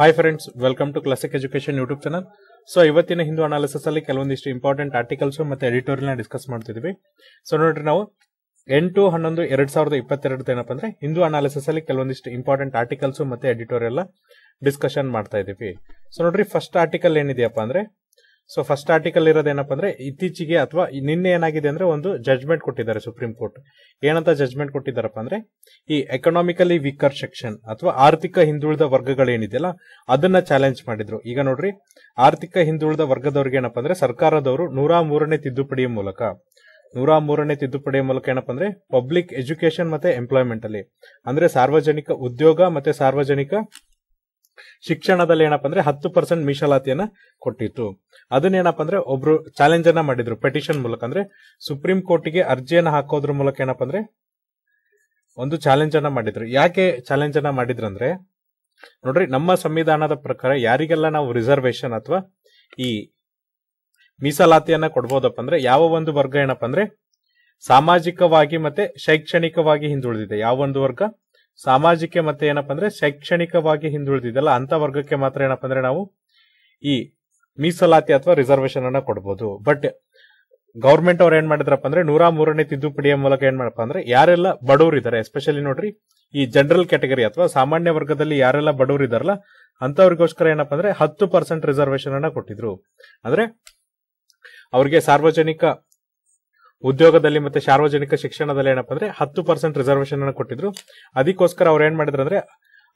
hi friends welcome to classic education YouTube channel so ಇವತ್ತಿನ Hindu analysis ಅಲ್ಲಿ ಕೆಲವೊಂದಿಷ್ಟು important articles ಮತ್ತೆ ಎಡಿಟೋರಿಯಲ್ ಡಿಸ್ಕಸ್ ಮಾಡ್ತಿದ್ವಿ ಸೊ ನೋಡ್ರಿ ನಾವು ಎಂಟು ಹನ್ನೊಂದು ಎರಡ್ ಸಾವಿರದ ಇಪ್ಪತ್ತೆರಡು ಏನಪ್ಪ ಅಂದ್ರೆ ಹಿಂದೂ ಅನಾಲಿಸಿಸ್ ಅಲ್ಲಿ ಕೆಲವೊಂದಿಷ್ಟು ಇಂಪಾರ್ಟೆಂಟ್ ಆರ್ಟಿಕಲ್ಸ್ ಮತ್ತೆ ಎಡಿಟೋರಿಯಲ್ ಡಿಸ್ಕಷನ್ ಮಾಡ್ತಾ ಇದೀವಿ ಸೊ ನೋಡ್ರಿ ಫಸ್ಟ್ ಆರ್ಟಿಕಲ್ ಏನಿದೆಯಪ್ಪ ಅಂದ್ರೆ ಸೊ ಫಸ್ಟ್ ಆರ್ಟಿಕಲ್ ಇರೋದೇನಪ್ಪ ಅಂದ್ರೆ ಇತ್ತೀಚೆಗೆ ಅಥವಾ ನಿನ್ನೆ ಏನಾಗಿದೆ ಅಂದ್ರೆ ಒಂದು ಜಜ್ಮೆಂಟ್ ಕೊಟ್ಟಿದ್ದಾರೆ ಸುಪ್ರೀಂ ಕೋರ್ಟ್ ಏನಂತ ಜಜ್ಮೆಂಟ್ ಕೊಟ್ಟಿದ್ದಾರಪ್ಪ ಅಂದ್ರೆ ಈ ಎಕನಾಮಿಕಲಿ ವೀಕರ್ ಸೆಕ್ಷನ್ ಅಥವಾ ಆರ್ಥಿಕ ಹಿಂದುಳಿದ ವರ್ಗಗಳೇನಿದೆಯಲ್ಲ ಅದನ್ನ ಚಾಲೆಂಜ್ ಮಾಡಿದ್ರು ಈಗ ನೋಡ್ರಿ ಆರ್ಥಿಕ ಹಿಂದುಳಿದ ವರ್ಗದವ್ರಿಗೆ ಏನಪ್ಪ ಅಂದ್ರೆ ಸರ್ಕಾರದವರು ನೂರಾ ಮೂರನೇ ತಿದ್ದುಪಡಿಯ ಮೂಲಕ ನೂರ ಮೂರನೇ ತಿದ್ದುಪಡಿಯ ಮೂಲಕ ಏನಪ್ಪ ಅಂದ್ರೆ ಪಬ್ಲಿಕ್ ಎಜುಕೇಶನ್ ಮತ್ತೆ ಎಂಪ್ಲಾಯ್ಮೆಂಟ್ ಅಲ್ಲಿ ಅಂದ್ರೆ ಸಾರ್ವಜನಿಕ ಉದ್ಯೋಗ ಮತ್ತೆ ಸಾರ್ವಜನಿಕ ಶಿಕ್ಷಣದಲ್ಲಿ ಏನಪ್ಪ ಅಂದ್ರೆ ಹತ್ತು ಪರ್ಸೆಂಟ್ ಮೀಸಲಾತಿಯನ್ನ ಕೊಟ್ಟಿತ್ತು ಅದನ್ನೇನಪ್ಪ ಅಂದ್ರೆ ಒಬ್ರು ಚಾಲೆಂಜ್ ಅನ್ನ ಮಾಡಿದ್ರು ಪೆಟಿಷನ್ ಮೂಲಕ ಅಂದ್ರೆ ಸುಪ್ರೀಂ ಕೋರ್ಟಿಗೆ ಅರ್ಜಿಯನ್ನ ಹಾಕೋದ್ರ ಮೂಲಕ ಏನಪ್ಪ ಅಂದ್ರೆ ಒಂದು ಚಾಲೆಂಜ್ ಅನ್ನ ಮಾಡಿದ್ರು ಯಾಕೆ ಚಾಲೆಂಜ್ ಅನ್ನ ಅಂದ್ರೆ ನೋಡ್ರಿ ನಮ್ಮ ಸಂವಿಧಾನದ ಪ್ರಕಾರ ಯಾರಿಗೆಲ್ಲ ನಾವು ರಿಸರ್ವೇಶನ್ ಅಥವಾ ಈ ಮೀಸಲಾತಿಯನ್ನ ಕೊಡ್ಬೋದಪ್ಪ ಅಂದ್ರೆ ಯಾವ ಒಂದು ವರ್ಗ ಏನಪ್ಪ ಅಂದ್ರೆ ಸಾಮಾಜಿಕವಾಗಿ ಮತ್ತೆ ಶೈಕ್ಷಣಿಕವಾಗಿ ಹಿಂದುಳಿದಿದೆ ಯಾವ ಒಂದು ವರ್ಗ ಸಾಮಾಜಿಕ ಮತ್ತೆ ಏನಪ್ಪಾ ಅಂದ್ರೆ ಶೈಕ್ಷಣಿಕವಾಗಿ ಹಿಂದುಳಿದಿದೆಲ್ಲ ಅಂತ ವರ್ಗಕ್ಕೆ ಮಾತ್ರ ಏನಪ್ಪಾ ಅಂದ್ರೆ ನಾವು ಈ ಮೀಸಲಾತಿ ಅಥವಾ ರಿಸರ್ವೇಶನ್ ಅನ್ನ ಕೊಡಬಹುದು ಬಟ್ ಗೌರ್ಮೆಂಟ್ ಅವ್ರು ಏನ್ ಮಾಡಿದ್ರಪ್ಪ ಅಂದ್ರೆ ನೂರ ಮೂರನೇ ತಿದ್ದುಪಡಿಯ ಮೂಲಕ ಏನ್ ಮಾಡಪ್ಪ ಅಂದ್ರೆ ಯಾರೆಲ್ಲ ಬಡವರು ಇದಾರೆ ಎಸ್ಪೆಷಲಿ ನೋಡ್ರಿ ಈ ಜನರಲ್ ಕ್ಯಾಟಗರಿ ಅಥವಾ ಸಾಮಾನ್ಯ ವರ್ಗದಲ್ಲಿ ಯಾರೆಲ್ಲ ಬಡವರು ಇದಾರಲ್ಲ ಅಂತವ್ರಿಗೋಸ್ಕರ ಏನಪ್ಪಾ ಅಂದ್ರೆ ಹತ್ತು ಪರ್ಸೆಂಟ್ ರಿಸರ್ವೇಶನ್ ಅನ್ನ ಕೊಟ್ಟಿದ್ರು ಅಂದ್ರೆ ಅವ್ರಿಗೆ ಸಾರ್ವಜನಿಕ ಉದ್ಯೋಗದಲ್ಲಿ ಮತ್ತೆ ಸಾರ್ವಜನಿಕ ಶಿಕ್ಷಣದಲ್ಲಿ ಏನಪ್ಪ ಅಂದ್ರೆ ಹತ್ತು ಪರ್ಸೆಂಟ್ ರಿಸರ್ವೇಶನ್ ಅನ್ನು ಕೊಟ್ಟಿದ್ರು ಅದಕ್ಕೋಸ್ಕರ ಅವ್ರು ಏನ್ ಮಾಡಿದ್ರು ಅಂದ್ರೆ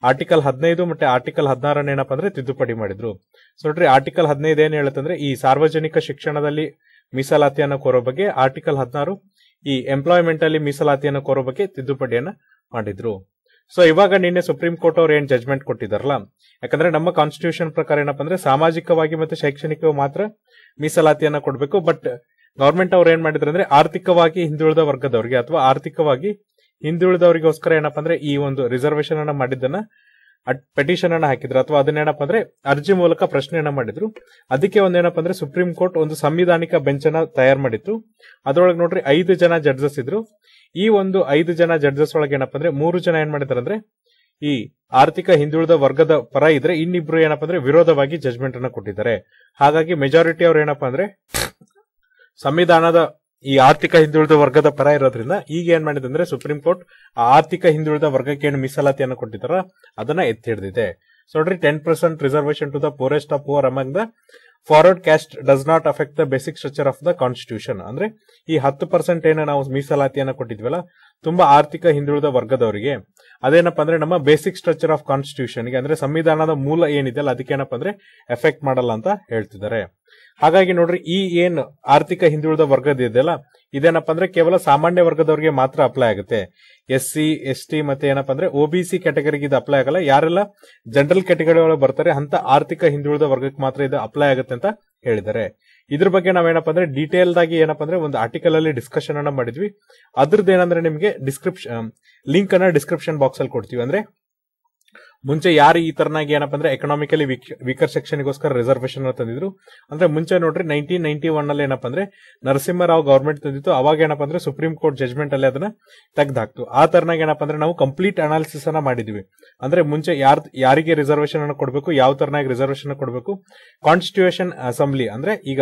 ಆರ್ಟಿಕಲ್ ಹದಿನೈದು ಮತ್ತೆ ಆರ್ಟಿಕಲ್ ಹದಿನಾರನ್ನ ಏನಪ್ಪಾ ಅಂದ್ರೆ ತಿದ್ದುಪಡಿ ಮಾಡಿದ್ರು ಸೊ ನೋಡ್ರಿ ಆರ್ಟಿಕಲ್ ಹದಿನೈದು ಏನ್ ಹೇಳುತ್ತಂದ್ರೆ ಈ ಸಾರ್ವಜನಿಕ ಶಿಕ್ಷಣದಲ್ಲಿ ಮೀಸಲಾತಿಯನ್ನು ಕೋರೋ ಬಗ್ಗೆ ಆರ್ಟಿಕಲ್ ಹದಿನಾರು ಈ ಎಂಪ್ಲಾಯ್ಮೆಂಟ್ ಅಲ್ಲಿ ಮೀಸಲಾತಿಯನ್ನು ಕೋರೋ ಬಗ್ಗೆ ತಿದ್ದುಪಡಿಯನ್ನ ಮಾಡಿದ್ರು ಸೊ ಇವಾಗ ನಿನ್ನೆ ಸುಪ್ರೀಂ ಕೋರ್ಟ್ ಅವ್ರು ಏನ್ ಜಜ್ಮೆಂಟ್ ಕೊಟ್ಟಿದಾರಲ್ಲ ಯಾಕಂದ್ರೆ ನಮ್ಮ ಕಾನ್ಸ್ಟಿಟ್ಯೂಷನ್ ಪ್ರಕಾರ ಏನಪ್ಪ ಅಂದ್ರೆ ಸಾಮಾಜಿಕವಾಗಿ ಮತ್ತೆ ಶೈಕ್ಷಣಿಕವಾಗಿ ಮಾತ್ರ ಮೀಸಲಾತಿಯನ್ನ ಕೊಡಬೇಕು ಬಟ್ ಗವರ್ಮೆಂಟ್ ಅವ್ರು ಏನ್ ಮಾಡಿದ್ರು ಅಂದ್ರೆ ಆರ್ಥಿಕವಾಗಿ ಹಿಂದುಳಿದ ವರ್ಗದವರಿಗೆ ಅಥವಾ ಆರ್ಥಿಕವಾಗಿ ಹಿಂದುಳಿದವರಿಗೋಸ್ಕರ ಏನಪ್ಪ ಅಂದ್ರೆ ಈ ಒಂದು ರಿಸರ್ವೇಶನ್ ಅನ್ನ ಮಾಡಿದ್ದನ್ನ ಪೆಟಿಷನ್ ಅನ್ನ ಹಾಕಿದ್ರು ಅಥವಾ ಅದನ್ನೇನಪ್ಪ ಅಂದ್ರೆ ಅರ್ಜಿ ಮೂಲಕ ಪ್ರಶ್ನೆಯನ್ನ ಮಾಡಿದ್ರು ಅದಕ್ಕೆ ಏನಪ್ಪ ಅಂದ್ರೆ ಸುಪ್ರೀಂ ಕೋರ್ಟ್ ಒಂದು ಸಂವಿಧಾನಿಕ ಬೆಂಚ್ ಅನ್ನ ತಯಾರು ಮಾಡಿತ್ತು ಅದರೊಳಗೆ ನೋಡ್ರಿ ಐದು ಜನ ಜಡ್ಜಸ್ ಇದ್ರು ಈ ಒಂದು ಐದು ಜನ ಜಡ್ಜಸ್ ಒಳಗೆ ಏನಪ್ಪ ಅಂದ್ರೆ ಮೂರು ಜನ ಏನ್ ಮಾಡಿದಾರೆ ಅಂದ್ರೆ ಈ ಆರ್ಥಿಕ ಹಿಂದುಳಿದ ವರ್ಗದ ಪರ ಇದ್ರೆ ಇನ್ನಿಬ್ರು ಏನಪ್ಪಾ ಅಂದ್ರೆ ವಿರೋಧವಾಗಿ ಜಜ್ಮೆಂಟ್ ಅನ್ನ ಕೊಟ್ಟಿದ್ದಾರೆ ಹಾಗಾಗಿ ಮೆಜಾರಿಟಿ ಅವ್ರು ಏನಪ್ಪಾ ಅಂದ್ರೆ ಸಂವಿಧಾನದ ಈ ಆರ್ಥಿಕ ಹಿಂದುಳಿದ ವರ್ಗದ ಪರ ಇರೋದ್ರಿಂದ ಈಗ ಏನ್ ಮಾಡಿದೆ ಅಂದ್ರೆ ಸುಪ್ರೀಂ ಕೋರ್ಟ್ ಆರ್ಥಿಕ ಹಿಂದುಳಿದ ವರ್ಗಕ್ಕೆ ಏನು ಮೀಸಲಾತಿಯನ್ನು ಕೊಟ್ಟಿದ್ದಾರೋ ಅದನ್ನ ಎತ್ತಿ ಹಿಡಿದಿದೆ ಸೊ ನೋಡ್ರಿ ten percent reservation to the poorest of poor among the forward caste does not affect the basic structure of the constitution ಅಂದ್ರೆ ಈ ಹತ್ತು ಪರ್ಸೆಂಟ್ ಏನು ನಾವು ಮೀಸಲಾತಿಯನ್ನು ಕೊಟ್ಟಿದ್ವಲ್ಲ ತುಂಬಾ ಆರ್ಥಿಕ ಹಿಂದುಳಿದ ವರ್ಗದವರಿಗೆ ಅದೇನಪ್ಪ ಅಂದ್ರೆ ನಮ್ಮ ಬೇಸಿಕ್ ಸ್ಟ್ರಕ್ಚರ್ ಆಫ್ ಕಾನ್ಸ್ಟಿಟ್ಯೂಷನ್ಗೆ ಅಂದ್ರೆ ಸಂವಿಧಾನದ ಮೂಲ ಏನಿದೆ ಅಲ್ಲ ಅದಕ್ಕೆ ಏನಪ್ಪ ಅಂದ್ರೆ ಎಫೆಕ್ಟ್ ಮಾಡಲ್ಲ ಅಂತ ಹೇಳ್ತಿದ್ದಾರೆ ಹಾಗಾಗಿ ನೋಡ್ರಿ ಈ ಏನ್ ಆರ್ಥಿಕ ಹಿಂದುಳಿದ ವರ್ಗದ ಇದೆಯಲ್ಲ ಇದೇನಪ್ಪ ಅಂದ್ರೆ ಕೇವಲ ಸಾಮಾನ್ಯ ವರ್ಗದವರಿಗೆ ಮಾತ್ರ ಅಪ್ಲೈ ಆಗುತ್ತೆ ಎಸ್ ಸಿ ಎಸ್ ಟಿ ಮತ್ತೆ ಏನಪ್ಪ ಅಂದ್ರೆ ಒಬಿಸಿ ಕ್ಯಾಟಗರಿಗೆ ಇದು ಅಪ್ಲೈ ಆಗಲ್ಲ ಯಾರೆಲ್ಲ ಜನರಲ್ ಕ್ಯಾಟಗರಿ ಒಳಗೆ ಬರ್ತಾರೆ ಅಂತ ಆರ್ಥಿಕ ಹಿಂದುಳಿದ ವರ್ಗಕ್ಕೆ ಮಾತ್ರ ಇದು ಅಪ್ಲೈ ಆಗುತ್ತೆ ಅಂತ ಹೇಳಿದ್ದಾರೆ ಇದ್ರ ಬಗ್ಗೆ ನಾವೇನಪ್ಪ ಅಂದ್ರೆ ಡೀಟೇಲ್ಡ್ ಆಗಿ ಏನಪ್ಪ ಅಂದ್ರೆ ಒಂದು ಆರ್ಟಿಕಲ್ ಅಲ್ಲಿ ಡಿಸ್ಕಷನ್ ಅನ್ನ ಮಾಡಿದ್ವಿ ಅದ್ರದ್ದು ಏನಂದ್ರೆ ನಿಮಗೆ ಡಿಸ್ಕ್ರಿಪ್ಷನ್ ಲಿಂಕ್ ಅನ್ನ ಡಿಸ್ಕ್ರಿಪ್ಷನ್ ಬಾಕ್ಸ್ ಅಲ್ಲಿ ಕೊಡ್ತೀವಿ ಅಂದ್ರೆ ಮುಂಚೆ ಯಾರು ಈ ತರನಾಗಿ ಏನಪ್ಪ ಅಂದ್ರೆ ಎಕನಾಮಿಕಲಿ ವೀಕರ್ ಸೆಕ್ಷನ್ಗೋಸ್ಕರ ರಿಸರ್ವೇಶನ್ ತಂದಿದ್ರು ಅಂದ್ರೆ ಮುಂಚೆ ನೋಡ್ರಿ ನೈನ್ಟೀನ್ ನೈನ್ಟಿ ಒನ್ ಅಲ್ಲಿ ಏನಪ್ಪ ಅಂದ್ರೆ ನರಸಿಂಹರಾವ್ ಗೌರ್ಮೆಂಟ್ ತಂದಿತ್ತು ಅವಾಗ ಏನಪ್ಪ ಅಂದ್ರೆ ಸುಪ್ರೀಂ ಕೋರ್ಟ್ ಜಜ್ಮೆಂಟ್ ಅಲ್ಲಿ ಅದನ್ನ ತೆಗ್ದಾಕ್ತು ಆ ತರನಾಗ ಏನಪ್ಪ ಅಂದ್ರೆ ನಾವು ಕಂಪ್ಲೀಟ್ ಅನಾಲಿಸಿಸ್ ಅನ್ನ ಮಾಡಿದ್ವಿ ಅಂದ್ರೆ ಮುಂಚೆ ಯಾರ್ ಯಾರಿಗೆ ರಿಸರ್ವೇಶನ್ ಕೊಡಬೇಕು ಯಾವ ತರನಾಗಿ ರಿಸರ್ವೇಶನ್ ಕೊಡಬೇಕು ಕಾನ್ಸ್ಟಿಟ್ಯೂಷನ್ ಅಸೆಂಬ್ಲಿ ಅಂದ್ರೆ ಈಗ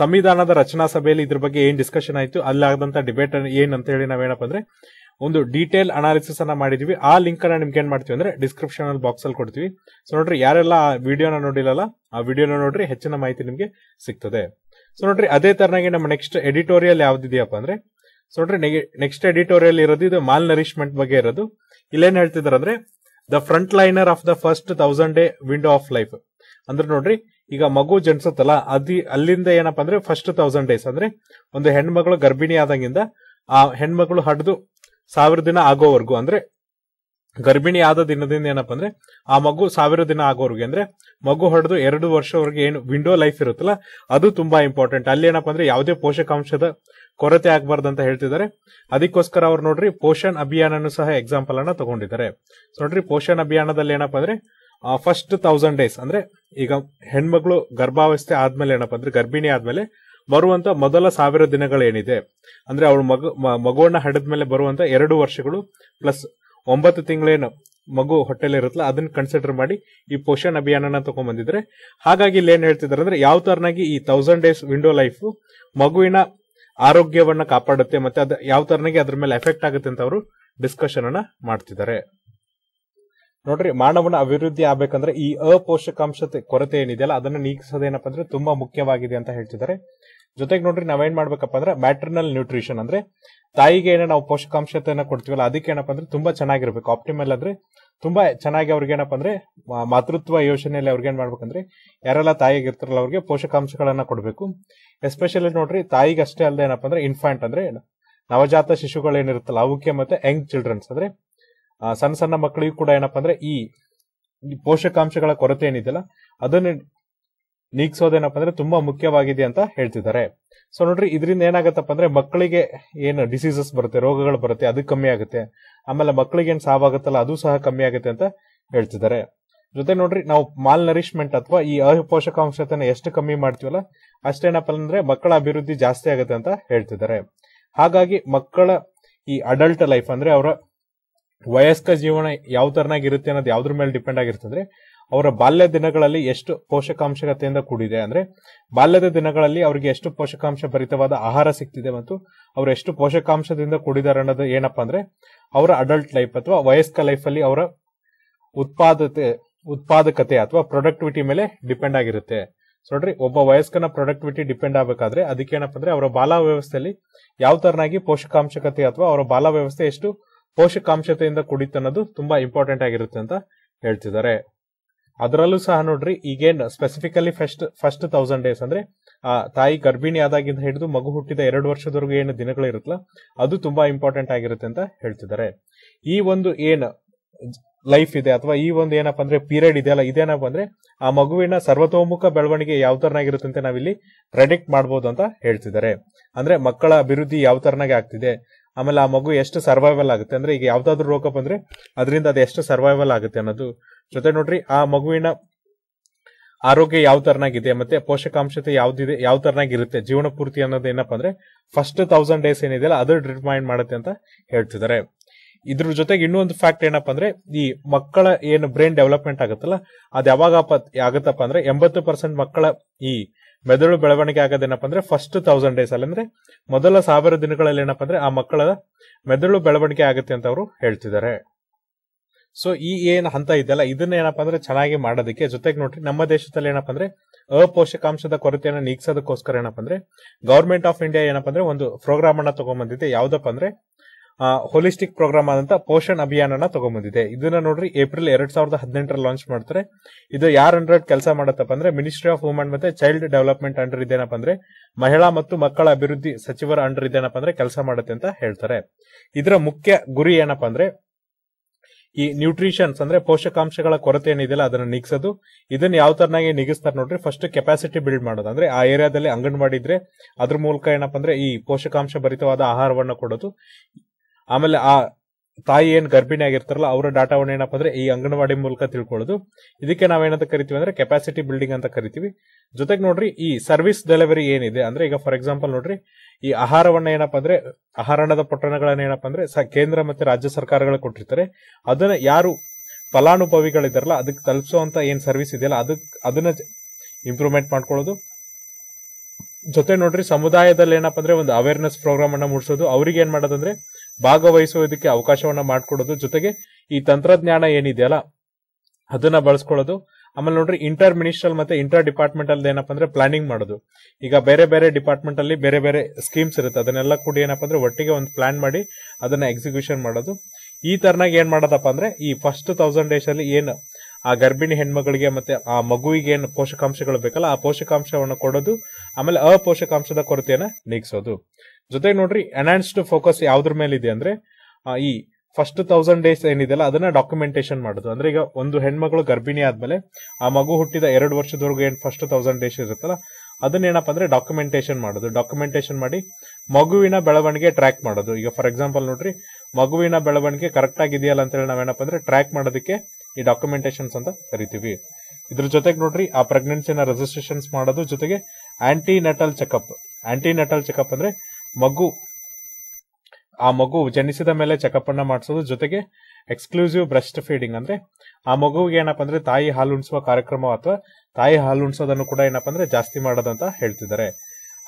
ಸಂವಿಧಾನದ ರಚನಾ ಸಭೆಯಲ್ಲಿ ಇದ್ರ ಬಗ್ಗೆ ಏನ್ ಡಿಸ್ಕಷನ್ ಆಯ್ತು ಅಲ್ಲಾಗದಂತ ಡಿಬೇಟ್ ಏನ್ ಅಂತ ಹೇಳಿ ನಾವೇನಪ್ಪ ಅಂದ್ರೆ ಒಂದು ಡೀಟೇಲ್ ಅನಾಲಿಸಿಸ್ ಅನ್ನ ಮಾಡಿದೀವಿ ಆ ಲಿಂಕ್ ಅನ್ನ ನಿಮ್ಗೆ ಏನ್ ಮಾಡ್ತೀವಿ ಅಂದ್ರೆ ಡಿಸ್ಕ್ರಿಪ್ಷನ್ ಅಲ್ಲಿ ಬಾಕ್ಸ್ ಅಲ್ಲಿ ಕೊಡ್ತೀವಿ ಸೊ ನೋಡ್ರಿ ಯಾರೆಲ್ಲ ಆ ವಿಡಿಯೋನ ನೋಡಿಲ್ಲಲ್ಲ ಆ ವಿಡಿಯೋನ ನೋಡ್ರಿ ಹೆಚ್ಚಿನ ಮಾಹಿತಿ ನಿಮ್ಗೆ ಸಿಗ್ತದೆ ಸೊ ನೋಡ್ರಿ ಅದೇ ತರನಾಗಿ ನಮ್ಮ ನೆಕ್ಸ್ಟ್ ಎಡಿಟೋರಿಯಲ್ ಯಾವ್ದಿದೆಯಪ್ಪ ಅಂದ್ರೆ ಸೊ ನೋಡ್ರಿ ನೆಕ್ಸ್ಟ್ ಎಡಿಟೋರಿಯಲ್ ಇರೋದು ಇದು ಮಾಲ್ ನರಿಶ್ಮೆಂಟ್ ಬಗ್ಗೆ ಇರೋದು ಇಲ್ಲೇನ್ ಹೇಳ್ತಿದಾರೆ ಅಂದ್ರೆ the front liner of the first thousand day window of life ಅಂದ್ರೆ ನೋಡ್ರಿ ಈಗ ಮಗು ಜನಿಸುತ್ತಲ್ಲ ಅದಿ ಅಲ್ಲಿಂದ ಏನಪ್ಪಾ ಅಂದ್ರೆ ಫಸ್ಟ್ ತೌಸಂಡ್ ಡೇಸ್ ಅಂದ್ರೆ ಒಂದು ಹೆಣ್ಮಗಳು ಗರ್ಭಿಣಿ ಆದಂಗಿಂದ ಆ ಹೆಣ್ಮಗಳು ಹಡ್ದು ಸಾವಿರ ದಿನ ಆಗೋವರೆಗೂ ಅಂದ್ರೆ ಗರ್ಭಿಣಿ ಆದ ದಿನದಿಂದ ಏನಪ್ಪ ಅಂದ್ರೆ ಆ ಮಗು ಸಾವಿರ ದಿನ ಆಗೋವರೆಗೂ ಅಂದ್ರೆ ಮಗು ಹೊಡೆದು ಎರಡು ವರ್ಷವರೆಗೆ ಏನು ವಿಂಡೋ ಲೈಫ್ ಇರುತ್ತಲ್ಲ ಅದು ತುಂಬಾ ಇಂಪಾರ್ಟೆಂಟ್ ಅಲ್ಲಿ ಏನಪ್ಪ ಅಂದ್ರೆ ಯಾವುದೇ ಪೋಷಕಾಂಶದ ಕೊರತೆ ಆಗಬಾರ್ದು ಅಂತ ಹೇಳ್ತಿದ್ದಾರೆ ಅದಕ್ಕೋಸ್ಕರ ಅವ್ರು ನೋಡ್ರಿ ಪೋಷಣ್ ಅಭಿಯಾನನು ಸಹ ಎಕ್ಸಾಂಪಲ್ ಅನ್ನ ತಗೊಂಡಿದ್ದಾರೆ ನೋಡ್ರಿ ಪೋಷಣ್ ಅಭಿಯಾನದಲ್ಲಿ ಏನಪ್ಪಾ ಅಂದ್ರೆ ಫಸ್ಟ್ ತೌಸಂಡ್ ಡೇಸ್ ಅಂದ್ರೆ ಈಗ ಹೆಣ್ಮಗಳು ಗರ್ಭಾವಸ್ಥೆ ಆದ್ಮೇಲೆ ಏನಪ್ಪಾ ಅಂದ್ರೆ ಗರ್ಭಿಣಿ ಆದ್ಮೇಲೆ ಬರುವಂತ ಮೊದಲ ಸಾವಿರ ದಿನಗಳೇನಿದೆ ಅಂದ್ರೆ ಅವಳು ಮಗು ಮಗುವನ್ನ ಹಡದ ಮೇಲೆ ಬರುವಂತ ಎರಡು ವರ್ಷಗಳು ಪ್ಲಸ್ ಒಂಬತ್ತು ತಿಂಗಳೇನು ಮಗು ಹೊಟ್ಟೆಲಿ ಇರುತ್ತಲ್ಲ ಅದನ್ನ ಕನ್ಸಿಡರ್ ಮಾಡಿ ಈ ಪೋಷಣ್ ಅಭಿಯಾನನ ತಗೊಂಡ್ಬಂದಿದ್ರೆ ಹಾಗಾಗಿ ಇಲ್ಲಿ ಏನ್ ಹೇಳ್ತಿದ್ದಾರೆ ಅಂದ್ರೆ ಯಾವ ತರನಾಗಿ ಈ ತೌಸಂಡ್ ಡೇಸ್ ವಿಂಡೋ ಲೈಫ್ ಮಗುವಿನ ಆರೋಗ್ಯವನ್ನ ಕಾಪಾಡುತ್ತೆ ಮತ್ತೆ ಅದ ಯಾವ ತರನಾಗಿ ಅದ್ರ ಮೇಲೆ ಎಫೆಕ್ಟ್ ಆಗುತ್ತೆ ಅಂತ ಅವರು ಡಿಸ್ಕಷನ್ ಅನ್ನ ಮಾಡ್ತಿದ್ದಾರೆ ನೋಡ್ರಿ ಮಾನವನ ಅಭಿವೃದ್ಧಿ ಆಗ್ಬೇಕಂದ್ರೆ ಈ ಅಪೋಷಕಾಂಶ ಕೊರತೆ ಏನಿದೆಯಲ್ಲ ಅದನ್ನ ನೀಗಿಸೋದೇನಪ್ಪ ಅಂದ್ರೆ ತುಂಬಾ ಮುಖ್ಯವಾಗಿದೆ ಅಂತ ಹೇಳ್ತಿದ್ದಾರೆ ಜೊತೆಗೆ ನೋಡ್ರಿ ನಾವೇನ್ ಮಾಡ್ಬೇಕಪ್ಪ ಅಂದ್ರೆ ಮ್ಯಾಟ್ರಿನಲ್ ನ್ಯೂಟ್ರಿಷನ್ ಅಂದ್ರೆ ತಾಯಿಗೆ ಏನೇ ನಾವು ಪೋಷಕಾಂಶತೆಯನ್ನು ಕೊಡ್ತೀವಲ್ಲ ಅದಕ್ಕೆ ಏನಪ್ಪ ಅಂದ್ರೆ ತುಂಬಾ ಚೆನ್ನಾಗಿರ್ಬೇಕು ಆಪ್ಟಿಮಲ್ ಅಂದ್ರೆ ತುಂಬಾ ಚೆನ್ನಾಗಿ ಅವ್ರಿಗೆ ಏನಪ್ಪ ಅಂದ್ರೆ ಮಾತೃತ್ವ ಯೋಜನೆಯಲ್ಲಿ ಅವ್ರಿಗೆ ಏನ್ ಮಾಡ್ಬೇಕಂದ್ರೆ ಯಾರೆಲ್ಲ ತಾಯಿಗೆ ಇರ್ತಾರಲ್ಲ ಅವ್ರಿಗೆ ಪೋಷಕಾಂಶಗಳನ್ನ ಕೊಡಬೇಕು ಎಸ್ಪೆಷಲಿ ನೋಡ್ರಿ ತಾಯಿಗೆ ಅಷ್ಟೇ ಅಲ್ಲದೆ ಏನಪ್ಪ ಅಂದ್ರೆ ಇನ್ಫಾಂಟ್ ಅಂದ್ರೆ ನವಜಾತ ಶಿಶುಗಳು ಏನಿರುತ್ತಲ್ಲ ಅವಕ್ಕೆ ಮತ್ತೆ ಯಂಗ್ ಚಿಲ್ಡ್ರನ್ಸ್ ಅಂದ್ರೆ ಸಣ್ಣ ಸಣ್ಣ ಮಕ್ಕಳಿಗೂ ಕೂಡ ಏನಪ್ಪ ಅಂದ್ರೆ ಈ ಪೋಷಕಾಂಶಗಳ ಕೊರತೆ ಏನಿದೆಯಲ್ಲ ಅದನ್ನ ನೀಗ್ಸೋದೇನಪ್ಪ ಅಂದ್ರೆ ತುಂಬಾ ಮುಖ್ಯವಾಗಿದೆ ಅಂತ ಹೇಳ್ತಿದ್ದಾರೆ ಸೊ ನೋಡ್ರಿ ಇದರಿಂದ ಏನಾಗತ್ತಪ್ಪ ಅಂದ್ರೆ ಮಕ್ಕಳಿಗೆ ಏನು ಡಿಸೀಸಸ್ ಬರುತ್ತೆ ರೋಗಗಳು ಬರುತ್ತೆ ಅದು ಕಮ್ಮಿ ಆಗುತ್ತೆ ಆಮೇಲೆ ಮಕ್ಕಳಿಗೆ ಏನು ಸಾವಾಗುತ್ತಲ್ಲ ಅದು ಸಹ ಕಮ್ಮಿ ಆಗುತ್ತೆ ಅಂತ ಹೇಳ್ತಿದ್ದಾರೆ ಜೊತೆ ನೋಡ್ರಿ ನಾವು ಮಾಲ್ ನರಿಷ್ಮೆಂಟ್ ಅಥವಾ ಈ ಅಪೋಷಕಾಂಶತೆನ ಎಷ್ಟು ಕಮ್ಮಿ ಮಾಡ್ತೀವಲ್ಲ ಅಷ್ಟೇನಪ್ಪ ಅಂದ್ರೆ ಮಕ್ಕಳ ಅಭಿವೃದ್ಧಿ ಜಾಸ್ತಿ ಆಗುತ್ತೆ ಅಂತ ಹೇಳ್ತಿದ್ದಾರೆ ಹಾಗಾಗಿ ಮಕ್ಕಳ ಈ ಅಡಲ್ಟ್ ಲೈಫ್ ಅಂದ್ರೆ ಅವರ ವಯಸ್ಕ ಜೀವನ ಯಾವ ತರನಾಗಿರುತ್ತೆ ಅನ್ನೋದು ಯಾವ್ದ್ರ ಮೇಲೆ ಡಿಪೆಂಡ್ ಆಗಿರ್ತದೆ ಅವರ ಬಾಲ್ಯ ದಿನಗಳಲ್ಲಿ ಎಷ್ಟು ಪೋಷಕಾಂಶಗತೆಯಿಂದ ಕೂಡಿದೆ ಅಂದ್ರೆ ಬಾಲ್ಯದ ದಿನಗಳಲ್ಲಿ ಅವರಿಗೆ ಎಷ್ಟು ಪೋಷಕಾಂಶ ಭರಿತವಾದ ಆಹಾರ ಸಿಗ್ತಿದೆ ಮತ್ತು ಅವರು ಎಷ್ಟು ಪೋಷಕಾಂಶದಿಂದ ಕೂಡಿದ್ದಾರೆ ಅನ್ನೋದು ಏನಪ್ಪಾ ಅಂದ್ರೆ ಅವರ ಅಡಲ್ಟ್ ಲೈಫ್ ಅಥವಾ ವಯಸ್ಕ ಲೈಫ್ ಅಲ್ಲಿ ಅವರ ಉತ್ಪಾದತೆ ಉತ್ಪಾದಕತೆ ಅಥವಾ ಪ್ರೊಡಕ್ಟಿವಿಟಿ ಮೇಲೆ ಡಿಪೆಂಡ್ ಆಗಿರುತ್ತೆ ನೋಡ್ರಿ ಒಬ್ಬ ವಯಸ್ಕನ ಪ್ರೊಡಕ್ಟಿವಿಟಿ ಡಿಪೆಂಡ್ ಆಗಬೇಕಾದ್ರೆ ಅದಕ್ಕೆ ಏನಪ್ಪ ಅಂದ್ರೆ ಅವರ ಬಾಲ ವ್ಯವಸ್ಥೆಯಲ್ಲಿ ಯಾವ ತರನಾಗಿ ಪೋಷಕಾಂಶಕತೆ ಅಥವಾ ಅವರ ಬಾಲ ವ್ಯವಸ್ಥೆ ಎಷ್ಟು ಪೋಷಕಾಂಶತೆಯಿಂದ ಕೂಡಿತ್ತು ಅನ್ನೋದು ತುಂಬಾ ಇಂಪಾರ್ಟೆಂಟ್ ಆಗಿರುತ್ತೆ ಅಂತ ಹೇಳ್ತಿದ್ದಾರೆ ಅದರಲ್ಲೂ ಸಹ ನೋಡ್ರಿ ಈಗೇನು specifically first first thousand days ಅಂದ್ರೆ ಆ ತಾಯಿ ಗರ್ಭಿಣಿ ಆದಾಗಿಂದ ಹಿಡಿದು ಮಗು ಹುಟ್ಟಿದ ಎರಡು ವರ್ಷದವರೆಗೂ ಏನು ದಿನಗಳಿರುತ್ತಲ್ಲ ಅದು ತುಂಬಾ ಇಂಪಾರ್ಟೆಂಟ್ ಆಗಿರುತ್ತೆ ಅಂತ ಹೇಳ್ತಿದ್ದಾರೆ ಈ ಒಂದು ಏನು ಲೈಫ್ ಇದೆ ಅಥವಾ ಈ ಒಂದು ಏನಪ್ಪ ಅಂದ್ರೆ ಪೀರಿಯಡ್ ಅಲ್ಲ ಇದೇನಪ್ಪ ಅಂದ್ರೆ ಆ ಮಗುವಿನ ಸರ್ವತೋಮುಖ ಬೆಳವಣಿಗೆ ಯಾವ ತರನಾಗಿರುತ್ತೆ ಅಂತ ನಾವಿಲ್ಲಿ ಪ್ರೆಡಿಕ್ಟ್ ಮಾಡ್ಬೋದು ಅಂತ ಹೇಳ್ತಿದ್ದಾರೆ ಅಂದ್ರೆ ಮಕ್ಕಳ ಅಭಿವೃದ್ಧಿ ಯಾವ ತರನಾಗೆ ಆಗ್ತಿದೆ ಆಮೇಲೆ ಆ ಮಗು ಎಷ್ಟು ಸರ್ವೈವಲ್ ಆಗುತ್ತೆ ಅಂದ್ರೆ ಈಗ ಯಾವ್ದಾದ್ರು ರೋಗ ಬಂದ್ರೆ ಅದರಿಂದ ಅದು ಎಷ್ಟು ಸರ್ವೈವಲ್ ಆಗುತ್ತೆ ಅನ್ನೋದು ಜೊತೆ ನೋಡ್ರಿ ಆ ಮಗುವಿನ ಆರೋಗ್ಯ ಯಾವ ತರನಾಗಿದೆ ಮತ್ತೆ ಪೋಷಕಾಂಶತೆ ಯಾವ್ದಿದೆ ಯಾವ ತರನಾಗಿರುತ್ತೆ ಜೀವನ ಪೂರ್ತಿ ಏನಪ್ಪಾ ಅಂದ್ರೆ ಫಸ್ಟ್ ತೌಸಂಡ್ ಡೇಸ್ ಏನಿದೆಯಲ್ಲ ಅದು ಡಿಟರ್ಮೈನ್ ಮಾಡುತ್ತೆ ಅಂತ ಹೇಳ್ತಿದ್ದಾರೆ ಇದ್ರ ಜೊತೆಗೆ ಇನ್ನೊಂದು ಫ್ಯಾಕ್ಟ್ ಏನಪ್ಪಾ ಅಂದ್ರೆ ಈ ಮಕ್ಕಳ ಏನು ಬ್ರೈನ್ ಡೆವಲಪ್ಮೆಂಟ್ ಆಗುತ್ತಲ್ಲ ಅದು ಯಾವಾಗ ಆಗುತ್ತಪ್ಪ ಅಂದ್ರೆ ಎಂಬತ್ತು ಪರ್ಸೆಂಟ್ ಮಕ್ಕಳ ಈ ಮೆದುಳು ಬೆಳವಣಿಗೆ ಆಗೋದೇನಪ್ಪ ಅಂದ್ರೆ ಫಸ್ಟ್ ತೌಸಂಡ್ ಡೇಸ್ ಅಲ್ಲಿ ಅಂದ್ರೆ ಮೊದಲ ಸಾವಿರ ದಿನಗಳಲ್ಲಿ ಏನಪ್ಪ ಅಂದ್ರೆ ಆ ಮಕ್ಕಳ ಮೆದುಳು ಬೆಳವಣಿಗೆ ಆಗುತ್ತೆ ಅಂತ ಅವರು ಹೇಳ್ತಿದ್ದಾರೆ ಸೊ ಈ ಏನ್ ಹಂತ ಇದೆಯಲ್ಲ ಇದನ್ನ ಏನಪ್ಪ ಅಂದ್ರೆ ಚೆನ್ನಾಗಿ ಮಾಡೋದಕ್ಕೆ ಜೊತೆಗೆ ನೋಡ್ರಿ ನಮ್ಮ ದೇಶದಲ್ಲಿ ಏನಪ್ಪ ಅಂದ್ರೆ ಅಪೋಷಕಾಂಶದ ಕೊರತೆಯನ್ನು ನೀಗಿಸೋದಕ್ಕೋಸ್ಕರ ಏನಪ್ಪ ಅಂದ್ರೆ ಗವರ್ಮೆಂಟ್ ಆಫ್ ಇಂಡಿಯಾ ಏನಪ್ಪ ಅಂದ್ರೆ ಒಂದು ಪ್ರೋಗ್ರಾಮ್ ಅನ್ನ ತಗೊಂಡ್ಬಂದಿದೆ ಯಾವ್ದಪ್ಪ ಅಂದ್ರೆ ಹೋಲಿಸ್ಟಿಕ್ ಪ್ರೋಗ್ರಾಮ್ ಆದಂತ ಪೋಷಣ್ ಅಭಿಯಾನ ತಗೊಂಡ್ಬಂದಿದೆ ಇದನ್ನ ನೋಡ್ರಿ ಏಪ್ರಿಲ್ ಎರಡ್ ಸಾವಿರದ ಹದಿನೆಂಟರಲ್ಲಿ ಲಾಂಚ್ ಮಾಡ್ತಾರೆ ಇದು ಯಾರ ಅಂಡರ್ ಕೆಲಸ ಮಾಡತ್ತಪ್ಪ ಅಂದ್ರೆ ಮಿನಿಸ್ಟ್ರಿ ಆಫ್ ವುಮೆನ್ ಮತ್ತೆ ಚೈಲ್ಡ್ ಡೆವಲಪ್ಮೆಂಟ್ ಅಂಡರ್ ಇದೇನಪ್ಪ ಅಂದ್ರೆ ಮಹಿಳಾ ಮತ್ತು ಮಕ್ಕಳ ಅಭಿವೃದ್ಧಿ ಸಚಿವರ ಅಂಡರ್ ಇದೇನಪ್ಪ ಅಂದ್ರೆ ಕೆಲಸ ಮಾಡುತ್ತೆ ಅಂತ ಹೇಳ್ತಾರೆ ಇದರ ಮುಖ್ಯ ಗುರಿ ಏನಪ್ಪ ಅಂದ್ರೆ ಈ ನ್ಯೂಟ್ರಿಷನ್ಸ್ ಅಂದ್ರೆ ಪೋಷಕಾಂಶಗಳ ಕೊರತೆ ಏನಿದೆಯಲ್ಲ ಅದನ್ನ ನಿಗಿಸೋದು ಇದನ್ನ ಯಾವ ತರನಾಗಿ ನಿಗಿಸ್ತಾರೆ ನೋಡ್ರಿ ಫಸ್ಟ್ ಕೆಪಾಸಿಟಿ ಬಿಲ್ಡ್ ಮಾಡೋದು ಅಂದ್ರೆ ಆ ಏರಿಯಾದಲ್ಲಿ ಅಂಗನವಾಡಿ ಇದ್ರೆ ಅದ್ರ ಮೂಲಕ ಏನಪ್ಪಾ ಅಂದ್ರೆ ಈ ಪೋಷಕಾಂಶ ಭರಿತವಾದ ಆಹಾರವನ್ನು ಕೊಡೋದು ಆಮೇಲೆ ಆ ತಾಯಿ ಏನ್ ಗರ್ಭಿಣಿ ಆಗಿರ್ತಾರಲ್ಲ ಅವರ ಡಾಟಾವನ್ನ ಏನಪ್ಪ ಅಂದ್ರೆ ಈ ಅಂಗನವಾಡಿ ಮೂಲಕ ತಿಳ್ಕೊಳ್ಳೋದು ಇದಕ್ಕೆ ನಾವೇನಂತ ಕರಿತೀವಿ ಅಂದ್ರೆ ಕೆಪಾಸಿಟಿ ಬಿಲ್ಡಿಂಗ್ ಅಂತ ಕರಿತೀವಿ ಜೊತೆಗೆ ನೋಡ್ರಿ ಈ ಸರ್ವಿಸ್ ಡೆಲಿವರಿ ಏನಿದೆ ಅಂದ್ರೆ ಈಗ ಫಾರ್ ಎಕ್ಸಾಂಪಲ್ ನೋಡ್ರಿ ಈ ಆಹಾರವನ್ನ ಏನಪ್ಪಾ ಅಂದ್ರೆ ಆಹಾರಣದ ಪೊಟ್ಟಣಗಳನ್ನ ಏನಪ್ಪಾ ಅಂದ್ರೆ ಕೇಂದ್ರ ಮತ್ತೆ ರಾಜ್ಯ ಸರ್ಕಾರಗಳು ಕೊಟ್ಟಿರ್ತಾರೆ ಅದನ್ನ ಯಾರು ಫಲಾನುಭವಿಗಳಿದಾರಲ್ಲ ಅದಕ್ಕೆ ತಲುಪಿಸುವಂತ ಏನ್ ಸರ್ವಿಸ್ ಇದೆಯಲ್ಲ ಅದಕ್ ಅದನ್ನ ಇಂಪ್ರೂವ್ಮೆಂಟ್ ಮಾಡ್ಕೊಳ್ಳೋದು ಜೊತೆ ನೋಡ್ರಿ ಸಮುದಾಯದಲ್ಲಿ ಏನಪ್ಪ ಅಂದ್ರೆ ಒಂದು ಅವೇರ್ನೆಸ್ ಪ್ರೋಗ್ರಾಮ್ ಅನ್ನ ಮೂಡಿಸೋದು ಅವ್ರಿಗೆ ಏನ್ ಮಾಡೋದಂದ್ರೆ ಭಾಗವಹಿಸುವುದಕ್ಕೆ ಅವಕಾಶವನ್ನ ಮಾಡ್ಕೊಡೋದು ಜೊತೆಗೆ ಈ ತಂತ್ರಜ್ಞಾನ ಏನಿದೆಯಲ್ಲ ಅದನ್ನ ಬಳಸ್ಕೊಳ್ಳೋದು ಆಮೇಲೆ ನೋಡ್ರಿ ಇಂಟರ್ ಮಿನಿಸ್ಟ್ರಲ್ ಮತ್ತೆ ಇಂಟರ್ ಡಿಪಾರ್ಟ್ಮೆಂಟ್ ಅಲ್ಲಿ ಏನಪ್ಪಾ ಅಂದ್ರೆ ಪ್ಲಾನಿಂಗ್ ಮಾಡೋದು ಈಗ ಬೇರೆ ಬೇರೆ ಡಿಪಾರ್ಟ್ಮೆಂಟ್ ಅಲ್ಲಿ ಬೇರೆ ಬೇರೆ ಸ್ಕೀಮ್ಸ್ ಇರುತ್ತೆ ಅದನ್ನೆಲ್ಲ ಕೂಡ ಏನಪ್ಪಾ ಅಂದ್ರೆ ಒಟ್ಟಿಗೆ ಒಂದು ಪ್ಲಾನ್ ಮಾಡಿ ಅದನ್ನ ಎಕ್ಸಿಕ್ಯೂಷನ್ ಮಾಡೋದು ಈ ತರನಾಗ ಏನ್ ಮಾಡೋದಪ್ಪ ಅಂದ್ರೆ ಈ ಫಸ್ಟ್ ತೌಸಂಡ್ ಡೇಸ್ ಅಲ್ಲಿ ಏನು ಆ ಗರ್ಭಿಣಿ ಹೆಣ್ಮಗಳಿಗೆ ಮತ್ತೆ ಆ ಮಗುವಿಗೆ ಏನು ಪೋಷಕಾಂಶಗಳು ಬೇಕಲ್ಲ ಆ ಪೋಷಕಾಂಶವನ್ನು ಕೊಡೋದು ಆಮೇಲೆ ಅಪೋಷಕಾಂಶದ ಕೊರತೆಯನ್ನ ನೀಗಿಸೋದು ಜೊತೆಗೆ ನೋಡ್ರಿ ಎನ್ಹಾನ್ಸ್ಡ್ ಫೋಕಸ್ ಯಾವ್ದ್ರ ಮೇಲೆ ಇದೆ ಅಂದ್ರೆ ಈ ಫಸ್ಟ್ ತೌಸಂಡ್ ಡೇಸ್ ಏನಿದೆಯಲ್ಲ ಅದನ್ನ ಡಾಕ್ಯುಮೆಂಟೇಶನ್ ಮಾಡುದು ಅಂದ್ರೆ ಈಗ ಒಂದು ಹೆಣ್ಮಗಳು ಗರ್ಭಿಣಿ ಆದ್ಮೇಲೆ ಆ ಮಗು ಹುಟ್ಟಿದ ಎರಡು ವರ್ಷದವರೆಗೂ ಏನ್ ಫಸ್ಟ್ ತೌಸಂಡ್ ಡೇಸ್ ಇರುತ್ತಲ್ಲ ಅದನ್ನ ಏನಪ್ಪ ಅಂದ್ರೆ ಡಾಕ್ಯುಮೆಂಟೇಶನ್ ಮಾಡೋದು ಡಾಕ್ಯುಮೆಂಟೇಶನ್ ಮಾಡಿ ಮಗುವಿನ ಬೆಳವಣಿಗೆ ಟ್ರ್ಯಾಕ್ ಮಾಡೋದು ಈಗ ಫಾರ್ ಎಕ್ಸಾಂಪಲ್ ನೋಡ್ರಿ ಮಗುವಿನ ಬೆಳವಣಿಗೆ ಕರೆಕ್ಟ್ ಆಗಿದೆಯಲ್ಲ ಅಂತ ಹೇಳಿ ನಾವೇನಪ್ಪ ಅಂದ್ರೆ ಟ್ರ್ಯಾಕ್ ಮಾಡೋದಕ್ಕೆ ಈ ಡಾಕ್ಯುಮೆಂಟೇಶನ್ಸ್ ಅಂತ ಕರಿತೀವಿ ಇದ್ರ ಜೊತೆಗೆ ನೋಡ್ರಿ ಆ ಪ್ರೆಗ್ನೆನ್ಸಿನ ರಿಜಿಸ್ಟ್ರೇಷನ್ಸ್ ಮಾಡೋದು ಜೊತೆಗೆ antenatal checkup antenatal checkup ಅಂದ್ರೆ ಮಗು ಆ ಮಗು ಜನಿಸಿದ ಮೇಲೆ ಅನ್ನ ಮಾಡಿಸೋದು ಜೊತೆಗೆ ಎಕ್ಸ್ಕ್ಲೂಸಿವ್ ಬ್ರೆಸ್ಟ್ ಫೀಡಿಂಗ್ ಅಂದ್ರೆ ಆ ಮಗುವಿಗೆ ಏನಪ್ಪ ಅಂದ್ರೆ ತಾಯಿ ಹಾಲು ಉಣಿಸುವ ಕಾರ್ಯಕ್ರಮ ಅಥವಾ ತಾಯಿ ಹಾಲು ಉಣಿಸೋದನ್ನು ಕೂಡ ಏನಪ್ಪ ಅಂದ್ರೆ ಜಾಸ್ತಿ ಮಾಡೋದಂತ ಹೇಳ್ತಿದ್ದಾರೆ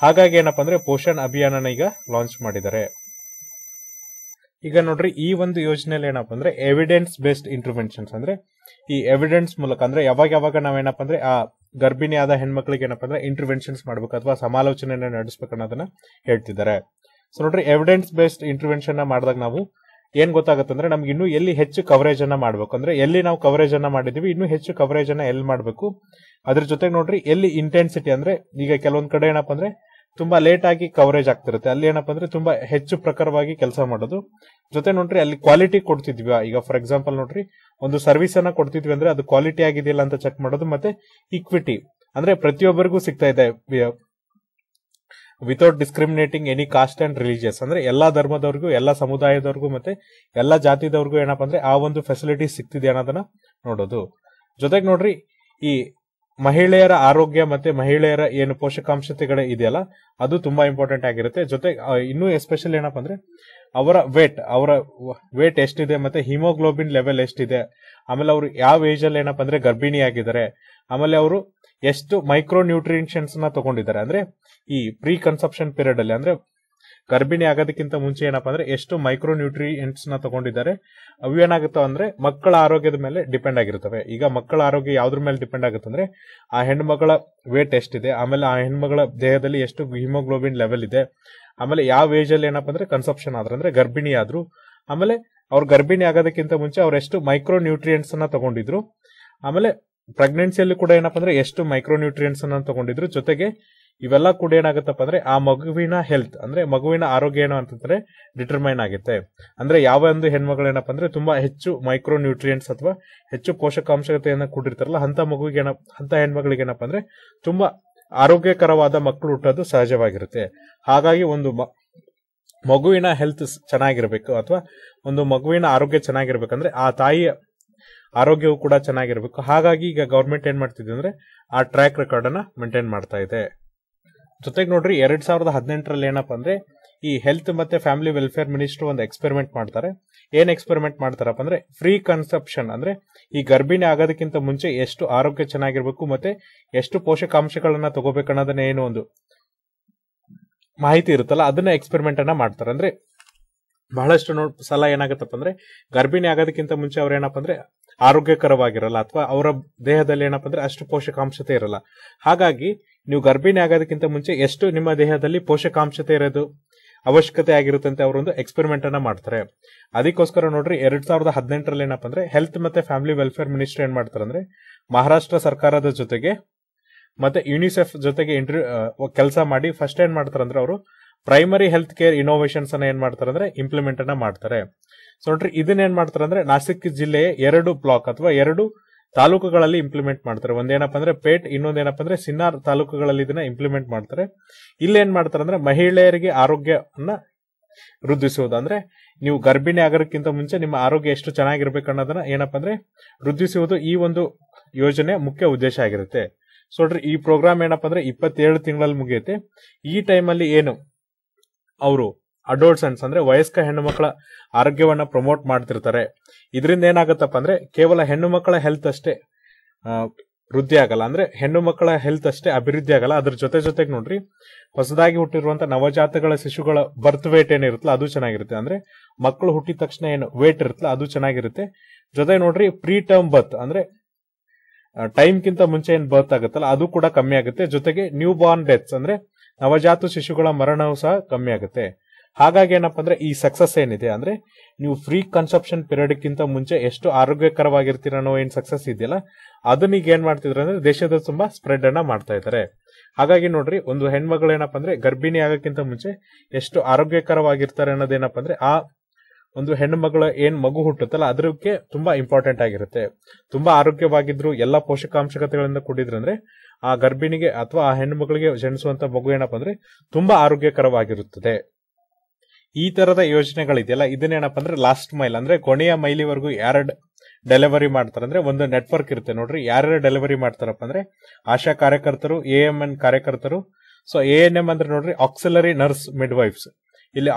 ಹಾಗಾಗಿ ಏನಪ್ಪ ಅಂದ್ರೆ ಪೋಷಣ್ ಅಭಿಯಾನನ ಈಗ ಲಾಂಚ್ ಮಾಡಿದ್ದಾರೆ ಈಗ ನೋಡ್ರಿ ಈ ಒಂದು ಯೋಜನೆಯಲ್ಲಿ ಏನಪ್ಪ ಅಂದ್ರೆ ಎವಿಡೆನ್ಸ್ ಬೇಸ್ಡ್ ಇಂಟರ್ವೆನ್ಷನ್ಸ್ ಅಂದ್ರೆ ಈ ಎವಿಡೆನ್ಸ್ ಮೂಲಕ ಅಂದ್ರೆ ಯಾವಾಗ ಯಾವಾಗ ನಾವೇನಪ್ಪ ಅಂದ್ರೆ ಆ ಗರ್ಭಿಣಿಯಾದ ಹೆಣ್ಮಕ್ಳಿಗೆ ಏನಪ್ಪ ಅಂದ್ರೆ ಇಂಟರ್ವೆನ್ಷನ್ಸ್ ಮಾಡ್ಬೇಕು ಅಥವಾ ಸಮಾಲೋಚನೆ ನಡೆಸ್ಬೇಕು ಅನ್ನೋದನ್ನ ಹೇಳ್ತಿದ್ದಾರೆ ಸೊ ನೋಡ್ರಿ ಎವಿಡೆನ್ಸ್ ಬೇಸ್ಡ್ ಇಂಟರ್ವೆನ್ಷನ್ ಮಾಡಿದಾಗ ನಾವು ಏನ್ ಗೊತ್ತಾಗುತ್ತೆ ಅಂದ್ರೆ ನಮ್ಗೆ ಇನ್ನೂ ಎಲ್ಲಿ ಹೆಚ್ಚು ಕವರೇಜ್ ಅನ್ನ ಮಾಡಬೇಕು ಅಂದ್ರೆ ಎಲ್ಲಿ ನಾವು ಕವರೇಜ್ ಅನ್ನ ಮಾಡಿದೀವಿ ಇನ್ನೂ ಹೆಚ್ಚು ಕವರೇಜ್ ಅನ್ನ ಎಲ್ಲಿ ಮಾಡಬೇಕು ಅದ್ರ ಜೊತೆಗೆ ನೋಡ್ರಿ ಎಲ್ಲಿ ಇಂಟೆನ್ಸಿಟಿ ಅಂದ್ರೆ ಈಗ ಕೆಲವೊಂದ್ ಕಡೆ ಏನಪ್ಪ ಅಂದ್ರೆ ತುಂಬಾ ಲೇಟ್ ಆಗಿ ಕವರೇಜ್ ಆಗ್ತಿರುತ್ತೆ ಅಲ್ಲಿ ಏನಪ್ಪ ಅಂದ್ರೆ ತುಂಬಾ ಹೆಚ್ಚು ಪ್ರಕಾರವಾಗಿ ಕೆಲಸ ಮಾಡೋದು ಜೊತೆ ನೋಡ್ರಿ ಅಲ್ಲಿ ಕ್ವಾಲಿಟಿ ಕೊಡ್ತಿದ್ವಿ ಈಗ ಫಾರ್ ಎಕ್ಸಾಂಪಲ್ ನೋಡ್ರಿ ಒಂದು ಸರ್ವಿಸ್ ಅನ್ನ ಕೊಡ್ತಿದ್ವಿ ಅಂದ್ರೆ ಅದು ಕ್ವಾಲಿಟಿ ಆಗಿದೆಯಲ್ಲ ಅಂತ ಚೆಕ್ ಮಾಡೋದು ಮತ್ತೆ ಇಕ್ವಿಟಿ ಅಂದ್ರೆ ಪ್ರತಿಯೊಬ್ಬರಿಗೂ ಸಿಗ್ತಾ ಇದೆ without discriminating any caste and religious ಅಂದ್ರೆ ಎಲ್ಲಾ ಧರ್ಮದವ್ರಿಗೂ ಎಲ್ಲ ಸಮುದಾಯದವ್ರಿಗೂ ಮತ್ತೆ ಎಲ್ಲ ಜಾತಿದವ್ರಿಗೂ ಏನಪ್ಪ ಅಂದ್ರೆ ಆ ಒಂದು ಫೆಸಿಲಿಟಿ ಸಿಕ್ತಿದೆ ಅನ್ನೋದನ್ನ ನೋಡೋದು ಜೊತೆಗೆ ನೋಡ್ರಿ ಈ ಮಹಿಳೆಯರ ಆರೋಗ್ಯ ಮತ್ತೆ ಮಹಿಳೆಯರ ಏನು ಪೋಷಕಾಂಶತೆಗಳೇ ಇದೆಯಲ್ಲ ಅದು ತುಂಬಾ ಇಂಪಾರ್ಟೆಂಟ್ ಆಗಿರುತ್ತೆ ಜೊತೆಗೆ ಇನ್ನೂ ಎಸ್ಪೆಷಲ್ ಏನಪ್ಪ ಅಂದ್ರೆ ಅವರ ವೇಟ್ ಅವರ ವೇಟ್ ಎಷ್ಟಿದೆ ಮತ್ತೆ ಹಿಮೋಗ್ಲೋಬಿನ್ ಲೆವೆಲ್ ಎಷ್ಟಿದೆ ಆಮೇಲೆ ಅವರು ಯಾವ ಏಜ್ ಅಲ್ಲಿ ಏನಪ್ಪ ಅಂದ್ರೆ ಗರ್ಭಿಣಿ ಆಗಿದ್ದಾರೆ ಆಮೇಲೆ ಅವರು ಎಷ್ಟು ಮೈಕ್ರೋ ನ್ಯೂಟ್ರಿಷನ್ಸ್ ನ ತಗೊಂಡಿದ್ದಾರೆ ಅಂದ್ರೆ ಈ ಪ್ರೀ ಕನ್ಸಪ್ಷನ್ ಪೀರಿಯಡ್ ಅಲ್ಲಿ ಅಂದ್ರೆ ಗರ್ಭಿಣಿ ಆಗೋದಕ್ಕಿಂತ ಮುಂಚೆ ಏನಪ್ಪಾ ಅಂದ್ರೆ ಎಷ್ಟು ಮೈಕ್ರೋ ನ್ಯೂಟ್ರಿಯೆಂಟ್ಸ್ ನ ತಗೊಂಡಿದ್ದಾರೆ ಏನಾಗುತ್ತೆ ಅಂದ್ರೆ ಮಕ್ಕಳ ಆರೋಗ್ಯದ ಮೇಲೆ ಡಿಪೆಂಡ್ ಆಗಿರುತ್ತವೆ ಈಗ ಮಕ್ಕಳ ಆರೋಗ್ಯ ಯಾವ್ದ್ರ ಮೇಲೆ ಡಿಪೆಂಡ್ ಆಗುತ್ತೆ ಅಂದ್ರೆ ಆ ಹೆಣ್ಮಗಳ ವೇಟ್ ಎಷ್ಟಿದೆ ಆಮೇಲೆ ಆ ಹೆಣ್ಮಗಳ ದೇಹದಲ್ಲಿ ಎಷ್ಟು ಹಿಮೋಗ್ಲೋಬಿನ್ ಲೆವೆಲ್ ಇದೆ ಆಮೇಲೆ ಯಾವ ಏಜ್ ಅಲ್ಲಿ ಏನಪ್ಪಾ ಅಂದ್ರೆ ಕನ್ಸಪ್ಷನ್ ಆದ್ರೆ ಅಂದ್ರೆ ಗರ್ಭಿಣಿ ಆದ್ರು ಆಮೇಲೆ ಅವ್ರ ಗರ್ಭಿಣಿ ಆಗೋದಕ್ಕಿಂತ ಮುಂಚೆ ಅವ್ರ ಎಷ್ಟು ಮೈಕ್ರೋ ನ್ಯೂಟ್ರಿಯೆಂಟ್ಸ್ ನ ತಗೊಂಡಿದ್ರು ಆಮೇಲೆ ಪ್ರೆಗ್ನೆನ್ಸಿಯಲ್ಲಿ ಕೂಡ ಏನಪ್ಪಾ ಅಂದ್ರೆ ಎಷ್ಟು ಮೈಕ್ರೋನ್ಯೂಟ್ರಿಯನ್ಸ್ ಅನ್ನ ತಗೊಂಡಿದ್ರು ಜೊತೆಗೆ ಇವೆಲ್ಲ ಕೂಡ ಏನಾಗುತ್ತಪ್ಪ ಅಂದ್ರೆ ಆ ಮಗುವಿನ ಹೆಲ್ತ್ ಅಂದ್ರೆ ಮಗುವಿನ ಆರೋಗ್ಯ ಏನು ಅಂತಂದ್ರೆ ಡಿಟರ್ಮೈನ್ ಆಗುತ್ತೆ ಅಂದ್ರೆ ಯಾವ ಒಂದು ಹೆಣ್ಮಗಳು ಏನಪ್ಪ ಅಂದ್ರೆ ತುಂಬಾ ಹೆಚ್ಚು ಮೈಕ್ರೋ ನ್ಯೂಟ್ರಿಯೆಂಟ್ಸ್ ಅಥವಾ ಹೆಚ್ಚು ಪೋಷಕಾಂಶತೆಯನ್ನು ಕೂಡಿರ್ತಾರಲ್ಲ ಅಂತ ಮಗುವಿಗೆ ಏನಪ್ಪ ಅಂತ ಹೆಣ್ಮಗಳಿಗೆ ಏನಪ್ಪ ಅಂದ್ರೆ ತುಂಬಾ ಆರೋಗ್ಯಕರವಾದ ಮಕ್ಕಳು ಹುಟ್ಟೋದು ಸಹಜವಾಗಿರುತ್ತೆ ಹಾಗಾಗಿ ಒಂದು ಮಗುವಿನ ಹೆಲ್ತ್ ಚೆನ್ನಾಗಿರ್ಬೇಕು ಅಥವಾ ಒಂದು ಮಗುವಿನ ಆರೋಗ್ಯ ಚೆನ್ನಾಗಿರ್ಬೇಕಂದ್ರೆ ಆ ತಾಯಿಯ ಆರೋಗ್ಯವೂ ಕೂಡ ಚೆನ್ನಾಗಿರಬೇಕು ಹಾಗಾಗಿ ಈಗ ಗೌರ್ಮೆಂಟ್ ಏನ್ ಮಾಡ್ತಿದೆ ಅಂದ್ರೆ ಆ ಟ್ರ್ಯಾಕ್ ರೆಕಾರ್ಡ್ ಅನ್ನ ಮೇಂಟೈನ್ ಮಾಡ್ತಾ ಇದೆ ಜೊತೆಗೆ ನೋಡ್ರಿ ಎರಡ್ ಸಾವಿರದ ಹದಿನೆಂಟರಲ್ಲಿ ಏನಪ್ಪ ಅಂದ್ರೆ ಈ ಹೆಲ್ತ್ ಮತ್ತೆ ಫ್ಯಾಮಿಲಿ ವೆಲ್ಫೇರ್ ಮಿನಿಸ್ಟರ್ ಒಂದು ಎಕ್ಸ್ಪೆರಿಮೆಂಟ್ ಮಾಡ್ತಾರೆ ಏನ್ ಎಕ್ಸ್ಪೆರಿಮೆಂಟ್ ಮಾಡ್ತಾರಪ್ಪ ಅಂದ್ರೆ ಫ್ರೀ ಕನ್ಸಪ್ಷನ್ ಅಂದ್ರೆ ಈ ಗರ್ಭಿಣಿ ಆಗೋದಕ್ಕಿಂತ ಮುಂಚೆ ಎಷ್ಟು ಆರೋಗ್ಯ ಚೆನ್ನಾಗಿರ್ಬೇಕು ಮತ್ತೆ ಎಷ್ಟು ಪೋಷಕಾಂಶಗಳನ್ನ ತಗೋಬೇಕನ್ನೋದನ್ನ ಏನೋ ಒಂದು ಮಾಹಿತಿ ಇರುತ್ತಲ್ಲ ಅದನ್ನ ಎಕ್ಸ್ಪೆರಿಮೆಂಟ್ ಅನ್ನ ಮಾಡ್ತಾರೆ ಅಂದ್ರೆ ಬಹಳಷ್ಟು ಸಲ ಏನಾಗತ್ತಪ್ಪ ಅಂದ್ರೆ ಗರ್ಭಿಣಿ ಆಗೋದಕ್ಕಿಂತ ಮುಂಚೆ ಅವ್ರ ಏನಪ್ಪ ಅಂದ್ರೆ ಆರೋಗ್ಯಕರವಾಗಿರಲ್ಲ ಅಥವಾ ಅವರ ದೇಹದಲ್ಲಿ ಏನಪ್ಪ ಅಂದ್ರೆ ಅಷ್ಟು ಪೋಷಕಾಂಶತೆ ಇರಲ್ಲ ಹಾಗಾಗಿ ನೀವು ಗರ್ಭಿಣಿ ಆಗೋದಕ್ಕಿಂತ ಮುಂಚೆ ಎಷ್ಟು ನಿಮ್ಮ ದೇಹದಲ್ಲಿ ಪೋಷಕಾಂಶತೆ ಇರೋದು ಅವಶ್ಯಕತೆ ಆಗಿರುತ್ತಂತೆ ಅವರೊಂದು ಎಕ್ಸ್ಪೆರಿಮೆಂಟ್ ಅನ್ನ ಮಾಡ್ತಾರೆ ಅದಕ್ಕೋಸ್ಕರ ನೋಡ್ರಿ ಎರಡ್ ಸಾವಿರದ ಹದಿನೆಂಟರಲ್ಲಿ ಏನಪ್ಪ ಅಂದ್ರೆ ಹೆಲ್ತ್ ಮತ್ತೆ ಫ್ಯಾಮಿಲಿ ವೆಲ್ಫೇರ್ ಮಿನಿಸ್ಟ್ರಿ ಏನ್ ಮಾಡ್ತಾರೆ ಅಂದ್ರೆ ಮಹಾರಾಷ್ಟ್ರ ಸರ್ಕಾರದ ಜೊತೆಗೆ ಮತ್ತೆ ಯುನಿಸೆಫ್ ಜೊತೆಗೆ ಇಂಟ್ರ್ಯೂ ಕೆಲಸ ಮಾಡಿ ಫಸ್ಟ್ ಏನ್ ಮಾಡ್ತಾರೆ ಅಂದ್ರೆ ಅವರು ಪ್ರೈಮರಿ ಹೆಲ್ತ್ ಕೇರ್ ಇನೋವೇಶನ್ಸ್ ಅನ್ನ ಏನ್ ಮಾಡ್ತಾರೆ ಅಂದ್ರೆ ಇಂಪ್ಲಿಮೆಂಟ್ ಅನ್ನ ಮಾಡ್ತಾರೆ ಸೊ ನೋಡ್ರಿ ಇದನ್ನೇನ್ ಮಾಡ್ತಾರೆ ಅಂದ್ರೆ ನಾಸಿಕ್ ಜಿಲ್ಲೆಯ ಎರಡು ಬ್ಲಾಕ್ ಅಥವಾ ಎರಡು ತಾಲೂಕುಗಳಲ್ಲಿ ಇಂಪ್ಲಿಮೆಂಟ್ ಮಾಡ್ತಾರೆ ಒಂದೇನಪ್ಪ ಅಂದ್ರೆ ಪೇಟ್ ಇನ್ನೊಂದೇನಪ್ಪ ಅಂದ್ರೆ ಸಿನ್ನಾರ್ ತಾಲೂಕುಗಳಲ್ಲಿ ಇದನ್ನ ಇಂಪ್ಲಿಮೆಂಟ್ ಮಾಡ್ತಾರೆ ಇಲ್ಲೇನ್ ಮಾಡ್ತಾರೆ ಅಂದ್ರೆ ಮಹಿಳೆಯರಿಗೆ ಆರೋಗ್ಯವನ್ನ ವೃದ್ಧಿಸುವುದು ಅಂದ್ರೆ ನೀವು ಗರ್ಭಿಣಿ ಆಗೋಕ್ಕಿಂತ ಮುಂಚೆ ನಿಮ್ಮ ಆರೋಗ್ಯ ಎಷ್ಟು ಚೆನ್ನಾಗಿರ್ಬೇಕು ಅನ್ನೋದನ್ನ ಏನಪ್ಪಾ ಅಂದ್ರೆ ವೃದ್ಧಿಸುವುದು ಈ ಒಂದು ಯೋಜನೆ ಮುಖ್ಯ ಉದ್ದೇಶ ಆಗಿರುತ್ತೆ ಸೊ ನೋಡ್ರಿ ಈ ಪ್ರೋಗ್ರಾಮ್ ಏನಪ್ಪ ಅಂದ್ರೆ ಇಪ್ಪತ್ತೇಳು ತಿಂಗಳಲ್ಲಿ ಮುಗಿಯುತ್ತೆ ಈ ಟೈಮಲ್ಲಿ ಏನು ಅವರು ಸೆನ್ಸ್ ಅಂದ್ರೆ ವಯಸ್ಕ ಹೆಣ್ಣು ಮಕ್ಕಳ ಆರೋಗ್ಯವನ್ನ ಪ್ರಮೋಟ್ ಮಾಡ್ತಿರ್ತಾರೆ ಇದರಿಂದ ಏನಾಗುತ್ತಪ್ಪ ಅಂದ್ರೆ ಕೇವಲ ಹೆಣ್ಣು ಮಕ್ಕಳ ಹೆಲ್ತ್ ಅಷ್ಟೇ ವೃದ್ಧಿ ಆಗಲ್ಲ ಅಂದ್ರೆ ಹೆಣ್ಣು ಮಕ್ಕಳ ಹೆಲ್ತ್ ಅಷ್ಟೇ ಅಭಿವೃದ್ಧಿ ಆಗಲ್ಲ ಅದ್ರ ಜೊತೆ ಜೊತೆಗೆ ನೋಡ್ರಿ ಹೊಸದಾಗಿ ಹುಟ್ಟಿರುವಂತ ನವಜಾತಗಳ ಶಿಶುಗಳ ಬರ್ತ್ ವೇಟ್ ಏನಿರುತ್ತಲ್ಲ ಅದು ಚೆನ್ನಾಗಿರುತ್ತೆ ಅಂದ್ರೆ ಮಕ್ಕಳು ಹುಟ್ಟಿದ ತಕ್ಷಣ ಏನು ವೇಟ್ ಇರುತ್ತಲ್ಲ ಅದು ಚೆನ್ನಾಗಿರುತ್ತೆ ಜೊತೆ ನೋಡ್ರಿ ಪ್ರೀ ಟರ್ಮ್ ಬರ್ತ್ ಅಂದ್ರೆ ಟೈಮ್ಗಿಂತ ಮುಂಚೆ ಏನ್ ಬರ್ತ್ ಆಗುತ್ತಲ್ಲ ಅದು ಕೂಡ ಕಮ್ಮಿ ಆಗುತ್ತೆ ಜೊತೆಗೆ ನ್ಯೂ ಬಾರ್ನ್ ಡೆತ್ಸ್ ಅಂದ್ರೆ ನವಜಾತ ಶಿಶುಗಳ ಮರಣವೂ ಸಹ ಕಮ್ಮಿ ಆಗುತ್ತೆ ಹಾಗಾಗಿ ಏನಪ್ಪ ಅಂದ್ರೆ ಈ ಸಕ್ಸಸ್ ಏನಿದೆ ಅಂದ್ರೆ ನೀವು ಫ್ರೀ ಕನ್ಸಪ್ಷನ್ ಕಿಂತ ಮುಂಚೆ ಎಷ್ಟು ಆರೋಗ್ಯಕರವಾಗಿರ್ತೀರ ಅನ್ನೋ ಏನ್ ಸಕ್ಸಸ್ ಇದೆಯಲ್ಲ ಅದನ್ನ ಈಗ ಏನ್ ಮಾಡ್ತಿದ್ರೆ ಅಂದ್ರೆ ದೇಶದ ತುಂಬಾ ಸ್ಪ್ರೆಡ್ ಅನ್ನ ಮಾಡ್ತಾ ಇದ್ದಾರೆ ಹಾಗಾಗಿ ನೋಡ್ರಿ ಒಂದು ಹೆಣ್ಮಗಳು ಏನಪ್ಪ ಅಂದ್ರೆ ಗರ್ಭಿಣಿ ಆಗಕ್ಕಿಂತ ಮುಂಚೆ ಎಷ್ಟು ಆರೋಗ್ಯಕರವಾಗಿರ್ತಾರೆ ಅನ್ನೋದೇನಪ್ಪ ಅಂದ್ರೆ ಆ ಒಂದು ಹೆಣ್ಣುಮಗಳ ಏನ್ ಮಗು ಹುಟ್ಟುತ್ತಲ್ಲ ಅದಕ್ಕೆ ತುಂಬಾ ಇಂಪಾರ್ಟೆಂಟ್ ಆಗಿರುತ್ತೆ ತುಂಬಾ ಆರೋಗ್ಯವಾಗಿದ್ರು ಎಲ್ಲಾ ಪೋಷಕಾಂಶಕತೆಗಳಿಂದ ಕೂಡಿದ್ರಂದ್ರೆ ಆ ಗರ್ಭಿಣಿಗೆ ಅಥವಾ ಆ ಹೆಣ್ಣು ಮಗಳಿಗೆ ಜನಿಸುವಂತ ಮಗು ಏನಪ್ಪ ಅಂದ್ರೆ ತುಂಬಾ ಆರೋಗ್ಯಕರವಾಗಿರುತ್ತದೆ ಈ ತರದ ಯೋಜನೆಗಳಿದೆಯಲ್ಲ ಇದನ್ನೇನಪ್ಪ ಅಂದ್ರೆ ಲಾಸ್ಟ್ ಮೈಲ್ ಅಂದ್ರೆ ಕೊನೆಯ ಮೈಲಿವರೆಗೂ ಯಾರು ಡೆಲಿವರಿ ಮಾಡ್ತಾರೆ ಅಂದ್ರೆ ಒಂದು ನೆಟ್ವರ್ಕ್ ಇರುತ್ತೆ ನೋಡ್ರಿ ಯಾರ್ಯಾರು ಡೆಲಿವರಿ ಮಾಡ್ತಾರಪ್ಪ ಅಂದ್ರೆ ಆಶಾ ಕಾರ್ಯಕರ್ತರು ಎ ಎಂ ಎನ್ ಕಾರ್ಯಕರ್ತರು ಸೊ ಎ ಎನ್ ಎಂ ಅಂದ್ರೆ ನೋಡ್ರಿ ಆಕ್ಸಿಲರಿ ನರ್ಸ್ ಮಿಡ್ ವೈಫ್ಸ್ ಇಲ್ಲಿ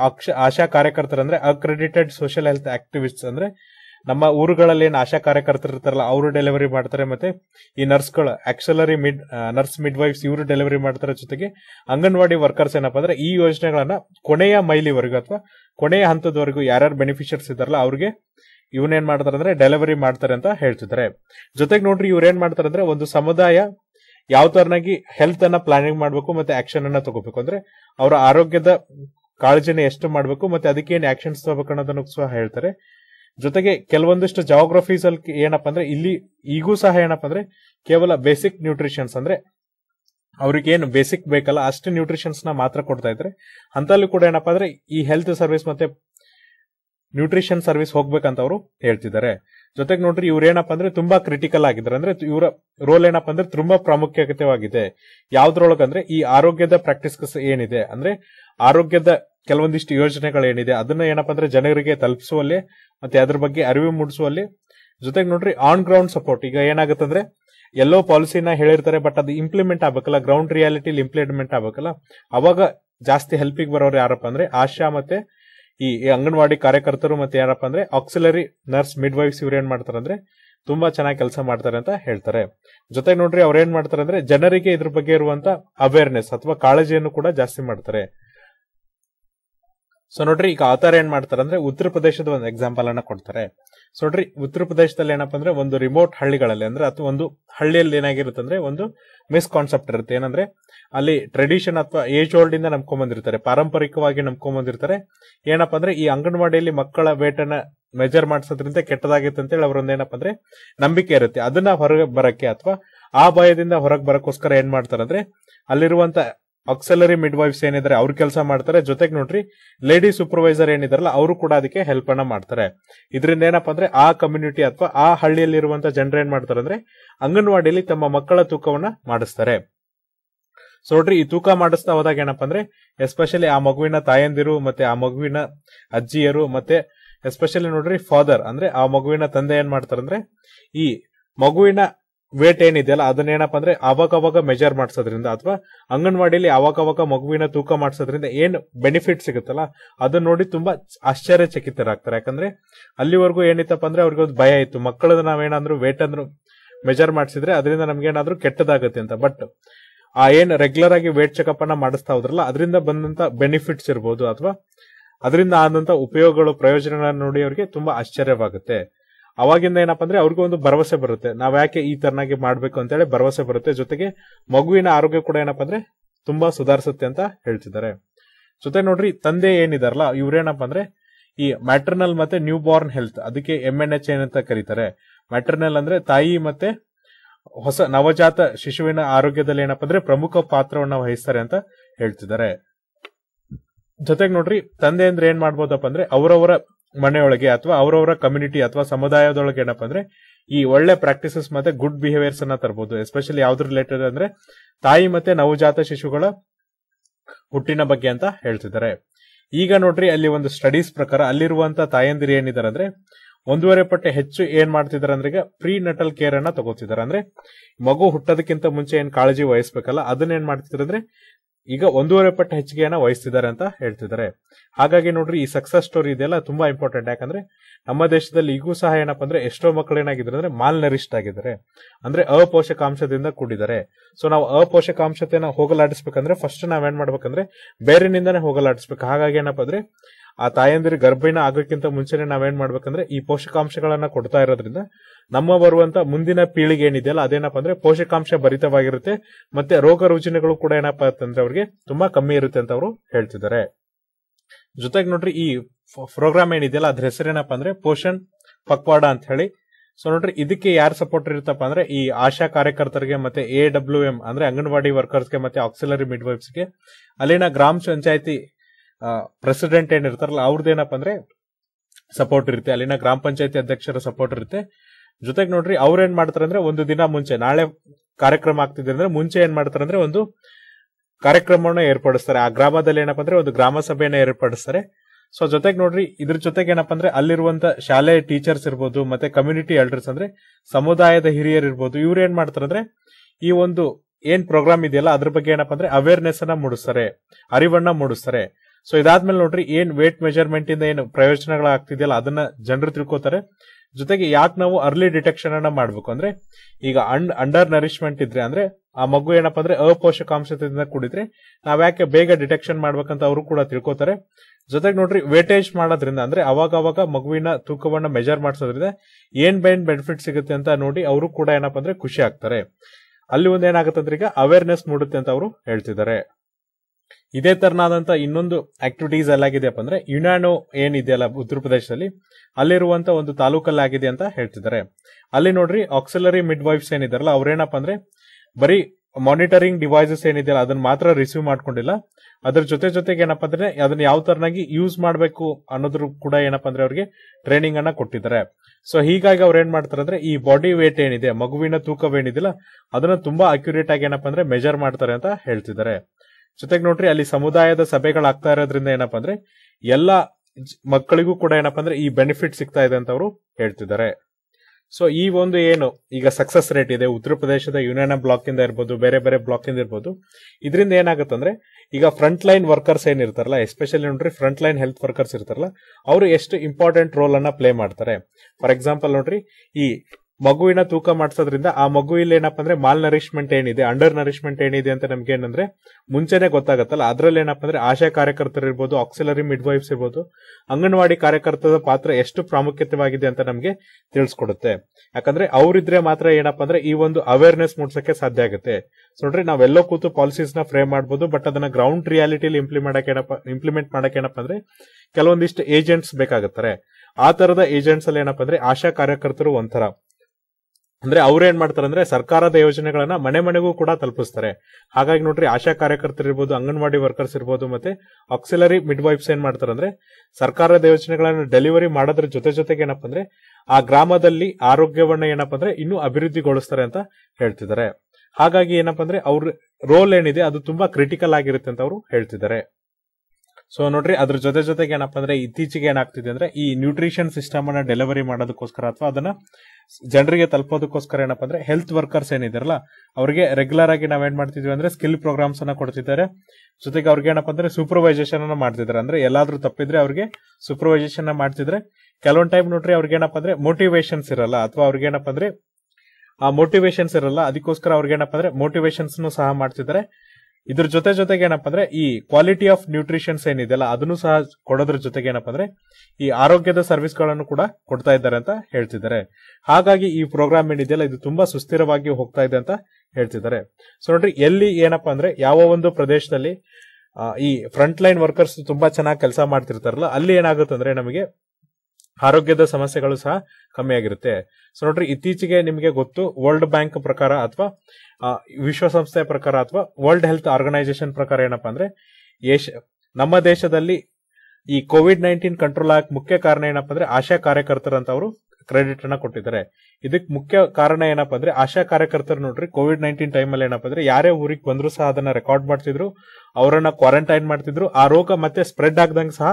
ಆಶಾ ಕಾರ್ಯಕರ್ತರು ಅಂದ್ರೆ ಅಕ್ರೆಡಿಟೆಡ್ ಸೋಷಿಯಲ್ ಹೆಲ್ತ್ ಆಕ್ಟಿವಿಸ್ಟ್ ಅಂದ್ರೆ ನಮ್ಮ ಊರುಗಳಲ್ಲಿ ಏನು ಆಶಾ ಕಾರ್ಯಕರ್ತರು ಇರ್ತಾರಲ್ಲ ಅವರು ಡೆಲಿವರಿ ಮಾಡ್ತಾರೆ ಮತ್ತೆ ಈ ನರ್ಸ್ಗಳು auxiliary mid nurse midwives ಇವರು ಡೆಲಿವರಿ ಮಾಡ್ತಾರೆ ಜೊತೆಗೆ ಅಂಗನವಾಡಿ ವರ್ಕರ್ಸ್ ಏನಪ್ಪ ಅಂದ್ರೆ ಈ ಯೋಜನೆಗಳನ್ನ ಕೊನೆಯ ಮೈಲಿವರೆಗೂ ಅಥವಾ ಕೊನೆಯ ಹಂತದವರೆಗೂ ಯಾರ್ಯಾರು ಬೆನಿಫಿಷಿಯರ್ಸ್ ಇದ್ದಾರಲ್ಲ ಅವ್ರಿಗೆ ಇವನೇನ್ ಮಾಡ್ತಾರೆ ಅಂದ್ರೆ ಡೆಲಿವರಿ ಮಾಡ್ತಾರೆ ಅಂತ ಹೇಳ್ತಿದ್ದಾರೆ ಜೊತೆಗೆ ನೋಡ್ರಿ ಇವ್ರೇನ್ ಮಾಡ್ತಾರೆ ಅಂದ್ರೆ ಒಂದು ಸಮುದಾಯ ಯಾವ ತರನಾಗಿ ಹೆಲ್ತ್ ಅನ್ನ ಪ್ಲಾನಿಂಗ್ ಮಾಡಬೇಕು ಮತ್ತೆ ಆಕ್ಷನ್ ಅನ್ನ ತಗೋಬೇಕು ಅಂದ್ರೆ ಅವರ ಆರೋಗ್ಯದ ಕಾಳಜಿನ ಎಷ್ಟು ಮಾಡಬೇಕು ಮತ್ತೆ ಅದಕ್ಕೆ ಏನ್ ಆಕ್ಷನ್ಸ್ ತಗೋಬೇಕು ಅನ್ನೋದನ್ನು ಸಹ ಹೇಳ್ತಾರೆ ಜೊತೆಗೆ ಕೆಲವೊಂದಿಷ್ಟು ಜಾಗ್ರಫೀಸ್ ಅಲ್ಲಿ ಏನಪ್ಪಾ ಅಂದ್ರೆ ಇಲ್ಲಿ ಈಗೂ ಸಹ ಏನಪ್ಪ ಅಂದ್ರೆ ಕೇವಲ ಬೇಸಿಕ್ ನ್ಯೂಟ್ರಿಷನ್ಸ್ ಅಂದ್ರೆ ಅವ್ರಿಗೆ ಏನು ಬೇಸಿಕ್ ಬೇಕಲ್ಲ ಅಷ್ಟು ನ್ಯೂಟ್ರಿಷನ್ಸ್ ನ ಮಾತ್ರ ಕೊಡ್ತಾ ಇದ್ರೆ ಅಂತಲ್ಲೂ ಕೂಡ ಏನಪ್ಪಾ ಅಂದ್ರೆ ಈ ಹೆಲ್ತ್ ಸರ್ವಿಸ್ ಮತ್ತೆ ನ್ಯೂಟ್ರಿಷನ್ ಸರ್ವಿಸ್ ಹೋಗ್ಬೇಕಂತ ಅವರು ಹೇಳ್ತಿದ್ದಾರೆ ಜೊತೆಗೆ ನೋಡ್ರಿ ಇವ್ರ ಏನಪ್ಪಾ ಅಂದ್ರೆ ತುಂಬಾ ಕ್ರಿಟಿಕಲ್ ಆಗಿದ್ದಾರೆ ಅಂದ್ರೆ ಇವರ ರೋಲ್ ಏನಪ್ಪಾ ಅಂದ್ರೆ ತುಂಬಾ ಪ್ರಾಮುಖ್ಯತೆವಾಗಿದೆ ಯಾವ್ದ್ರೊಳಗಂದ್ರೆ ಈ ಆರೋಗ್ಯದ ಪ್ರಾಕ್ಟೀಸ್ ಏನಿದೆ ಅಂದ್ರೆ ಆರೋಗ್ಯದ ಕೆಲವೊಂದಿಷ್ಟು ಯೋಜನೆಗಳೇನಿದೆ ಅದನ್ನ ಏನಪ್ಪಾ ಅಂದ್ರೆ ಜನರಿಗೆ ತಲುಪಿಸುವಲ್ಲಿ ಮತ್ತೆ ಅದ್ರ ಬಗ್ಗೆ ಅರಿವು ಮೂಡಿಸುವಲ್ಲಿ ಜೊತೆಗೆ ನೋಡ್ರಿ ಆನ್ ಗ್ರೌಂಡ್ ಸಪೋರ್ಟ್ ಈಗ ಏನಾಗುತ್ತಂದ್ರೆ ಎಲ್ಲೋ ಪಾಲಿಸಿನ ಹೇಳಿರ್ತಾರೆ ಬಟ್ ಅದು ಇಂಪ್ಲಿಮೆಂಟ್ ಆಗ್ಬೇಕಲ್ಲ ಗ್ರೌಂಡ್ ರಿಯಾಲಿಟಿಲಿ ಇಂಪ್ಲಿಮೆಂಟ್ ಆಗ್ಬೇಕಲ್ಲ ಅವಾಗ ಜಾಸ್ತಿ ಹೆಲ್ಪಿಗೆ ಬರೋರು ಯಾರಪ್ಪ ಅಂದ್ರೆ ಆಶಾ ಮತ್ತೆ ಈ ಅಂಗನವಾಡಿ ಕಾರ್ಯಕರ್ತರು ಮತ್ತೆ ಯಾರಪ್ಪ ಅಂದ್ರೆ ಆಕ್ಸಿಲರಿ ನರ್ಸ್ ಮಿಡ್ ವೈಫ್ಸ್ ಇವ್ರು ಏನ್ ಮಾಡ್ತಾರೆ ಅಂದ್ರೆ ತುಂಬಾ ಚೆನ್ನಾಗಿ ಕೆಲಸ ಮಾಡ್ತಾರೆ ಅಂತ ಹೇಳ್ತಾರೆ ಜೊತೆಗೆ ನೋಡ್ರಿ ಅವ್ರ ಏನ್ ಮಾಡ್ತಾರೆ ಅಂದ್ರೆ ಜನರಿಗೆ ಇದ್ರ ಬಗ್ಗೆ ಇರುವಂತ ಅವೇರ್ನೆಸ್ ಅಥವಾ ಕಾಳಜಿಯನ್ನು ಕೂಡ ಜಾಸ್ತಿ ಮಾಡ್ತಾರೆ ಸೊ ನೋಡ್ರಿ ಈಗ ಆತರ ಏನ್ ಮಾಡ್ತಾರೆ ಅಂದ್ರೆ ಉತ್ತರ ಪ್ರದೇಶದ ಒಂದು ಎಕ್ಸಾಂಪಲ್ ಅನ್ನ ಕೊಡ್ತಾರೆ ಸೊ ನೋಡ್ರಿ ಉತ್ತರ ಪ್ರದೇಶದಲ್ಲಿ ಏನಪ್ಪ ಅಂದ್ರೆ ಒಂದು ರಿಮೋಟ್ ಹಳ್ಳಿಗಳಲ್ಲಿ ಅಂದ್ರೆ ಅಥವಾ ಒಂದು ಹಳ್ಳಿಯಲ್ಲಿ ಏನಾಗಿರುತ್ತೆ ಅಂದ್ರೆ ಒಂದು ಮಿಸ್ಕಾನ್ಸೆಪ್ಟ್ ಇರುತ್ತೆ ಏನಂದ್ರೆ ಅಲ್ಲಿ ಟ್ರೆಡಿಷನ್ ಅಥವಾ ಏಜ್ ಓಲ್ಡ್ ಇಂದ ನಂಬ್ಕೊಂಡ್ಬಂದಿರ್ತಾರೆ ಪಾರಂಪರಿಕವಾಗಿ ನಂಬ್ಕೊಂಡ್ಬಂದಿರ್ತಾರೆ ಏನಪ್ಪ ಅಂದ್ರೆ ಈ ಅಂಗನವಾಡಿಯಲ್ಲಿ ಮಕ್ಕಳ ವೇಟ್ ಅನ್ನ ಮೆಜರ್ ಮಾಡಿಸೋದ್ರಿಂದ ಕೆಟ್ಟದಾಗಿತ್ತು ಅಂತೇಳಿ ಅವರೊಂದು ಏನಪ್ಪಾ ಅಂದ್ರೆ ನಂಬಿಕೆ ಇರುತ್ತೆ ಅದನ್ನ ಹೊರಗೆ ಬರಕ್ಕೆ ಅಥವಾ ಆ ಭಯದಿಂದ ಹೊರಗೆ ಬರಕ್ಕೋಸ್ಕರ ಏನ್ ಮಾಡ್ತಾರೆ ಅಂದ್ರೆ ಅಲ್ಲಿರುವಂತ ಆಕ್ಸಲರಿ ಮಿಡ್ ವೈಫ್ಸ್ ಏನಿದ್ದಾರೆ ಅವ್ರ ಕೆಲಸ ಮಾಡ್ತಾರೆ ಜೊತೆಗೆ ನೋಡ್ರಿ ಲೇಡಿ ಸೂಪರ್ವೈಸರ್ ಏನಿದಾರಲ್ಲ ಅವರು ಕೂಡ ಅದಕ್ಕೆ ಹೆಲ್ಪ್ ಅನ್ನ ಮಾಡ್ತಾರೆ ಇದರಿಂದ ಏನಪ್ಪಾ ಅಂದ್ರೆ ಆ ಕಮ್ಯುನಿಟಿ ಅಥವಾ ಆ ಇರುವಂತಹ ಜನರು ಏನ್ ಮಾಡ್ತಾರೆ ಅಂದ್ರೆ ಅಂಗನವಾಡಿಯಲ್ಲಿ ತಮ್ಮ ಮಕ್ಕಳ ತೂಕವನ್ನ ಮಾಡಿಸ್ತಾರೆ ಸೊ ನೋಡ್ರಿ ಈ ತೂಕ ಮಾಡಿಸ್ತಾ ಹೋದಾಗ ಏನಪ್ಪಾ ಅಂದ್ರೆ ಎಸ್ಪೆಷಲಿ ಆ ಮಗುವಿನ ತಾಯಂದಿರು ಮತ್ತೆ ಆ ಮಗುವಿನ ಅಜ್ಜಿಯರು ಮತ್ತೆ ಎಸ್ಪೆಷಲಿ ನೋಡ್ರಿ ಫಾದರ್ ಅಂದ್ರೆ ಆ ಮಗುವಿನ ತಂದೆ ಏನ್ ಮಾಡ್ತಾರಂದ್ರೆ ಈ ಮಗುವಿನ ವೇಟ್ ಏನಿದೆಯಲ್ಲ ಏನಪ್ಪ ಅಂದ್ರೆ ಅವಾಗವಾಗ ಮೆಜರ್ ಮಾಡಿಸೋದ್ರಿಂದ ಅಥವಾ ಅಂಗನವಾಡಿಯಲ್ಲಿ ಅವಾಗವಾಗ ಮಗುವಿನ ತೂಕ ಮಾಡಿಸೋದ್ರಿಂದ ಏನ್ ಬೆನಿಫಿಟ್ ಸಿಗುತ್ತಲ್ಲ ಅದನ್ನ ನೋಡಿ ತುಂಬಾ ಆಶ್ಚರ್ಯಚಕಿತರಾಗ್ತಾರೆ ಯಾಕಂದ್ರೆ ಅಲ್ಲಿವರೆಗೂ ಏನಿತ್ತಪ್ಪ ಅಂದ್ರೆ ಅವ್ರಿಗೆ ಒಂದು ಭಯ ಇತ್ತು ಮಕ್ಕಳದ ನಾವೇನಾದ್ರೂ ವೇಟ್ ಅಂದ್ರು ಮೆಜರ್ ಮಾಡಿಸಿದ್ರೆ ಅದರಿಂದ ನಮ್ಗೆ ಏನಾದ್ರೂ ಕೆಟ್ಟದಾಗುತ್ತೆ ಅಂತ ಬಟ್ ಆ ಏನ್ ರೆಗ್ಯುಲರ್ ಆಗಿ ವೇಟ್ ಚೆಕ್ಅಪ್ ಅನ್ನ ಮಾಡಿಸ್ತಾ ಹೋದ್ರಲ್ಲ ಅದರಿಂದ ಬಂದಂತ ಬೆನಿಫಿಟ್ಸ್ ಇರ್ಬೋದು ಅಥವಾ ಅದರಿಂದ ಆದಂತ ಉಪಯೋಗಗಳು ಪ್ರಯೋಜನಗಳನ್ನ ನೋಡಿ ಅವರಿಗೆ ತುಂಬಾ ಆಶ್ಚರ್ಯವಾಗುತ್ತೆ ಅವಾಗಿಂದ ಏನಪ್ಪ ಅಂದ್ರೆ ಅವ್ರಿಗೂ ಒಂದು ಭರವಸೆ ಬರುತ್ತೆ ನಾವ್ ಯಾಕೆ ಈ ತರನಾಗಿ ಮಾಡ್ಬೇಕು ಅಂತ ಹೇಳಿ ಭರವಸೆ ಬರುತ್ತೆ ಜೊತೆಗೆ ಮಗುವಿನ ಆರೋಗ್ಯ ಕೂಡ ಏನಪ್ಪ ಅಂದ್ರೆ ತುಂಬಾ ಸುಧಾರಿಸುತ್ತೆ ಅಂತ ಹೇಳ್ತಿದ್ದಾರೆ ಜೊತೆ ನೋಡ್ರಿ ತಂದೆ ಏನಿದಾರಲ್ಲ ಇವ್ರೇನಪ್ಪ ಅಂದ್ರೆ ಈ ಮ್ಯಾಟರ್ನಲ್ ಮತ್ತೆ ನ್ಯೂ ಬಾರ್ನ್ ಹೆಲ್ತ್ ಅದಕ್ಕೆ ಎಂ ಎನ್ ಎಚ್ ಎನ್ ಅಂತ ಕರೀತಾರೆ ಮ್ಯಾಟರ್ನಲ್ ಅಂದ್ರೆ ತಾಯಿ ಮತ್ತೆ ಹೊಸ ನವಜಾತ ಶಿಶುವಿನ ಆರೋಗ್ಯದಲ್ಲಿ ಏನಪ್ಪ ಅಂದ್ರೆ ಪ್ರಮುಖ ಪಾತ್ರವನ್ನು ವಹಿಸ್ತಾರೆ ಅಂತ ಹೇಳ್ತಿದ್ದಾರೆ ಜೊತೆಗೆ ನೋಡ್ರಿ ತಂದೆ ಅಂದ್ರೆ ಏನ್ ಮಾಡ್ಬೋದಪ್ಪ ಅಂದ್ರೆ ಅವರವರ ಮನೆಯೊಳಗೆ ಅಥವಾ ಅವರವರ ಕಮ್ಯುನಿಟಿ ಅಥವಾ ಸಮುದಾಯದೊಳಗೆ ಏನಪ್ಪ ಅಂದ್ರೆ ಈ ಒಳ್ಳೆ ಪ್ರಾಕ್ಟೀಸಸ್ ಮತ್ತೆ ಗುಡ್ ಬಿಹೇವಿಯರ್ಸ್ ಅನ್ನ ತರಬಹುದು ಎಸ್ಪೆಷಲಿ ಯಾವ್ದು ರಿಲೇಟೆಡ್ ಅಂದ್ರೆ ತಾಯಿ ಮತ್ತೆ ನವಜಾತ ಶಿಶುಗಳ ಹುಟ್ಟಿನ ಬಗ್ಗೆ ಅಂತ ಹೇಳ್ತಿದ್ದಾರೆ ಈಗ ನೋಡ್ರಿ ಅಲ್ಲಿ ಒಂದು ಸ್ಟಡೀಸ್ ಪ್ರಕಾರ ಅಲ್ಲಿರುವಂತ ತಾಯಂದಿರು ಏನಿದ್ದಾರೆ ಅಂದ್ರೆ ಒಂದೂವರೆ ಪಟ್ಟೆ ಹೆಚ್ಚು ಏನ್ ಮಾಡ್ತಿದ್ದಾರೆ ಅಂದ್ರೆ ಈಗ ಪ್ರೀ ನಟಲ್ ಕೇರ್ ಅನ್ನ ತಗೋತಿದ್ದಾರೆ ಅಂದ್ರೆ ಮಗು ಹುಟ್ಟೋದಕ್ಕಿಂತ ಮುಂಚೆ ಏನ್ ಕಾಳಜಿ ವಹಿಸ್ಬೇಕಲ್ಲ ಅದನ್ನ ಏನ್ ಅಂದ್ರೆ ಈಗ ಒಂದೂವರೆ ಪಟ್ಟು ಹೆಚ್ಚಿಗೆಯನ್ನ ವಹಿಸ್ತಿದ್ದಾರೆ ಅಂತ ಹೇಳ್ತಿದ್ದಾರೆ ಹಾಗಾಗಿ ನೋಡ್ರಿ ಈ ಸಕ್ಸಸ್ ಸ್ಟೋರಿ ಇದೆಲ್ಲ ತುಂಬಾ ಇಂಪಾರ್ಟೆಂಟ್ ಯಾಕಂದ್ರೆ ನಮ್ಮ ದೇಶದಲ್ಲಿ ಈಗೂ ಸಹ ಏನಪ್ಪ ಅಂದ್ರೆ ಎಷ್ಟೋ ಮಕ್ಕಳು ಏನಾಗಿದ್ದಾರೆ ಅಂದ್ರೆ ಮಾಲ್ನರಿಸ್ಟ್ ಆಗಿದ್ದಾರೆ ಅಂದ್ರೆ ಅಪೋಷಕಾಂಶದಿಂದ ಕೂಡಿದ್ದಾರೆ ಸೊ ನಾವು ಅಪೋಷಕಾಂಶತೆನ ಹೋಗಲಾಡಿಸ್ಬೇಕಂದ್ರೆ ಫಸ್ಟ್ ನಾವೇನ್ ಮಾಡ್ಬೇಕಂದ್ರೆ ಬೇರೆನಿಂದನೇ ಹೋಗಲಾಡಿಸ್ಬೇಕು ಹಾಗಾಗಿ ಏನಪ್ಪ ಅಂದ್ರೆ ಆ ತಾಯಂದಿರಿ ಗರ್ಭಿಣ ಆಗೋಕ್ಕಿಂತ ಮುಂಚೆನೆ ನಾವೇನ್ ಮಾಡ್ಬೇಕಂದ್ರೆ ಈ ಪೋಷಕಾಂಶಗಳನ್ನ ಕೊಡ್ತಾ ಇರೋದ್ರಿಂದ ನಮ್ಮ ಬರುವಂತ ಮುಂದಿನ ಪೀಳಿಗೆ ಏನಿದೆಯಲ್ಲ ಅದೇನಪ್ಪ ಅಂದ್ರೆ ಪೋಷಕಾಂಶ ಭರಿತವಾಗಿರುತ್ತೆ ಮತ್ತೆ ರೋಗ ರುಜಿನಗಳು ಕೂಡ ಏನಪ್ಪಾ ಅಂತಂದ್ರೆ ಅವ್ರಿಗೆ ತುಂಬಾ ಕಮ್ಮಿ ಇರುತ್ತೆ ಅಂತ ಅವರು ಹೇಳ್ತಿದ್ದಾರೆ ಜೊತೆಗೆ ನೋಡ್ರಿ ಈ ಪ್ರೋಗ್ರಾಮ್ ಏನಿದೆಯಲ್ಲ ಅದ್ರ ಹೆಸರೇನಪ್ಪ ಅಂದ್ರೆ ಪೋಷಣ್ ಪಕ್ವಾಡ ಅಂತ ಹೇಳಿ ಸೊ ನೋಡ್ರಿ ಇದಕ್ಕೆ ಯಾರು ಸಪೋರ್ಟ್ ಇರುತ್ತಪ್ಪ ಅಂದ್ರೆ ಈ ಆಶಾ ಕಾರ್ಯಕರ್ತರಿಗೆ ಮತ್ತೆ ಎ ಡಬ್ಲ್ಯೂ ಎಂ ಅಂದ್ರೆ ಅಂಗನವಾಡಿ ವರ್ಕರ್ಸ್ಗೆ ಮತ್ತೆ ಆಕ್ಸಿಲರಿ ಮಿಡ್ ವೈಫ್ಸ್ಗೆ ಅಲ್ಲಿನ ಗ್ರಾಮ ಪಂಚಾಯತಿ ಪ್ರೆಸಿಡೆಂಟ್ ಏನ್ ಇರ್ತಾರಲ್ಲ ಅವ್ರದ್ದೇನಪ್ಪ ಅಂದ್ರೆ ಸಪೋರ್ಟ್ ಇರುತ್ತೆ ಅಲ್ಲಿನ ಗ್ರಾಮ ಪಂಚಾಯತಿ ಅಧ್ಯಕ್ಷರ ಸಪೋರ್ಟ್ ಇರುತ್ತೆ ಜೊತೆಗೆ ನೋಡ್ರಿ ಅವ್ರ ಏನ್ ಮಾಡ್ತಾರೆ ಅಂದ್ರೆ ಒಂದು ದಿನ ಮುಂಚೆ ನಾಳೆ ಕಾರ್ಯಕ್ರಮ ಆಗ್ತಿದೆ ಅಂದ್ರೆ ಮುಂಚೆ ಏನ್ ಮಾಡ್ತಾರೆ ಅಂದ್ರೆ ಒಂದು ಕಾರ್ಯಕ್ರಮವನ್ನ ಏರ್ಪಡಿಸ್ತಾರೆ ಆ ಗ್ರಾಮದಲ್ಲಿ ಏನಪ್ಪಾ ಅಂದ್ರೆ ಒಂದು ಗ್ರಾಮ ಸಭೆಯನ್ನ ಏರ್ಪಡಿಸ್ತಾರೆ ಸೊ ಜೊತೆಗೆ ನೋಡ್ರಿ ಇದ್ರ ಜೊತೆಗೆ ಏನಪ್ಪಾ ಅಂದ್ರೆ ಅಲ್ಲಿರುವಂತ ಶಾಲೆ ಟೀಚರ್ಸ್ ಇರ್ಬೋದು ಮತ್ತೆ ಕಮ್ಯುನಿಟಿ ಎಲ್ಡರ್ಸ್ ಅಂದ್ರೆ ಸಮುದಾಯದ ಹಿರಿಯರ್ ಇರ್ಬೋದು ಇವ್ರು ಏನ್ ಮಾಡ್ತಾರೆ ಅಂದ್ರೆ ಈ ಒಂದು ಏನ್ ಪ್ರೋಗ್ರಾಮ್ ಇದೆಯಲ್ಲ ಅದ್ರ ಬಗ್ಗೆ ಏನಪ್ಪಾ ಅಂದ್ರೆ ಅವೇರ್ನೆಸ್ ಅನ್ನ ಮೂಡಿಸ್ತಾರೆ ಅರಿವನ್ನ ಮೂಡಿಸ್ತಾರೆ ಸೊ ಇದಾದ್ಮೇಲೆ ನೋಡ್ರಿ ಏನ್ ವೇಟ್ ಮೆಜರ್ಮೆಂಟ್ ಇಂದ ಏನು ಪ್ರಯೋಜನಗಳಾಗ್ತಿದೆಯಲ್ಲ ಅದನ್ನ ಜನರು ತಿಳ್ಕೊತಾರೆ ಜೊತೆಗೆ ಯಾಕೆ ನಾವು ಅರ್ಲಿ ಡಿಟೆಕ್ಷನ್ ಅನ್ನ ಮಾಡ್ಬೇಕು ಅಂದ್ರೆ ಈಗ ಅಂಡರ್ ನರಿಶ್ಮೆಂಟ್ ಇದ್ರೆ ಅಂದ್ರೆ ಆ ಮಗು ಏನಪ್ಪಾ ಅಂದ್ರೆ ಅಪೋಷಕಾಂಶದಿಂದ ಕೂಡಿದ್ರೆ ನಾವ್ ಯಾಕೆ ಬೇಗ ಡಿಟೆಕ್ಷನ್ ಮಾಡ್ಬೇಕಂತ ಅವರು ಕೂಡ ತಿಳ್ಕೊತಾರೆ ಜೊತೆಗೆ ನೋಡ್ರಿ ವೇಟೇಜ್ ಮಾಡೋದ್ರಿಂದ ಅಂದ್ರೆ ಅವಾಗ ಅವಾಗ ಮಗುವಿನ ತೂಕವನ್ನ ಮೆಜರ್ ಮಾಡಿಸೋದ್ರಿಂದ ಏನ್ ಬೇನ್ ಬೆನಿಫಿಟ್ ಸಿಗುತ್ತೆ ಅಂತ ನೋಡಿ ಅವರು ಕೂಡ ಏನಪ್ಪಾ ಅಂದ್ರೆ ಖುಷಿ ಆಗ್ತಾರೆ ಅಲ್ಲಿ ಒಂದ್ ಏನಾಗುತ್ತೆ ಅಂದ್ರೆ ಈಗ ಅವೇರ್ನೆಸ್ ಮೂಡುತ್ತೆ ಅಂತ ಅವರು ಹೇಳ್ತಿದ್ದಾರೆ ಇದೇ ತರನಾದಂತ ಇನ್ನೊಂದು ಆಕ್ಟಿವಿಟೀಸ್ ಎಲ್ಲಾಗಿದೆಯಪ್ಪ ಅಂದ್ರೆ ಯುನಾನೋ ಏನಿದೆಯಲ್ಲ ಉತ್ತರ ಪ್ರದೇಶದಲ್ಲಿ ಅಲ್ಲಿರುವಂತ ಒಂದು ತಾಲೂಕಲ್ಲಿ ಆಗಿದೆ ಅಂತ ಹೇಳ್ತಿದ್ದಾರೆ ಅಲ್ಲಿ ನೋಡ್ರಿ ಆಕ್ಸಿಲರಿ ಮಿಡ್ ವೈಫ್ಸ್ ಏನಿದಾರಲ್ಲ ಅವ್ರೇನಪ್ಪ ಅಂದ್ರೆ ಬರೀ ಮಾನಿಟರಿಂಗ್ ಡಿವೈಸಸ್ ಏನಿದೆಯಲ್ಲ ಅದನ್ನ ಮಾತ್ರ ರಿಸೀವ್ ಮಾಡ್ಕೊಂಡಿಲ್ಲ ಅದ್ರ ಜೊತೆ ಜೊತೆಗೆ ಏನಪ್ಪ ಅಂದ್ರೆ ಅದನ್ನ ಯಾವ ತರನಾಗಿ ಯೂಸ್ ಮಾಡಬೇಕು ಅನ್ನೋದ್ರ ಕೂಡ ಏನಪ್ಪ ಅಂದ್ರೆ ಅವ್ರಿಗೆ ಟ್ರೈನಿಂಗ್ ಅನ್ನ ಕೊಟ್ಟಿದ್ದಾರೆ ಸೊ ಹೀಗಾಗಿ ಅವ್ರು ಏನ್ ಮಾಡ್ತಾರೆ ಅಂದ್ರೆ ಈ ಬಾಡಿ ವೇಟ್ ಏನಿದೆ ಮಗುವಿನ ತೂಕವೇನಿದೆಯಲ್ಲ ಅದನ್ನ ತುಂಬಾ ಅಕ್ಯುರೇಟ್ ಆಗಿ ಏನಪ್ಪ ಅಂದ್ರೆ ಮೆಜರ್ ಮಾಡ್ತಾರೆ ಅಂತ ಹೇಳ್ತಿದ್ದಾರೆ ಜೊತೆಗೆ ನೋಡ್ರಿ ಅಲ್ಲಿ ಸಮುದಾಯದ ಸಭೆಗಳಾಗ್ತಾ ಇರೋದ್ರಿಂದ ಏನಪ್ಪ ಅಂದ್ರೆ ಎಲ್ಲ ಮಕ್ಕಳಿಗೂ ಕೂಡ ಏನಪ್ಪಾ ಅಂದ್ರೆ ಈ ಬೆನಿಫಿಟ್ ಸಿಗ್ತಾ ಇದೆ ಅಂತ ಅವರು ಹೇಳ್ತಿದ್ದಾರೆ ಸೊ ಈ ಒಂದು ಏನು ಈಗ ಸಕ್ಸಸ್ ರೇಟ್ ಇದೆ ಉತ್ತರ ಪ್ರದೇಶದ ಯುನಾನ ಬ್ಲಾಕ್ ಇಂದ ಇರ್ಬೋದು ಬೇರೆ ಬೇರೆ ಬ್ಲಾಕ್ ಇಂದ ಇರ್ಬೋದು ಇದರಿಂದ ಏನಾಗುತ್ತಂದ್ರೆ ಈಗ ಫ್ರಂಟ್ ಲೈನ್ ವರ್ಕರ್ಸ್ ಏನಿರ್ತಾರಲ್ಲ ಎಸ್ಪೆಷಲಿ ನೋಡ್ರಿ ಫ್ರಂಟ್ ಲೈನ್ ಹೆಲ್ತ್ ವರ್ಕರ್ಸ್ ಇರ್ತಾರಲ್ಲ ಅವರು ಎಷ್ಟು ಇಂಪಾರ್ಟೆಂಟ್ ರೋಲ್ ಅನ್ನ ಪ್ಲೇ ಮಾಡ್ತಾರೆ ಫಾರ್ ಎಕ್ಸಾಂಪಲ್ ನೋಡ್ರಿ ಈ ಮಗುವಿನ ತೂಕ ಮಾಡಿಸೋದ್ರಿಂದ ಆ ಮಗುವಿಲ್ಲ ಏನಪ್ಪಾ ಅಂದ್ರೆ ಮಾಲ್ ನರಿಷ್ಮೆಂಟ್ ಏನಿದೆ ಅಂಡರ್ ನರಿಶ್ಮೆಂಟ್ ಏನಿದೆ ಅಂತ ನಮ್ಗೆ ಏನಂದ್ರೆ ಮುಂಚೆನೆ ಗೊತ್ತಾಗತ್ತಲ್ಲ ಅದ್ರಲ್ಲಿ ಏನಪ್ಪಾ ಅಂದ್ರೆ ಆಶಾ ಕಾರ್ಯಕರ್ತರು ಇರ್ಬೋದು ಆಕ್ಸಿಲರಿ ಮಿಡ್ ವೈಫ್ಸ್ ಇರ್ಬೋದು ಅಂಗನವಾಡಿ ಕಾರ್ಯಕರ್ತರ ಪಾತ್ರ ಎಷ್ಟು ಪ್ರಾಮುಖ್ಯತೆವಾಗಿದೆ ಅಂತ ನಮ್ಗೆ ತಿಳಿಸ್ಕೊಡುತ್ತೆ ಯಾಕಂದ್ರೆ ಅವರಿದ್ರೆ ಮಾತ್ರ ಏನಪ್ಪಾ ಅಂದ್ರೆ ಈ ಒಂದು ಅವೇರ್ನೆಸ್ ಮೂಡಿಸಕ್ಕೆ ಸಾಧ್ಯ ಆಗುತ್ತೆ ನೋಡ್ರಿ ನಾವೆಲ್ಲೋ ಕೂತು ಪಾಲಿಸೀಸ್ ನ ಫ್ರೇಮ್ ಮಾಡಬಹುದು ಬಟ್ ಅದನ್ನ ಗ್ರೌಂಡ್ ರಿಯಾಲಿಟಿಲಿ ಇಂಪ್ಲಿಮೆಂಟ್ ಏನಪ್ಪ ಇಂಪ್ಲಿಮೆಂಟ್ ಮಾಡಕ್ಕೆ ಏನಪ್ಪ ಅಂದ್ರೆ ಕೆಲವೊಂದಿಷ್ಟು ಏಜೆಂಟ್ಸ್ ಬೇಕಾಗುತ್ತಾರೆ ಆ ತರದ ಏಜೆಂಟ್ಸ್ ಅಲ್ಲಿ ಏನಪ್ಪ ಅಂದ್ರೆ ಆಶಾ ಕಾರ್ಯಕರ್ತರು ಒಂಥರ ಅಂದ್ರೆ ಅವ್ರೇನ್ ಮಾಡ್ತಾರೆ ಅಂದ್ರೆ ಸರ್ಕಾರದ ಯೋಜನೆಗಳನ್ನ ಮನೆ ಮನೆಗೂ ಕೂಡ ತಲುಪಿಸ್ತಾರೆ ಹಾಗಾಗಿ ನೋಡ್ರಿ ಆಶಾ ಕಾರ್ಯಕರ್ತರು ಇರ್ಬೋದು ಅಂಗನವಾಡಿ ವರ್ಕರ್ಸ್ ಇರ್ಬೋದು ಮತ್ತೆ ಆಕ್ಸಿಲರಿ ಮಿಡ್ ವೈಫ್ಸ್ ಏನ್ ಮಾಡ್ತಾರೆ ಅಂದ್ರೆ ಸರ್ಕಾರದ ಯೋಜನೆಗಳನ್ನ ಡೆಲಿವರಿ ಮಾಡೋದ್ರ ಜೊತೆ ಜೊತೆಗೆ ಏನಪ್ಪ ಅಂದ್ರೆ ಆ ಗ್ರಾಮದಲ್ಲಿ ಆರೋಗ್ಯವನ್ನ ಏನಪ್ಪ ಅಂದ್ರೆ ಇನ್ನೂ ಅಭಿವೃದ್ಧಿಗೊಳಿಸ್ತಾರೆ ಅಂತ ಹೇಳ್ತಿದ್ದಾರೆ ಹಾಗಾಗಿ ಏನಪ್ಪ ಅಂದ್ರೆ ಅವ್ರ ರೋಲ್ ಏನಿದೆ ಅದು ತುಂಬಾ ಕ್ರಿಟಿಕಲ್ ಆಗಿರುತ್ತೆ ಅಂತ ಅವರು ಹೇಳ್ತಿದ್ದಾರೆ ಸೊ ನೋಡ್ರಿ ಅದ್ರ ಜೊತೆ ಜೊತೆಗೆ ಏನಪ್ಪ ಅಂದ್ರೆ ಇತ್ತೀಚೆಗೆ ಏನಾಗ್ತಿದೆ ಅಂದ್ರೆ ಈ ನ್ಯೂಟ್ರಿಷನ್ ಸಿಸ್ಟಮ್ ಅನ್ನ ಡೆಲಿವರಿ ಮಾಡೋದಕ್ಕೋಸ್ಕರ ಅಥವಾ ಅದನ್ನ ಜನರಿಗೆ ತಲುಪೋದಕ್ಕೋಸ್ಕರ ಏನಪ್ಪ ಅಂದ್ರೆ ಹೆಲ್ತ್ ವರ್ಕರ್ಸ್ ಏನಿದಾರಲ್ಲ ಅವರಿಗೆ ರೆಗ್ಯುಲರ್ ಆಗಿ ನಾವೇನ್ ಮಾಡ್ತಿದ್ವಿ ಅಂದ್ರೆ ಸ್ಕಿಲ್ ಪ್ರೋಗ್ರಾಮ್ಸ್ ಅನ್ನ ಕೊಡ್ತಿದ್ದಾರೆ ಜೊತೆಗೆ ಅವ್ರಿಗೆ ಏನಪ್ಪ ಅಂದ್ರೆ ಸೂಪರ್ವೈಸೇಷನ್ ಅನ್ನ ಮಾಡ್ತಿದ್ದಾರೆ ಅಂದ್ರೆ ಎಲ್ಲಾದ್ರೂ ತಪ್ಪಿದ್ರೆ ಅವ್ರಿಗೆ ಸೂಪರ್ವೈಸೇಷನ್ ಮಾಡ್ತಿದ್ರೆ ಕೆಲವೊಂದ್ ಟೈಮ್ ನೋಡ್ರಿ ಅವ್ರಿಗೆ ಏನಪ್ಪ ಅಂದ್ರೆ ಮೋಟಿವೇಶನ್ಸ್ ಇರಲ್ಲ ಅಥವಾ ಅವ್ರಿಗೆ ಏನಪ್ಪ ಅಂದ್ರೆ ಆ ಮೋಟಿವೇಶನ್ಸ್ ಇರಲ್ಲ ಅದಕ್ಕೋಸ್ಕರ ಅವ್ರಿಗೆ ಏನಪ್ಪ ಅಂದ್ರೆ ಮೋಟಿವೇಶನ್ಸ್ ಸಹ ಮಾಡ್ತಿದ್ದಾರೆ ಇದ್ರ ಜೊತೆ ಜೊತೆಗೆ ಏನಪ್ಪಾ ಅಂದ್ರೆ ಈ ಕ್ವಾಲಿಟಿ ಆಫ್ ನ್ಯೂಟ್ರಿಷನ್ಸ್ ಏನಿದೆಯಲ್ಲ ಅದನ್ನು ಸಹ ಕೊಡೋದ್ರ ಜೊತೆಗೆ ಏನಪ್ಪ ಅಂದ್ರೆ ಈ ಆರೋಗ್ಯದ ಸರ್ವಿಸ್ ಗಳನ್ನು ಕೂಡ ಕೊಡ್ತಾ ಇದ್ದಾರೆ ಅಂತ ಹೇಳ್ತಿದ್ದಾರೆ ಹಾಗಾಗಿ ಈ ಪ್ರೋಗ್ರಾಮ್ ಏನಿದೆಯಲ್ಲ ಇದು ತುಂಬಾ ಸುಸ್ಥಿರವಾಗಿ ಹೋಗ್ತಾ ಇದೆ ಅಂತ ಹೇಳ್ತಿದ್ದಾರೆ ಸೊ ನೋಡ್ರಿ ಎಲ್ಲಿ ಏನಪ್ಪಾ ಅಂದ್ರೆ ಯಾವ ಒಂದು ಪ್ರದೇಶದಲ್ಲಿ ಈ ಫ್ರಂಟ್ ಲೈನ್ ವರ್ಕರ್ಸ್ ತುಂಬಾ ಚೆನ್ನಾಗಿ ಕೆಲಸ ಮಾಡ್ತಿರ್ತಾರಲ್ಲ ಅಲ್ಲಿ ಏನಾಗುತ್ತೆ ಅಂದ್ರೆ ನಮಗೆ ಆರೋಗ್ಯದ ಸಮಸ್ಯೆಗಳು ಸಹ ಕಮ್ಮಿಯಾಗಿರುತ್ತೆ ಸೊ ನೋಡ್ರಿ ಇತ್ತೀಚೆಗೆ ನಿಮಗೆ ಗೊತ್ತು ವರ್ಲ್ಡ್ ಬ್ಯಾಂಕ್ ಪ್ರಕಾರ ಅಥವಾ ವಿಶ್ವಸಂಸ್ಥೆ ಪ್ರಕಾರ ಅಥವಾ ವರ್ಲ್ಡ್ ಹೆಲ್ತ್ ಆರ್ಗನೈಸೇಷನ್ ಪ್ರಕಾರ ಏನಪ್ಪಾ ಅಂದ್ರೆ ಏಷ್ಯಾ ನಮ್ಮ ದೇಶದಲ್ಲಿ ಈ ಕೋವಿಡ್ ನೈನ್ಟೀನ್ ಕಂಟ್ರೋಲ್ ಆಗಕ್ಕೆ ಮುಖ್ಯ ಕಾರಣ ಏನಪ್ಪಾ ಅಂದ್ರೆ ಆಶಾ ಕಾರ್ಯಕರ್ತರು ಅಂತ ಅವರು ಕ್ರೆಡಿಟ್ ಅನ್ನ ಕೊಟ್ಟಿದ್ದಾರೆ ಇದಕ್ಕೆ ಮುಖ್ಯ ಕಾರಣ ಏನಪ್ಪಾ ಅಂದ್ರೆ ಆಶಾ ಕಾರ್ಯಕರ್ತರು ನೋಡ್ರಿ ಕೋವಿಡ್ ನೈನ್ಟೀನ್ ಟೈಮ್ ಅಲ್ಲಿ ಏನಪ್ಪಾ ಅಂದ್ರೆ ಯಾರೇ ಊರಿಗೆ ಬಂದ್ರು ಸಹ ಅದನ್ನ ರೆಕಾರ್ಡ್ ಮಾಡ್ತಿದ್ರು ಅವರನ್ನ ಕ್ವಾರಂಟೈನ್ ಮಾಡ್ತಿದ್ರು ಆ ರೋಗ ಮತ್ತೆ ಸ್ಪ್ರೆಡ್ ಆಗದಂಗೆ ಸಹ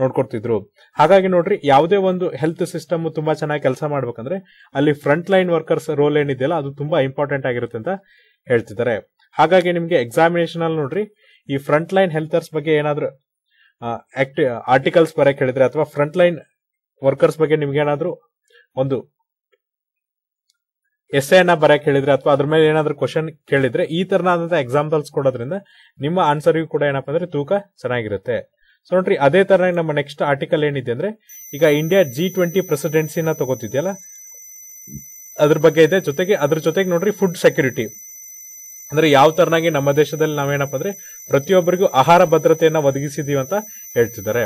ನೋಡ್ಕೊಡ್ತಿದ್ರು ಹಾಗಾಗಿ ನೋಡ್ರಿ ಯಾವುದೇ ಒಂದು ಹೆಲ್ತ್ ಸಿಸ್ಟಮ್ ತುಂಬಾ ಚೆನ್ನಾಗಿ ಕೆಲಸ ಮಾಡ್ಬೇಕಂದ್ರೆ ಅಲ್ಲಿ ಫ್ರಂಟ್ ಲೈನ್ ವರ್ಕರ್ಸ್ ರೋಲ್ ಏನಿದೆಯಲ್ಲ ಅದು ತುಂಬಾ ಇಂಪಾರ್ಟೆಂಟ್ ಆಗಿರುತ್ತೆ ಅಂತ ಹೇಳ್ತಿದ್ದಾರೆ ಹಾಗಾಗಿ ನಿಮಗೆ ಎಕ್ಸಾಮಿನೇಷನ್ ಅಲ್ಲಿ ನೋಡ್ರಿ ಈ ಫ್ರಂಟ್ ಲೈನ್ ಹೆಲ್ತರ್ಸ್ ಬಗ್ಗೆ ಏನಾದ್ರು ಆರ್ಟಿಕಲ್ಸ್ ಬರಕ್ ಹೇಳಿದ್ರೆ ಅಥವಾ ಫ್ರಂಟ್ ಲೈನ್ ವರ್ಕರ್ಸ್ ಬಗ್ಗೆ ನಿಮ್ಗೆ ಏನಾದ್ರು ಒಂದು ಎಸ್ ಎನ್ನ ಬರಕ್ ಹೇಳಿದ್ರೆ ಅಥವಾ ಅದ್ರ ಮೇಲೆ ಏನಾದ್ರೂ ಕ್ವಶನ್ ಕೇಳಿದ್ರೆ ಈ ತರನಾದಂತಹ ಎಕ್ಸಾಂಪಲ್ಸ್ ಕೊಡೋದ್ರಿಂದ ನಿಮ್ಮ ಆನ್ಸರ್ಗೂ ಕೂಡ ಏನಪ್ಪಾ ಅಂದ್ರೆ ತೂಕ ಚೆನ್ನಾಗಿರುತ್ತೆ ಸೊ ನೋಡ್ರಿ ಅದೇ ತರ ನಮ್ಮ ನೆಕ್ಸ್ಟ್ ಆರ್ಟಿಕಲ್ ಏನಿದೆ ಅಂದ್ರೆ ಈಗ ಇಂಡಿಯಾ ಜಿ ಟ್ವೆಂಟಿ ಪ್ರೆಸಿಡೆನ್ಸಿನ ತಗೋತಿದೆಯಲ್ಲ ಅದ್ರ ಬಗ್ಗೆ ಇದೆ ಜೊತೆಗೆ ಅದ್ರ ಜೊತೆಗೆ ನೋಡ್ರಿ ಫುಡ್ ಸೆಕ್ಯೂರಿಟಿ ಅಂದ್ರೆ ಯಾವ ತರನಾಗಿ ನಮ್ಮ ದೇಶದಲ್ಲಿ ನಾವೇನಪ್ಪ ಅಂದ್ರೆ ಪ್ರತಿಯೊಬ್ಬರಿಗೂ ಆಹಾರ ಭದ್ರತೆಯನ್ನ ಒದಗಿಸಿದೀವಿ ಅಂತ ಹೇಳ್ತಿದ್ದಾರೆ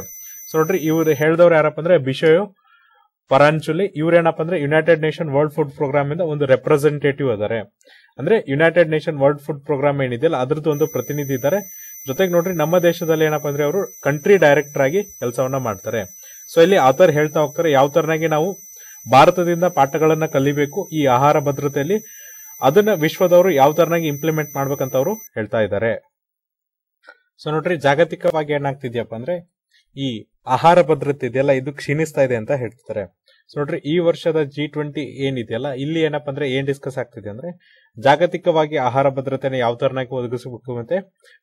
ಸೊ ನೋಡ್ರಿ ಇವ್ರು ಹೇಳ್ದವ್ರು ಯಾರಪ್ಪ ಅಂದ್ರೆ ಬಿಷಯೋ ಪರಾಂಚುಲಿ ಇವ್ರೇನಪ್ಪ ಅಂದ್ರೆ United Nation World Food Programme ಇಂದ ಒಂದು ರೆಪ್ರೆಸೆಂಟೇಟಿವ್ ಅದಾರೆ ಅಂದ್ರೆ United Nation World Food Programme ಏನಿದೆಯಲ್ಲ ಅದ್ರದ್ದು ಒಂದು ಪ್ರತಿನಿಧಿ ಇದ್ದಾರೆ ಜೊತೆಗೆ ನೋಡ್ರಿ ನಮ್ಮ ದೇಶದಲ್ಲಿ ಏನಪ್ಪಾ ಅಂದ್ರೆ ಅವರು ಕಂಟ್ರಿ ಡೈರೆಕ್ಟರ್ ಆಗಿ ಕೆಲಸವನ್ನ ಮಾಡ್ತಾರೆ ಸೊ ಇಲ್ಲಿ ಆತರ ಹೇಳ್ತಾ ಹೋಗ್ತಾರೆ ಯಾವ ತರನಾಗಿ ನಾವು ಭಾರತದಿಂದ ಪಾಠಗಳನ್ನ ಕಲಿಬೇಕು ಈ ಆಹಾರ ಭದ್ರತೆಯಲ್ಲಿ ಅದನ್ನ ವಿಶ್ವದವರು ಯಾವ ತರನಾಗಿ ಇಂಪ್ಲಿಮೆಂಟ್ ಮಾಡ್ಬೇಕಂತ ಅವರು ಹೇಳ್ತಾ ಇದ್ದಾರೆ ಸೊ ನೋಡ್ರಿ ಜಾಗತಿಕವಾಗಿ ಏನಾಗ್ತಿದ್ಯಪ್ಪ ಅಂದ್ರೆ ಈ ಆಹಾರ ಭದ್ರತೆ ಇದೆಯಲ್ಲ ಇದು ಕ್ಷೀಣಿಸ್ತಾ ಇದೆ ಅಂತ ಹೇಳ್ತಿದ್ದಾರೆ ಸೊ ನೋಡ್ರಿ ಈ ವರ್ಷದ ಜಿ ಟ್ವೆಂಟಿ ಏನಿದೆಯಲ್ಲ ಇಲ್ಲಿ ಏನಪ್ಪ ಅಂದ್ರೆ ಏನ್ ಡಿಸ್ಕಸ್ ಆಗ್ತಿದೆ ಅಂದ್ರೆ ಜಾಗತಿಕವಾಗಿ ಆಹಾರ ಭದ್ರತೆಯನ್ನು ಯಾವ ತರನಾಗಿ ಒದಗಿಸಬೇಕು ಮತ್ತೆ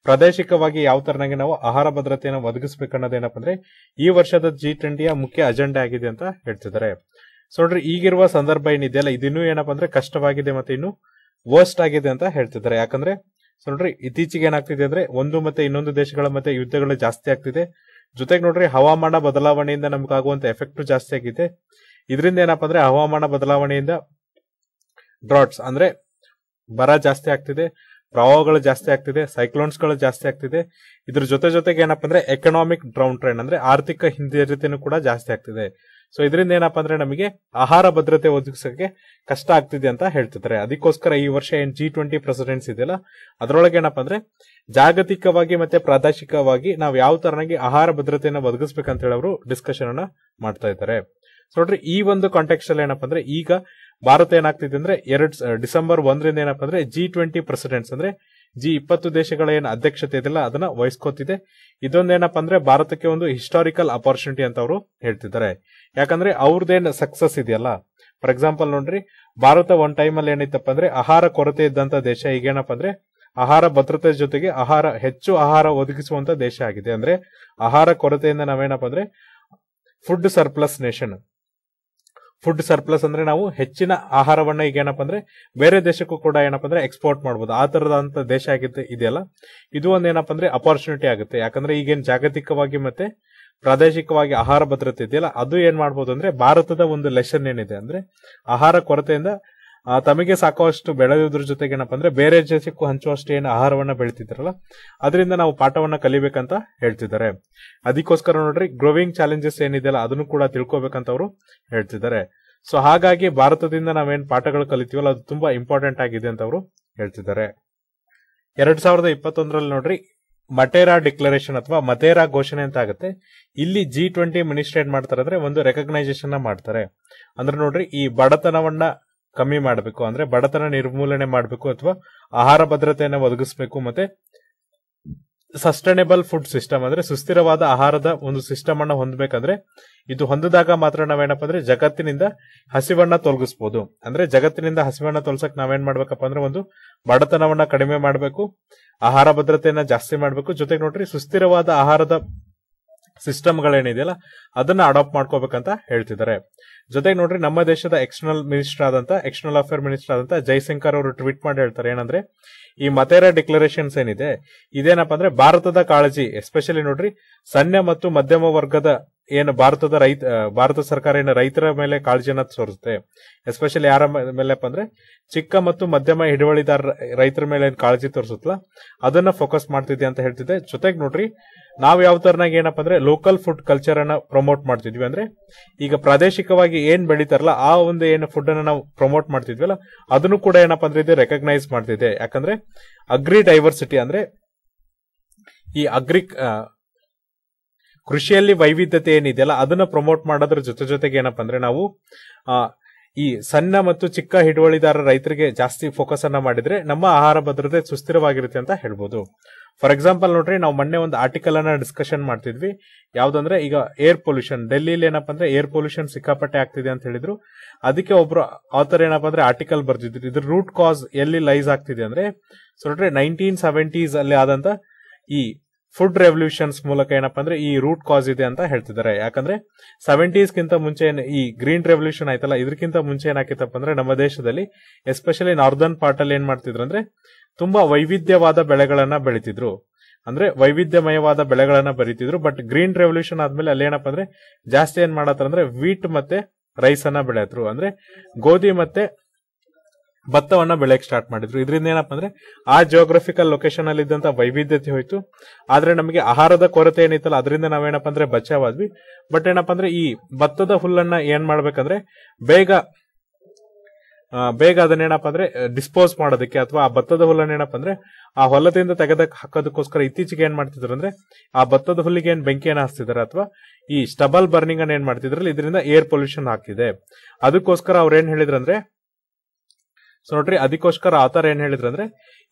ಪ್ರಾದೇಶಿಕವಾಗಿ ಯಾವ ತರನಾಗಿ ನಾವು ಆಹಾರ ಭದ್ರತೆಯನ್ನು ಒದಗಿಸಬೇಕು ಅನ್ನೋದೇನಪ್ಪ ಅಂದ್ರೆ ಈ ವರ್ಷದ ಜಿ ಟ್ವೆಂಟಿಯ ಮುಖ್ಯ ಅಜೆಂಡಾ ಆಗಿದೆ ಅಂತ ಹೇಳ್ತಿದ್ದಾರೆ ಸೊ ನೋಡ್ರಿ ಈಗಿರುವ ಸಂದರ್ಭ ಏನಿದೆಯಲ್ಲ ಇದಿನ್ನೂ ಏನಪ್ಪ ಅಂದ್ರೆ ಕಷ್ಟವಾಗಿದೆ ಮತ್ತೆ ಇನ್ನು ವರ್ಸ್ಟ್ ಆಗಿದೆ ಅಂತ ಹೇಳ್ತಿದ್ದಾರೆ ಯಾಕಂದ್ರೆ ಸೊ ನೋಡ್ರಿ ಇತ್ತೀಚೆಗೆ ಏನಾಗ್ತಿದೆ ಅಂದ್ರೆ ಒಂದು ಮತ್ತೆ ಇನ್ನೊಂದು ದೇಶಗಳ ಮತ್ತೆ ಯುದ್ಧಗಳು ಜಾಸ್ತಿ ಆಗ್ತಿದೆ ಜೊತೆಗೆ ನೋಡ್ರಿ ಹವಾಮಾನ ಬದಲಾವಣೆಯಿಂದ ನಮ್ಗಾಗುವಂತ ಎಫೆಕ್ಟ್ ಜಾಸ್ತಿ ಆಗಿದೆ ಇದರಿಂದ ಏನಪ್ಪಾ ಅಂದ್ರೆ ಹವಾಮಾನ ಬದಲಾವಣೆಯಿಂದ ಡ್ರಾಟ್ಸ್ ಅಂದ್ರೆ ಬರ ಜಾಸ್ತಿ ಆಗ್ತಿದೆ ಪ್ರವಾಹಗಳು ಜಾಸ್ತಿ ಆಗ್ತಿದೆ ಸೈಕ್ಲೋನ್ಸ್ ಗಳು ಜಾಸ್ತಿ ಆಗ್ತಿದೆ ಇದ್ರ ಜೊತೆ ಜೊತೆಗೆ ಏನಪ್ಪಾ ಅಂದ್ರೆ ಎಕನಾಮಿಕ್ ಡ್ರೌನ್ ಟ್ರೆಂಡ್ ಅಂದ್ರೆ ಆರ್ಥಿಕ ಹಿಂಜರಿತನೂ ಕೂಡ ಜಾಸ್ತಿ ಆಗ್ತಿದೆ ಸೊ ಇದರಿಂದ ಏನಪ್ಪಾ ಅಂದ್ರೆ ನಮಗೆ ಆಹಾರ ಭದ್ರತೆ ಒದಗಿಸೋಕೆ ಕಷ್ಟ ಆಗ್ತಿದೆ ಅಂತ ಹೇಳ್ತಿದ್ದಾರೆ ಅದಕ್ಕೋಸ್ಕರ ಈ ವರ್ಷ ಏನ್ ಜಿ ಟ್ವೆಂಟಿ ಪ್ರೆಸಿಡೆನ್ಸ್ ಇದೆಯಲ್ಲ ಅದರೊಳಗೆ ಏನಪ್ಪಾ ಅಂದ್ರೆ ಜಾಗತಿಕವಾಗಿ ಮತ್ತೆ ಪ್ರಾದೇಶಿಕವಾಗಿ ನಾವು ಯಾವ ತರನಾಗಿ ಆಹಾರ ಭದ್ರತೆಯನ್ನು ಒದಗಿಸ್ಬೇಕಂತ ಹೇಳಿ ಅವರು ಡಿಸ್ಕಷನ್ ಅನ್ನ ಮಾಡ್ತಾ ಇದ್ದಾರೆ ಸೊ ನೋಡ್ರಿ ಈ ಒಂದು ಕಾಂಟೆಕ್ಸ್ ಅಲ್ಲಿ ಏನಪ್ಪಾ ಅಂದ್ರೆ ಈಗ ಭಾರತ ಏನಾಗ್ತಿದೆ ಅಂದ್ರೆ ಎರಡ್ ಡಿಸೆಂಬರ್ ಒಂದರಿಂದ ಏನಪ್ಪಾ ಅಂದ್ರೆ ಜಿ ಟ್ವೆಂಟಿ ಪ್ರೆಸಿಡೆಂಟ್ಸ್ ಅಂದ್ರೆ ಜಿ ಇಪ್ಪತ್ತು ದೇಶಗಳ ಏನ್ ಅಧ್ಯಕ್ಷತೆ ಇದೆಲ್ಲ ಅದನ್ನ ವಹಿಸ್ಕೋತಿದೆ ಇದೊಂದೇನಪ್ಪ ಅಂದ್ರೆ ಭಾರತಕ್ಕೆ ಒಂದು ಹಿಸ್ಟಾರಿಕಲ್ ಅಪರ್ಚುನಿಟಿ ಅಂತ ಅವರು ಹೇಳ್ತಿದ್ದಾರೆ ಯಾಕಂದ್ರೆ ಅವ್ರದೇನ್ ಸಕ್ಸಸ್ ಇದೆಯಲ್ಲ ಫಾರ್ ಎಕ್ಸಾಂಪಲ್ ನೋಡ್ರಿ ಭಾರತ ಒನ್ ಟೈಮ್ ಅಲ್ಲಿ ಏನಿತ್ತಪ್ಪ ಅಂದ್ರೆ ಆಹಾರ ಕೊರತೆ ಇದ್ದಂತ ದೇಶ ಈಗೇನಪ್ಪ ಅಂದ್ರೆ ಆಹಾರ ಭದ್ರತೆ ಜೊತೆಗೆ ಆಹಾರ ಹೆಚ್ಚು ಆಹಾರ ಒದಗಿಸುವಂತ ದೇಶ ಆಗಿದೆ ಅಂದ್ರೆ ಆಹಾರ ಕೊರತೆಯಿಂದ ನಾವೇನಪ್ಪ ಅಂದ್ರೆ food surplus nation food surplus ಅಂದ್ರೆ ನಾವು ಹೆಚ್ಚಿನ ಆಹಾರವನ್ನ ಈಗ ಏನಪ್ಪಾ ಅಂದ್ರೆ ಬೇರೆ ದೇಶಕ್ಕೂ ಕೂಡ ಏನಪ್ಪ ಅಂದ್ರೆ ಎಕ್ಸ್ಪೋರ್ಟ್ ಮಾಡಬಹುದು ಆ ತರದಂತ ದೇಶ ಆಗಿದ್ದು ಇದೆಯಲ್ಲ ಇದು ಒಂದ್ ಏನಪ್ಪಾ ಅಂದ್ರೆ ಅಪರ್ಚುನಿಟಿ ಆಗುತ್ತೆ ಯಾಕಂದ್ರೆ ಈಗೇನು ಜಾಗತಿಕವಾಗಿ ಮತ್ತೆ ಪ್ರಾದೇಶಿಕವಾಗಿ ಆಹಾರ ಭದ್ರತೆ ಇದೆಯಲ್ಲ ಅದು ಏನ್ ಮಾಡಬಹುದು ಅಂದ್ರೆ ಭಾರತದ ಒಂದು ಲೆಸನ್ ಏನಿದೆ ಅಂದ್ರೆ ಆಹಾರ ಕೊರತೆಯಿಂದ ತಮಗೆ ಸಾಕಷ್ಟು ಬೆಳೆಯೋದ್ರ ಜೊತೆಗೆ ಏನಪ್ಪ ಅಂದ್ರೆ ಬೇರೆ ದೇಶಕ್ಕೂ ಹಂಚುವಷ್ಟು ಏನು ಆಹಾರವನ್ನ ಬೆಳಿತಿದ್ರಲ್ಲ ಅದರಿಂದ ನಾವು ಪಾಠವನ್ನ ಕಲಿಬೇಕಂತ ಹೇಳ್ತಿದ್ದಾರೆ ಅದಕ್ಕೋಸ್ಕರ ನೋಡ್ರಿ ಗ್ರೋವಿಂಗ್ ಚಾಲೆಂಜಸ್ ಏನಿದೆಯಲ್ಲ ಅದನ್ನು ಕೂಡ ತಿಳ್ಕೊಬೇಕಂತ ಅವರು ಹೇಳ್ತಿದ್ದಾರೆ ಸೊ ಹಾಗಾಗಿ ಭಾರತದಿಂದ ನಾವೇನ್ ಪಾಠಗಳು ಕಲಿತೀವಲ್ಲ ಅದು ತುಂಬಾ ಇಂಪಾರ್ಟೆಂಟ್ ಆಗಿದೆ ಅಂತ ಅವರು ಹೇಳ್ತಿದ್ದಾರೆ ಎರಡ್ ಸಾವಿರದ ಇಪ್ಪತ್ತೊಂದರಲ್ಲಿ ನೋಡ್ರಿ ಮಟೇರಾ ಡಿಕ್ಲರೇಷನ್ ಅಥವಾ ಮತೇರಾ ಘೋಷಣೆ ಅಂತ ಆಗುತ್ತೆ ಇಲ್ಲಿ ಜಿ ಟ್ವೆಂಟಿ ಮಿನಿಸ್ಟ್ರೇಟ್ ಮಾಡ್ತಾರೆ ಅಂದ್ರೆ ಒಂದು ರೆಕಗ್ನೈಸೇಷನ್ ಮಾಡ್ತಾರೆ ಅಂದ್ರೆ ನೋಡ್ರಿ ಈ ಬಡತನವನ್ನ ಕಮ್ಮಿ ಮಾಡಬೇಕು ಅಂದ್ರೆ ಬಡತನ ನಿರ್ಮೂಲನೆ ಮಾಡಬೇಕು ಅಥವಾ ಆಹಾರ ಭದ್ರತೆಯನ್ನು ಒದಗಿಸಬೇಕು ಮತ್ತೆ ಸಸ್ಟೈನೇಬಲ್ ಫುಡ್ ಸಿಸ್ಟಮ್ ಅಂದ್ರೆ ಸುಸ್ಥಿರವಾದ ಆಹಾರದ ಒಂದು ಸಿಸ್ಟಮ್ ಅನ್ನ ಹೊಂದಬೇಕಂದ್ರೆ ಇದು ಹೊಂದಿದಾಗ ಮಾತ್ರ ನಾವೇನಪ್ಪ ಅಂದ್ರೆ ಜಗತ್ತಿನಿಂದ ಹಸಿವನ್ನ ತೊಲಗಿಸಬಹುದು ಅಂದ್ರೆ ಜಗತ್ತಿನಿಂದ ಹಸಿವನ್ನ ತೊಲಸಕ್ ನಾವೇನ್ ಮಾಡ್ಬೇಕಪ್ಪ ಅಂದ್ರೆ ಒಂದು ಬಡತನವನ್ನ ಕಡಿಮೆ ಮಾಡಬೇಕು ಆಹಾರ ಭದ್ರತೆಯನ್ನ ಜಾಸ್ತಿ ಮಾಡಬೇಕು ಜೊತೆಗೆ ನೋಡ್ರಿ ಸುಸ್ಥಿರವಾದ ಆಹಾರದ ಸಿಸ್ಟಮ್ಗಳೇನಿದೆಯಲ್ಲ ಅದನ್ನ ಅಡಾಪ್ಟ್ ಮಾಡ್ಕೋಬೇಕಂತ ಹೇಳ್ತಿದ್ದಾರೆ ಜೊತೆಗೆ ನೋಡ್ರಿ ನಮ್ಮ ದೇಶದ ಎಕ್ಸ್ಟರ್ನಲ್ ಮಿನಿಸ್ಟರ್ ಆದಂತ ಎಕ್ಸ್ಟರ್ನಲ್ ಅಫೇರ್ ಮಿನಿಸ್ಟರ್ ಆದಂತ ಜೈಶಂಕರ್ ಅವರು ಟ್ವೀಟ್ ಮಾಡಿ ಹೇಳ್ತಾರೆ ಏನಂದ್ರೆ ಈ ಮತೇರ ಡಿಕ್ಲರೇಷನ್ಸ್ ಏನಿದೆ ಇದೇನಪ್ಪ ಅಂದ್ರೆ ಭಾರತದ ಕಾಳಜಿ ಎಸ್ಪೆಷಲಿ ನೋಡ್ರಿ ಸಣ್ಣ ಮತ್ತು ಮಧ್ಯಮ ವರ್ಗದ ಏನು ಭಾರತದ ರೈತ ಭಾರತ ಸರ್ಕಾರ ಏನು ರೈತರ ಮೇಲೆ ಕಾಳಜಿಯನ್ನ ತೋರಿಸುತ್ತೆ ಎಸ್ಪೆಷಲಿ ಯಾರ ಮೇಲೆಪ್ಪ ಅಂದ್ರೆ ಚಿಕ್ಕ ಮತ್ತು ಮಧ್ಯಮ ಹಿಡುವಳಿದಾರ ರೈತರ ಮೇಲೆ ಏನು ಕಾಳಜಿ ತೋರಿಸುತ್ತಲ್ಲ ಅದನ್ನ ಫೋಕಸ್ ಮಾಡ್ತಿದ್ದೆ ಅಂತ ಹೇಳ್ತಿದ್ದೆ ಜೊತೆಗೆ ನೋಡ್ರಿ ನಾವು ಯಾವ ತರನಾಗ ಏನಪ್ಪಾ ಅಂದ್ರೆ ಲೋಕಲ್ ಫುಡ್ ಕಲ್ಚರ್ ಅನ್ನ ಪ್ರಮೋಟ್ ಮಾಡ್ತಿದ್ವಿ ಅಂದ್ರೆ ಈಗ ಪ್ರಾದೇಶಿಕವಾಗಿ ಏನ್ ಬೆಳಿತಾರಲ್ಲ ಆ ಒಂದು ಏನು ಫುಡ್ ಅನ್ನ ನಾವು ಪ್ರಮೋಟ್ ಮಾಡ್ತಿದ್ವಲ್ಲ ಅದನ್ನು ಕೂಡ ಏನಪ್ಪಾ ಅಂದ್ರೆ ಇದು ರೆಕಗ್ನೈಸ್ ಮಾಡ್ತಿದೆ ಯಾಕಂದ್ರೆ ಅಗ್ರಿ ಡೈವರ್ಸಿಟಿ ಅಂದ್ರೆ ಈ ಅಗ್ರಿ ಕೃಷಿಯಲ್ಲಿ ವೈವಿಧ್ಯತೆ ಏನಿದೆಯಲ್ಲ ಅದನ್ನ ಪ್ರಮೋಟ್ ಮಾಡೋದ್ರ ಜೊತೆ ಜೊತೆಗೆ ಏನಪ್ಪಾ ಅಂದ್ರೆ ನಾವು ಈ ಸಣ್ಣ ಮತ್ತು ಚಿಕ್ಕ ಹಿಡುವಳಿದಾರ ರೈತರಿಗೆ ಜಾಸ್ತಿ ಫೋಕಸ್ ಅನ್ನ ಮಾಡಿದ್ರೆ ನಮ್ಮ ಆಹಾರ ಭದ್ರತೆ ಸುಸ್ಥಿರವಾಗಿರುತ್ತೆ ಅಂತ ಹೇಳ್ಬೋದು ಫಾರ್ ಎಕ್ಸಾಂಪಲ್ ನೋಡ್ರಿ ನಾವು ಮೊನ್ನೆ ಒಂದು ಆರ್ಟಿಕಲ್ ಅನ್ನ ಡಿಸ್ಕಷನ್ ಮಾಡ್ತಿದ್ವಿ ಯಾವ್ದಂದ್ರೆ ಈಗ ಏರ್ ಪೊಲ್ಯೂಷನ್ ಡೆಲ್ಲಿಲಿ ಏನಪ್ಪಾ ಅಂದ್ರೆ ಏರ್ ಪೊಲ್ಯೂಷನ್ ಸಿಕ್ಕಾಪಟ್ಟೆ ಆಗ್ತಿದೆ ಅಂತ ಹೇಳಿದ್ರು ಅದಕ್ಕೆ ಒಬ್ರು ಆಥರ್ ಏನಪ್ಪಾ ಅಂದ್ರೆ ಆರ್ಟಿಕಲ್ ಬರ್ದಿದ್ರು ಇದ್ರ ರೂಟ್ ಕಾಸ್ ಎಲ್ಲಿ ಲೈಸ್ ಆಗ್ತಿದೆ ಅಂದ್ರೆ ಸೊ ನೋಡ್ರಿ ನೈನ್ಟೀನ್ ಸೆವೆಂಟೀಸ್ ಅಲ್ಲಿ ಆದಂತ ಈ ಫುಡ್ ರೆವಲ್ಯೂಷನ್ಸ್ ಮೂಲಕ ಏನಪ್ಪಾ ಅಂದ್ರೆ ಈ ರೂಟ್ ಕಾಸ್ ಇದೆ ಅಂತ ಹೇಳ್ತಿದ್ದಾರೆ ಯಾಕಂದ್ರೆ ಸೆವೆಂಟೀಸ್ ಗಿಂತ ಮುಂಚೆ ಈ ಗ್ರೀನ್ ರೆವಲ್ಯೂಷನ್ ಆಯ್ತಲ್ಲ ಇದಕ್ಕಿಂತ ಮುಂಚೆ ಏನಾಕಿತ್ತಪ್ಪ ಅಂದ್ರೆ ನಮ್ಮ ದೇಶದಲ್ಲಿ ಎಸ್ಪೆಷಲಿ ನಾರ್ದನ್ ಪಾರ್ಟ್ ಅಲ್ಲಿ ಏನ್ ಮಾಡ್ತಿದ್ರು ಅಂದ್ರೆ ತುಂಬಾ ವೈವಿಧ್ಯವಾದ ಬೆಳೆಗಳನ್ನ ಬೆಳೀತಿದ್ರು ಅಂದ್ರೆ ವೈವಿಧ್ಯಮಯವಾದ ಬೆಳೆಗಳನ್ನ ಬರೀತಿದ್ರು ಬಟ್ ಗ್ರೀನ್ ರೆವಲ್ಯೂಷನ್ ಆದ್ಮೇಲೆ ಏನಪ್ಪಾ ಅಂದ್ರೆ ಜಾಸ್ತಿ ಏನ್ ಮಾಡತ್ತಾರ ಅಂದ್ರೆ ವೀಟ್ ಮತ್ತೆ ರೈಸ್ ಅನ್ನ ಬೆಳೆಯತ್ರು ಅಂದ್ರೆ ಗೋಧಿ ಮತ್ತೆ ಭತ್ತವನ್ನ ಬೆಳೆಯಕ್ ಸ್ಟಾರ್ಟ್ ಮಾಡಿದ್ರು ಇದರಿಂದ ಏನಪ್ಪ ಅಂದ್ರೆ ಆ ಜಿಯೋಗ್ರಫಿಕಲ್ ಲೊಕೇಶನ್ ಅಲ್ಲಿ ಇದ್ದಂತ ವೈವಿಧ್ಯತೆ ಹೋಯ್ತು ಆದ್ರೆ ನಮಗೆ ಆಹಾರದ ಕೊರತೆ ಏನಿತ್ತಲ್ಲ ಅದರಿಂದ ನಾವೇನಪ್ಪ ಅಂದ್ರೆ ಬಚಾವಾದ್ವಿ ಬಟ್ ಏನಪ್ಪ ಅಂದ್ರೆ ಈ ಭತ್ತದ ಹುಲ್ಲನ್ನ ಏನ್ ಮಾಡ್ಬೇಕಂದ್ರೆ ಬೇಗ ಬೇಗ ಅದನ್ನೇನಪ್ಪ ಅಂದ್ರೆ ಡಿಸ್ಪೋಸ್ ಮಾಡೋದಕ್ಕೆ ಅಥವಾ ಆ ಭತ್ತದ ಹುಲ್ಲನ್ನ ಏನಪ್ಪ ಅಂದ್ರೆ ಆ ಹೊಲದಿಂದ ತೆಗೆದ ಹಾಕೋದಕ್ಕೋಸ್ಕರ ಇತ್ತೀಚೆಗೆ ಏನ್ ಮಾಡ್ತಿದ್ರು ಅಂದ್ರೆ ಆ ಭತ್ತದ ಹುಲ್ಲಿಗೆ ಏನ್ ಬೆಂಕಿಯನ್ನು ಹಾಸ್ತಿದಾರೆ ಅಥವಾ ಈ ಸ್ಟಬಲ್ ಬರ್ನಿಂಗ್ ಅನ್ನ ಏನ್ ಮಾಡ್ತಿದ್ರಲ್ಲ ಇದರಿಂದ ಏರ್ ಪೊಲ್ಯೂಷನ್ ಆಗ್ತಿದೆ ಅದಕ್ಕೋಸ್ಕರ ಅವ್ರ ಏನ್ ಹೇಳಿದ್ರಂದ್ರೆ ಸೊ ನೋಡ್ರಿ ಅದಕ್ಕೋಸ್ಕರ ಆತರ ಏನ್ ಹೇಳಿದ್ರಂದ್ರೆ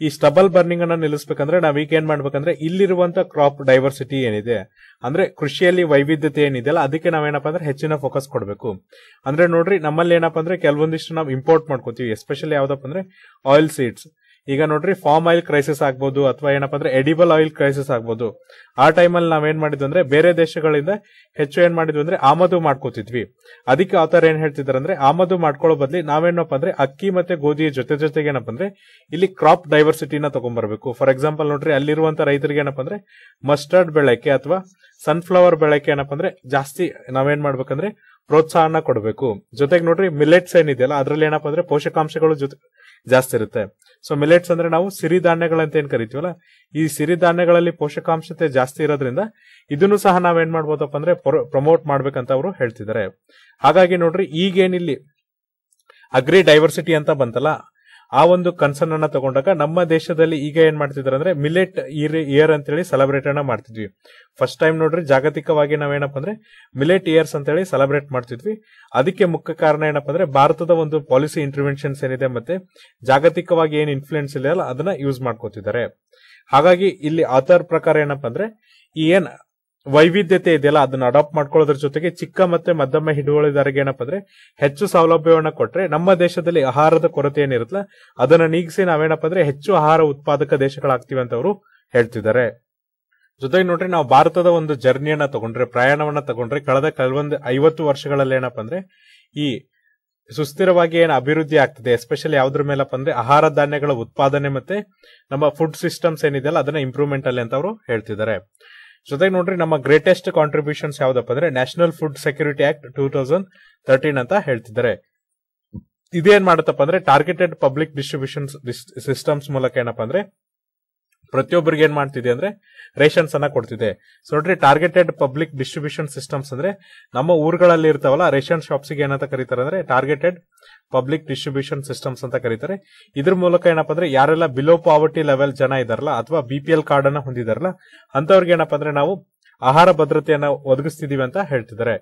ಈ ಸ್ಟಬಲ್ ಬರ್ನಿಂಗ್ ಅನ್ನ ನಿಲ್ಲಿಸಬೇಕಂದ್ರೆ ನಾವ್ ಈಗ ಏನ್ ಮಾಡ್ಬೇಕಂದ್ರೆ ಇಲ್ಲಿರುವಂತ ಕ್ರಾಪ್ ಡೈವರ್ಸಿಟಿ ಏನಿದೆ ಅಂದ್ರೆ ಕೃಷಿಯಲ್ಲಿ ವೈವಿಧ್ಯತೆ ಏನಿದೆಯಲ್ಲ ಅದಕ್ಕೆ ನಾವೇನಪ್ಪ ಅಂದ್ರೆ ಹೆಚ್ಚಿನ ಫೋಕಸ್ ಕೊಡಬೇಕು ಅಂದ್ರೆ ನೋಡ್ರಿ ನಮ್ಮಲ್ಲಿ ಏನಪ್ಪಾ ಅಂದ್ರೆ ಕೆಲವೊಂದಿಷ್ಟು ನಾವು ಇಂಪೋರ್ಟ್ ಮಾಡ್ಕೋತೀವಿ ಎಸ್ಪೆಷಲಿ ಯಾವ್ದಪ್ಪ ಅಂದ್ರೆ ಆಯಿಲ್ ಸೀಡ್ಸ್ ಈಗ ನೋಡ್ರಿ ಫಾರ್ಮ್ ಆಯಿಲ್ ಕ್ರೈಸಿಸ್ ಆಗ್ಬೋದು ಅಥವಾ ಏನಪ್ಪ ಅಂದ್ರೆ ಎಡಿಬಲ್ ಆಯಿಲ್ ಕ್ರೈಸಿಸ್ ಆಗ್ಬೋದು ಆ ಟೈಮಲ್ಲಿ ನಾವೇನ್ ಮಾಡಿದ್ವಿ ಅಂದ್ರೆ ಬೇರೆ ದೇಶಗಳಿಂದ ಹೆಚ್ಚು ಏನ್ ಮಾಡಿದ್ವಿ ಅಂದ್ರೆ ಆಮದು ಮಾಡ್ಕೋತಿದ್ವಿ ಅದಕ್ಕೆ ಆತರ ಏನ್ ಹೇಳ್ತಿದಾರೆ ಅಂದ್ರೆ ಆಮದು ಮಾಡ್ಕೊಳ್ಳೋ ಬದಲಿ ನಾವೇನಪ್ಪ ಅಂದ್ರೆ ಅಕ್ಕಿ ಮತ್ತೆ ಗೋಧಿಯ ಜೊತೆ ಜೊತೆಗೆ ಏನಪ್ಪ ಅಂದ್ರೆ ಇಲ್ಲಿ ಕ್ರಾಪ್ ಡೈವರ್ಸಿಟಿನ ತಗೊಂಡ್ಬರ್ಬೇಕು ಫಾರ್ ಎಕ್ಸಾಂಪಲ್ ನೋಡ್ರಿ ಅಲ್ಲಿರುವಂತ ರೈತರಿಗೆ ಏನಪ್ಪ ಅಂದ್ರೆ ಮಸ್ಟರ್ಡ್ ಬೆಳಕೆ ಅಥವಾ ಸನ್ಫ್ಲವರ್ ಬೆಳೆಕೆ ಏನಪ್ಪ ಅಂದ್ರೆ ಜಾಸ್ತಿ ನಾವೇನ್ ಮಾಡ್ಬೇಕಂದ್ರೆ ಪ್ರೋತ್ಸಾಹನ ಕೊಡಬೇಕು ಜೊತೆಗೆ ನೋಡ್ರಿ ಮಿಲೆಟ್ಸ್ ಏನಿದೆಯಲ್ಲ ಅದ್ರಲ್ಲಿ ಏನಪ್ಪಾ ಅಂದ್ರೆ ಪೋಷಕಾಂಶಗಳು ಜೊತೆ ಜಾಸ್ತಿ ಇರುತ್ತೆ ಸೊ ಮಿಲೆಟ್ಸ್ ಅಂದ್ರೆ ನಾವು ಸಿರಿಧಾನ್ಯಗಳಂತ ಏನ್ ಕರಿತೀವಲ್ಲ ಈ ಸಿರಿಧಾನ್ಯಗಳಲ್ಲಿ ಪೋಷಕಾಂಶತೆ ಜಾಸ್ತಿ ಇರೋದ್ರಿಂದ ಇದನ್ನು ಸಹ ನಾವೇನ್ ಮಾಡ್ಬೋದಪ್ಪ ಅಂದ್ರೆ ಪ್ರಮೋಟ್ ಮಾಡ್ಬೇಕಂತ ಅವರು ಹೇಳ್ತಿದ್ದಾರೆ ಹಾಗಾಗಿ ನೋಡ್ರಿ ಈಗೇನಿಲ್ಲಿ ಅಗ್ರಿ ಡೈವರ್ಸಿಟಿ ಅಂತ ಬಂತಲ್ಲ ಆ ಒಂದು ಕನ್ಸರ್ನ್ ಅನ್ನ ತಗೊಂಡಾಗ ನಮ್ಮ ದೇಶದಲ್ಲಿ ಈಗ ಏನ್ ಮಾಡ್ತಿದ್ರು ಅಂದ್ರೆ ಮಿಲೆಟ್ ಇಯರ್ ಅಂತೇಳಿ ಸೆಲೆಬ್ರೇಟ್ ಅನ್ನ ಮಾಡ್ತಿದ್ವಿ ಫಸ್ಟ್ ಟೈಮ್ ನೋಡ್ರಿ ಜಾಗತಿಕವಾಗಿ ನಾವೇನಪ್ಪ ಅಂದ್ರೆ ಮಿಲೆಟ್ ಇಯರ್ಸ್ ಅಂತೇಳಿ ಸೆಲೆಬ್ರೇಟ್ ಮಾಡ್ತಿದ್ವಿ ಅದಕ್ಕೆ ಮುಖ್ಯ ಕಾರಣ ಏನಪ್ಪ ಅಂದ್ರೆ ಭಾರತದ ಒಂದು ಪಾಲಿಸಿ ಇಂಟರ್ವೆನ್ಷನ್ಸ್ ಏನಿದೆ ಮತ್ತೆ ಜಾಗತಿಕವಾಗಿ ಏನ್ ಇನ್ಫ್ಲೂಯೆನ್ಸ್ ಇದೆ ಅಲ್ಲ ಅದನ್ನ ಯೂಸ್ ಮಾಡ್ಕೋತಿದ್ದಾರೆ ಹಾಗಾಗಿ ಇಲ್ಲಿ ಆಥರ್ ಪ್ರಕಾರ ಏನಪ್ಪ ಅಂದ್ರೆ ಈ ಏನ್ ವೈವಿಧ್ಯತೆ ಇದೆಯಲ್ಲ ಅದನ್ನ ಅಡಾಪ್ಟ್ ಮಾಡ್ಕೊಳ್ಳೋದ್ರ ಜೊತೆಗೆ ಚಿಕ್ಕ ಮತ್ತೆ ಮಧ್ಯಮ ಹಿಡುವಳಿದಾರಿಗೆ ಏನಪ್ಪ ಅಂದ್ರೆ ಹೆಚ್ಚು ಸೌಲಭ್ಯವನ್ನ ಕೊಟ್ರೆ ನಮ್ಮ ದೇಶದಲ್ಲಿ ಆಹಾರದ ಕೊರತೆ ಏನಿರುತ್ತಲ್ಲ ಅದನ್ನ ನೀಗಿಸಿ ನಾವೇನಪ್ಪ ಅಂದ್ರೆ ಹೆಚ್ಚು ಆಹಾರ ಉತ್ಪಾದಕ ದೇಶಗಳಾಗ್ತಿವೆ ಅಂತ ಅವರು ಹೇಳ್ತಿದ್ದಾರೆ ಜೊತೆಗೆ ನೋಡ್ರಿ ನಾವು ಭಾರತದ ಒಂದು ಜರ್ನಿಯನ್ನ ತಗೊಂಡ್ರೆ ಪ್ರಯಾಣವನ್ನ ತಗೊಂಡ್ರೆ ಕಳೆದ ಕೆಲವೊಂದು ಐವತ್ತು ವರ್ಷಗಳಲ್ಲಿ ಏನಪ್ಪ ಅಂದ್ರೆ ಈ ಸುಸ್ಥಿರವಾಗಿ ಏನು ಅಭಿವೃದ್ಧಿ ಆಗ್ತದೆ ಎಸ್ಪೆಷಲಿ ಯಾವ್ದ್ರ ಮೇಲಪ್ಪ ಅಂದ್ರೆ ಆಹಾರ ಧಾನ್ಯಗಳ ಉತ್ಪಾದನೆ ಮತ್ತೆ ನಮ್ಮ ಫುಡ್ ಸಿಸ್ಟಮ್ಸ್ ಏನಿದೆಯಲ್ಲ ಅದನ್ನ ಇಂಪ್ರೂವ್ಮೆಂಟ್ ಅಲ್ಲಿ ಅಂತ ಅವರು ಹೇಳ್ತಿದ್ದಾರೆ ಜೊತೆಗೆ ನೋಡ್ರಿ ನಮ್ಮ ಗ್ರೇಟೆಸ್ಟ್ ಕಾಂಟ್ರಿಬ್ಯೂಷನ್ಸ್ ಯಾವ್ದಪ್ಪ ಅಂದ್ರೆ national food security act two thousand thirteen ಅಂತ ಹೇಳ್ತಿದ್ದಾರೆ ಇದೇನ್ ಮಾಡುತ್ತಪ್ಪ ಅಂದ್ರೆ ಟಾರ್ಗೆಟೆಡ್ ಪಬ್ಲಿಕ್ ಡಿಸ್ಟ್ರಿಬ್ಯೂಷನ್ ಸಿಸ್ಟಮ್ಸ್ ಮೂಲಕ ಏನಪ್ಪಾ ಅಂದ್ರೆ ಪ್ರತಿಯೊಬ್ಬರಿಗೆ ಏನ್ ಮಾಡ್ತಿದೆ ಅಂದ್ರೆ ರೇಷನ್ಸ್ ಅನ್ನ ಕೊಡ್ತಿದೆ ಸೊ ನೋಡ್ರಿ ಟಾರ್ಗೆಟೆಡ್ ಪಬ್ಲಿಕ್ ಡಿಸ್ಟ್ರಿಬ್ಯೂಷನ್ ಸಿಸ್ಟಮ್ಸ್ ಅಂದ್ರೆ ನಮ್ಮ ಊರುಗಳಲ್ಲಿ ಇರ್ತಾವಲ್ಲ ರೇಷನ್ ಶಾಪ್ಸ್ಗೆ ಏನಂತ ಕರೀತಾರೆ ಅಂದ್ರೆ ಟಾರ್ಗೆಟೆಡ್ ಪಬ್ಲಿಕ್ ಡಿಸ್ಟ್ರಿಬ್ಯೂಷನ್ ಸಿಸ್ಟಮ್ಸ್ ಅಂತ ಕರೀತಾರೆ ಇದ್ರ ಮೂಲಕ ಏನಪ್ಪಾ ಅಂದ್ರೆ ಯಾರೆಲ್ಲ ಬಿಲೋ ಪಾವರ್ಟಿ ಲೆವೆಲ್ ಜನ ಇದಾರಲ್ಲ ಅಥವಾ ಬಿ ಪಿ ಎಲ್ ಕಾರ್ಡ್ ಅನ್ನ ಹೊಂದಿದಾರಲ್ಲ ಅಂತವ್ರಿಗೆ ಏನಪ್ಪ ಅಂದ್ರೆ ನಾವು ಆಹಾರ ಭದ್ರತೆಯನ್ನ ಒದಗಿಸ್ತಿದೀವಿ ಅಂತ ಹೇಳ್ತಿದ್ದಾರೆ